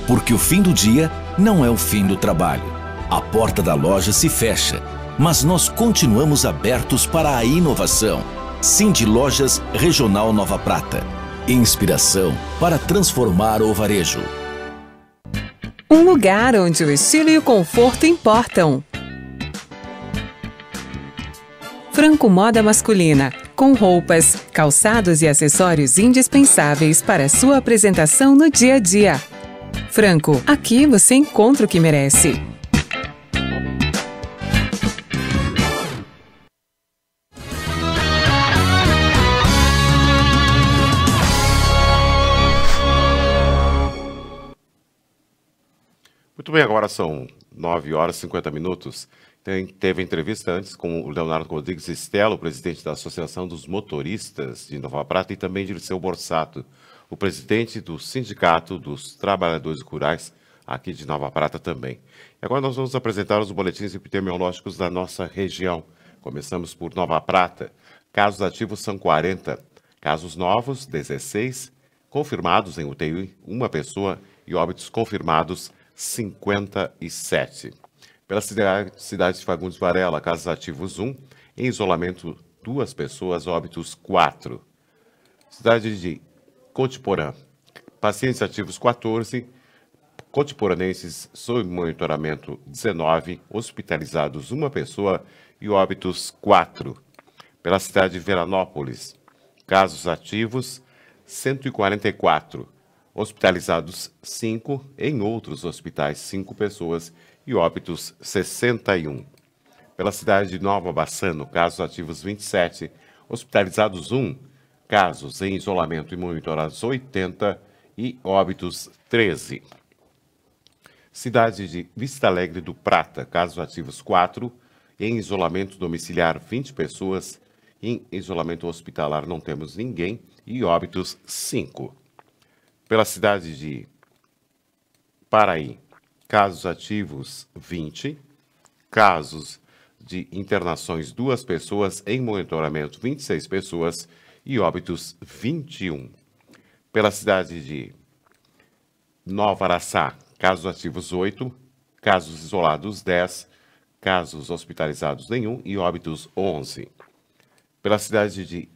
Porque o fim do dia não é o fim do trabalho. A porta da loja se fecha, mas nós continuamos abertos para a inovação. Cindy Lojas Regional Nova Prata. Inspiração para transformar o varejo. Um lugar onde o estilo e o conforto importam. Franco Moda Masculina, com roupas, calçados e acessórios indispensáveis para sua apresentação no dia a dia. Franco, aqui você encontra o que merece. Muito bem, agora são 9 horas e 50 minutos tem, teve entrevista antes com o Leonardo Rodrigues Estelo, presidente da Associação dos Motoristas de Nova Prata, e também de Liceu Borsato, o presidente do Sindicato dos Trabalhadores Rurais aqui de Nova Prata também. Agora nós vamos apresentar os boletins epidemiológicos da nossa região. Começamos por Nova Prata. Casos ativos são 40, casos novos 16, confirmados em UTI uma pessoa e óbitos confirmados 57. Pela cidade de Fagundes Varela, casos ativos 1, em isolamento 2 pessoas, óbitos 4. Cidade de Contiporã, pacientes ativos 14, contiporanenses sob monitoramento 19, hospitalizados 1 pessoa e óbitos 4. Pela cidade de Veranópolis, casos ativos 144, hospitalizados 5, em outros hospitais 5 pessoas e e óbitos 61. Pela cidade de Nova Bassano, casos ativos 27, hospitalizados 1, casos em isolamento e monitorados 80 e óbitos 13. Cidade de Vista Alegre do Prata, casos ativos 4, em isolamento domiciliar 20 pessoas, em isolamento hospitalar não temos ninguém e óbitos 5. Pela cidade de Paraí, casos ativos 20, casos de internações duas pessoas, em monitoramento 26 pessoas e óbitos 21. Pela cidade de Nova Araçá, casos ativos 8, casos isolados 10, casos hospitalizados nenhum e óbitos 11. Pela cidade de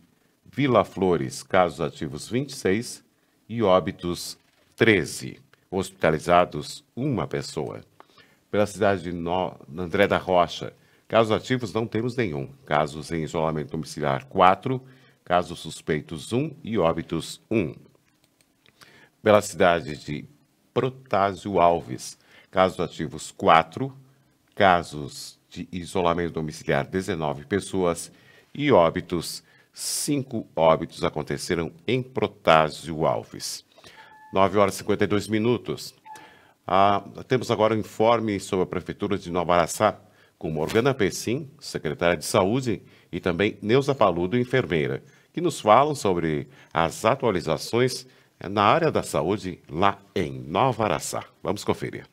Vila Flores, casos ativos 26 e óbitos 13 hospitalizados uma pessoa. Pela cidade de no... André da Rocha, casos ativos não temos nenhum. Casos em isolamento domiciliar, quatro. Casos suspeitos, um. E óbitos, um. Pela cidade de Protásio Alves, casos ativos, quatro. Casos de isolamento domiciliar, 19 pessoas. E óbitos, cinco óbitos aconteceram em Protásio Alves. 9 horas e 52 minutos. Ah, temos agora um informe sobre a Prefeitura de Nova Araçá, com Morgana Pessim, secretária de Saúde, e também Neuza Paludo, enfermeira, que nos falam sobre as atualizações na área da saúde lá em Nova Araçá. Vamos conferir.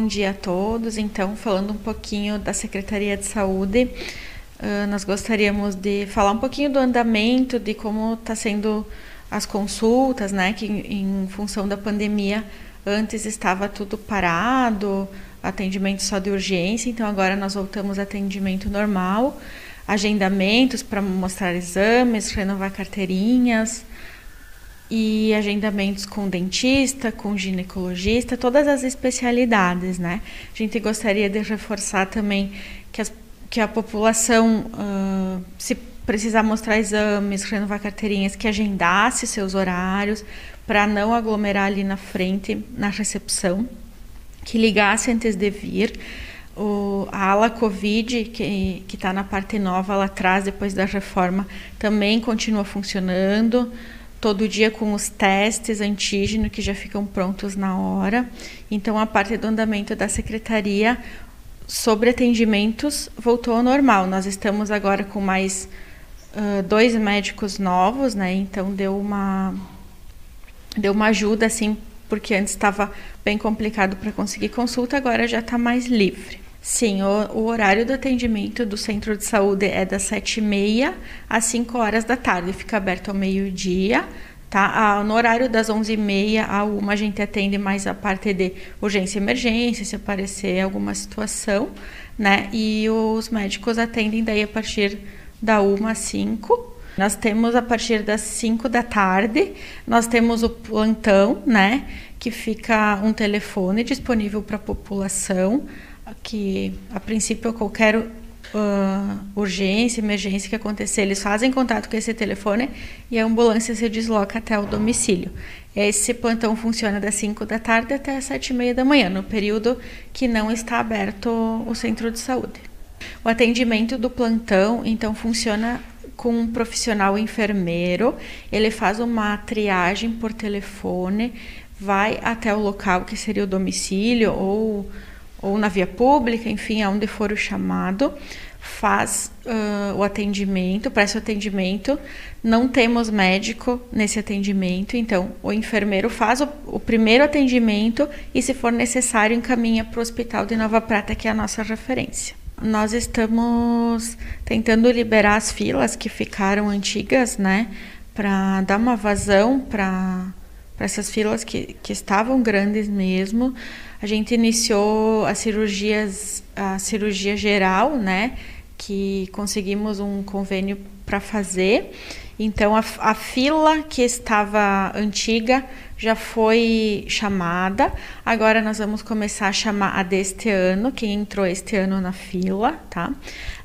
bom dia a todos. Então, falando um pouquinho da Secretaria de Saúde, ah, nós gostaríamos de falar um pouquinho do andamento, de como está sendo as consultas, né? Que em função da pandemia, antes estava tudo parado, atendimento só de urgência. Então, agora nós voltamos a atendimento normal, agendamentos para mostrar exames, renovar carteirinhas e agendamentos com dentista, com ginecologista, todas as especialidades, né? A gente gostaria de reforçar também que, as, que a população, uh, se precisar mostrar exames, renovar carteirinhas, que agendasse seus horários para não aglomerar ali na frente, na recepção, que ligasse antes de vir. O, a ala Covid, que está na parte nova lá atrás, depois da reforma, também continua funcionando todo dia com os testes antígeno que já ficam prontos na hora. Então, a parte do andamento da secretaria sobre atendimentos voltou ao normal. Nós estamos agora com mais uh, dois médicos novos, né? Então, deu uma, deu uma ajuda, assim, porque antes estava bem complicado para conseguir consulta, agora já está mais livre. Sim, o, o, horário do atendimento do centro de saúde é das 7h30 às 5 horas da tarde, fica aberto ao meio-dia. Tá? Ah, no horário das 11h30 a 1 a gente atende mais a parte de urgência e emergência, se aparecer alguma situação, né? E os médicos atendem daí a partir da 1 às 5 nós temos a partir das 5 da tarde, nós temos o plantão, né? Que fica um telefone disponível para a população que a princípio qualquer uh, urgência, emergência que acontecer, eles fazem contato com esse telefone e a ambulância se desloca até o domicílio. Esse plantão funciona das 5 da tarde até as 7 e meia da manhã, no período que não está aberto o centro de saúde. O atendimento do plantão, então, funciona com um profissional enfermeiro, ele faz uma triagem por telefone, vai até o local que seria o domicílio ou ou na via pública, enfim, aonde for o chamado, faz uh, o atendimento, presta o atendimento. Não temos médico nesse atendimento, então o enfermeiro faz o, o primeiro atendimento e, se for necessário, encaminha para o Hospital de Nova Prata, que é a nossa referência. Nós estamos tentando liberar as filas que ficaram antigas, né, para dar uma vazão para essas filas que, que estavam grandes mesmo. A gente iniciou as cirurgias, a cirurgia geral, né? Que conseguimos um convênio para fazer. Então a, a, fila que estava antiga já foi chamada. Agora nós vamos começar a chamar a deste ano, quem entrou este ano na fila, tá?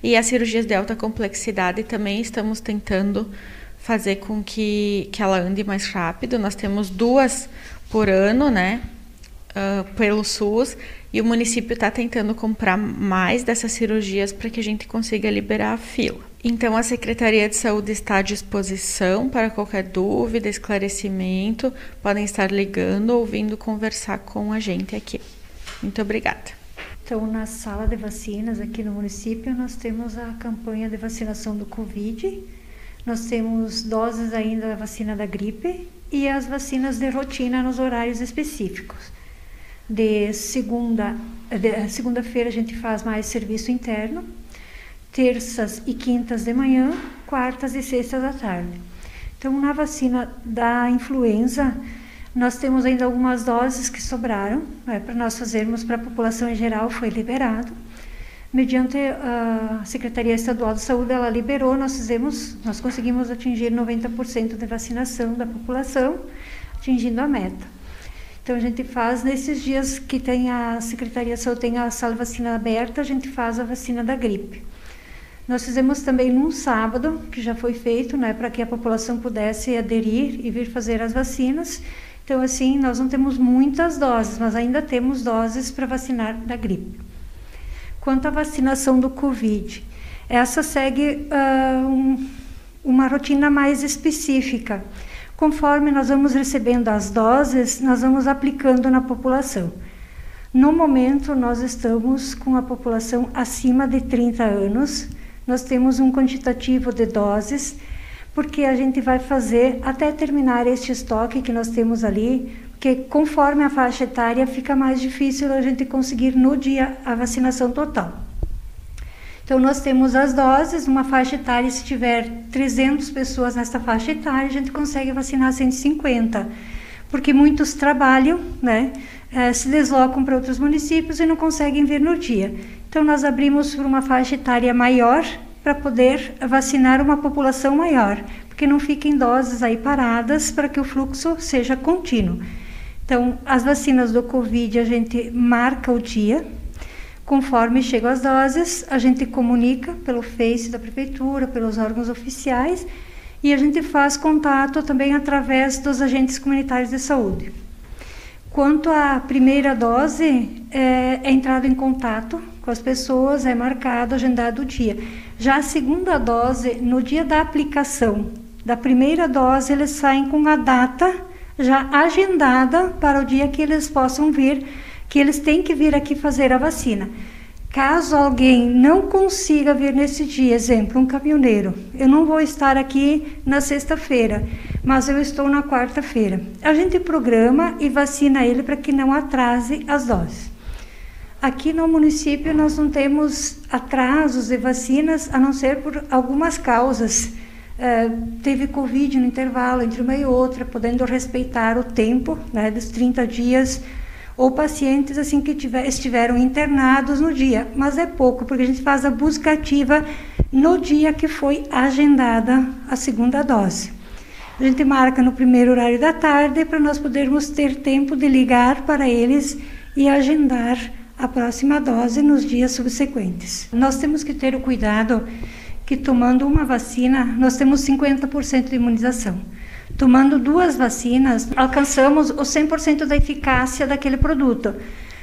E as cirurgias de alta complexidade também estamos tentando fazer com que, que ela ande mais rápido. Nós temos duas por ano, né? Ah, pelo SUS e o município está tentando comprar mais dessas cirurgias para que a gente consiga liberar a fila. Então, a Secretaria de Saúde está à disposição para qualquer dúvida, esclarecimento. Podem estar ligando ou vindo conversar com a gente aqui. Muito obrigada. Então, na sala de vacinas aqui no município, nós temos a campanha de vacinação do Covid, nós temos doses ainda da vacina da gripe e as vacinas de rotina nos horários específicos. De segunda segunda-feira a gente faz mais serviço interno, terças e quintas de manhã, quartas e sextas da tarde. Então, na vacina da influenza, nós temos ainda algumas doses que sobraram né, para nós fazermos para a população em geral, foi liberado. Mediante a ah, Secretaria Estadual de Saúde, ela liberou, nós fizemos, nós conseguimos atingir 90% de vacinação da população, atingindo a meta. Então a gente faz nesses dias que tem a Secretaria de tem a sala vacina aberta, a gente faz a vacina da gripe. Nós fizemos também num sábado, que já foi feito, né, para que a população pudesse aderir e vir fazer as vacinas. Então, assim, nós não temos muitas doses, mas ainda temos doses para vacinar da gripe. Quanto à vacinação do Covid, essa segue uh, um, uma rotina mais específica. Conforme nós vamos recebendo as doses, nós vamos aplicando na população. No momento, nós estamos com a população acima de 30 anos. Nós temos um quantitativo de doses, porque a gente vai fazer até terminar este estoque que nós temos ali, porque conforme a faixa etária fica mais difícil a gente conseguir no dia a vacinação total. Então, nós temos as doses, uma faixa etária, se tiver 300 pessoas nessa faixa etária, a gente consegue vacinar 150, porque muitos trabalham, né, eh, se deslocam para outros municípios e não conseguem vir no dia. Então, nós abrimos para uma faixa etária maior para poder vacinar uma população maior, porque não fiquem doses aí paradas para que o fluxo seja contínuo. Então, as vacinas do Covid a gente marca o dia, Conforme chegam as doses, a gente comunica pelo Face da prefeitura, pelos órgãos oficiais e a gente faz contato também através dos agentes comunitários de saúde. Quanto à primeira dose, é, é entrado em contato com as pessoas, é marcado, agendado o dia. Já a segunda dose, no dia da aplicação da primeira dose, eles saem com a data já agendada para o dia que eles possam vir que eles têm que vir aqui fazer a vacina. Caso alguém não consiga vir nesse dia, exemplo, um caminhoneiro, eu não vou estar aqui na sexta-feira, mas eu estou na quarta-feira. A gente programa e vacina ele para que não atrase as doses. Aqui no município nós não temos atrasos de vacinas, a não ser por algumas causas. Eh, teve Covid no intervalo entre uma e outra, podendo respeitar o tempo né, dos 30 dias ou pacientes assim que tiver, estiveram internados no dia, mas é pouco, porque a gente faz a busca ativa no dia que foi agendada a segunda dose. A gente marca no primeiro horário da tarde para nós podermos ter tempo de ligar para eles e agendar a próxima dose nos dias subsequentes. Nós temos que ter o cuidado que tomando uma vacina nós temos 50% de imunização. Tomando duas vacinas, alcançamos o 100% da eficácia daquele produto.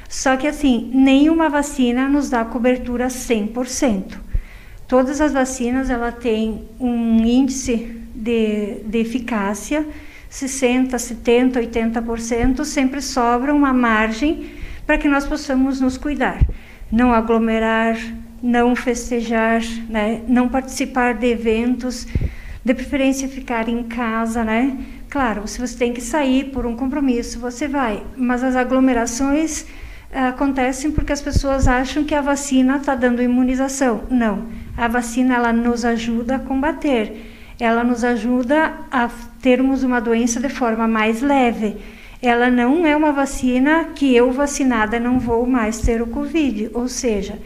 Só que assim, nenhuma vacina nos dá cobertura 100%. Todas as vacinas ela tem um índice de, de eficácia 60, 70, 80%, sempre sobra uma margem para que nós possamos nos cuidar, não aglomerar, não festejar, né? não participar de eventos, de preferência ficar em casa, né? Claro, se você tem que sair por um compromisso, você vai, mas as aglomerações eh, acontecem porque as pessoas acham que a vacina está dando imunização. Não, a vacina ela nos ajuda a combater, ela nos ajuda a termos uma doença de forma mais leve. Ela não é uma vacina que eu vacinada não vou mais ter o Covid, ou seja,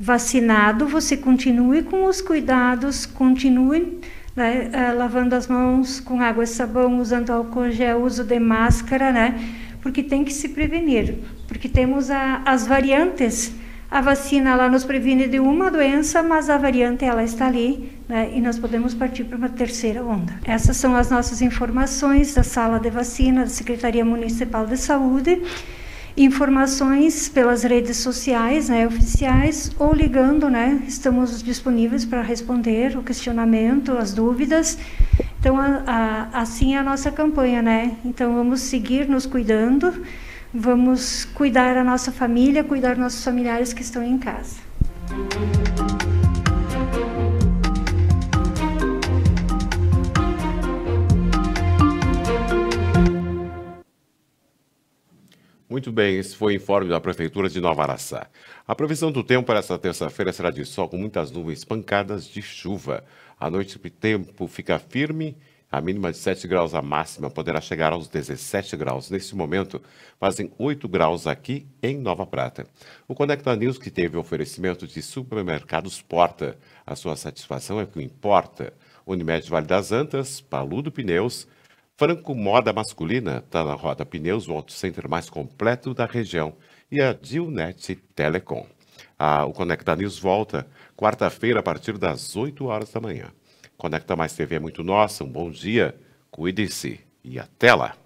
vacinado você continue com os cuidados, continue né? É, lavando as mãos com água e sabão, usando álcool gel, uso de máscara, né? Porque tem que se prevenir, porque temos a, as variantes. A vacina lá nos previne de uma doença, mas a variante ela está ali, né? E nós podemos partir para uma terceira onda. Essas são as nossas informações da sala de vacina da Secretaria Municipal de Saúde informações pelas redes sociais né, oficiais ou ligando, né, estamos disponíveis para responder o questionamento, as dúvidas. Então, a, a, assim é a nossa campanha, né? Então, vamos seguir nos cuidando, vamos cuidar a nossa família, cuidar nossos familiares que estão em casa. Muito bem, esse foi o informe da Prefeitura de Nova Araçá. A previsão do tempo para esta terça-feira será de sol com muitas nuvens, pancadas de chuva. A noite o tempo fica firme, a mínima de 7 graus, a máxima poderá chegar aos 17 graus. Neste momento, fazem 8 graus aqui em Nova Prata. O Conecta News, que teve oferecimento de supermercados Porta. A sua satisfação é o que importa. Unimed Vale das Antas, Paludo Pneus, Franco Moda Masculina está na roda Pneus, o auto center mais completo da região. E a Dilnet Telecom. Ah, o Conecta News volta quarta-feira a partir das 8 horas da manhã. Conecta Mais TV é muito nossa. Um bom dia, cuide-se e até lá!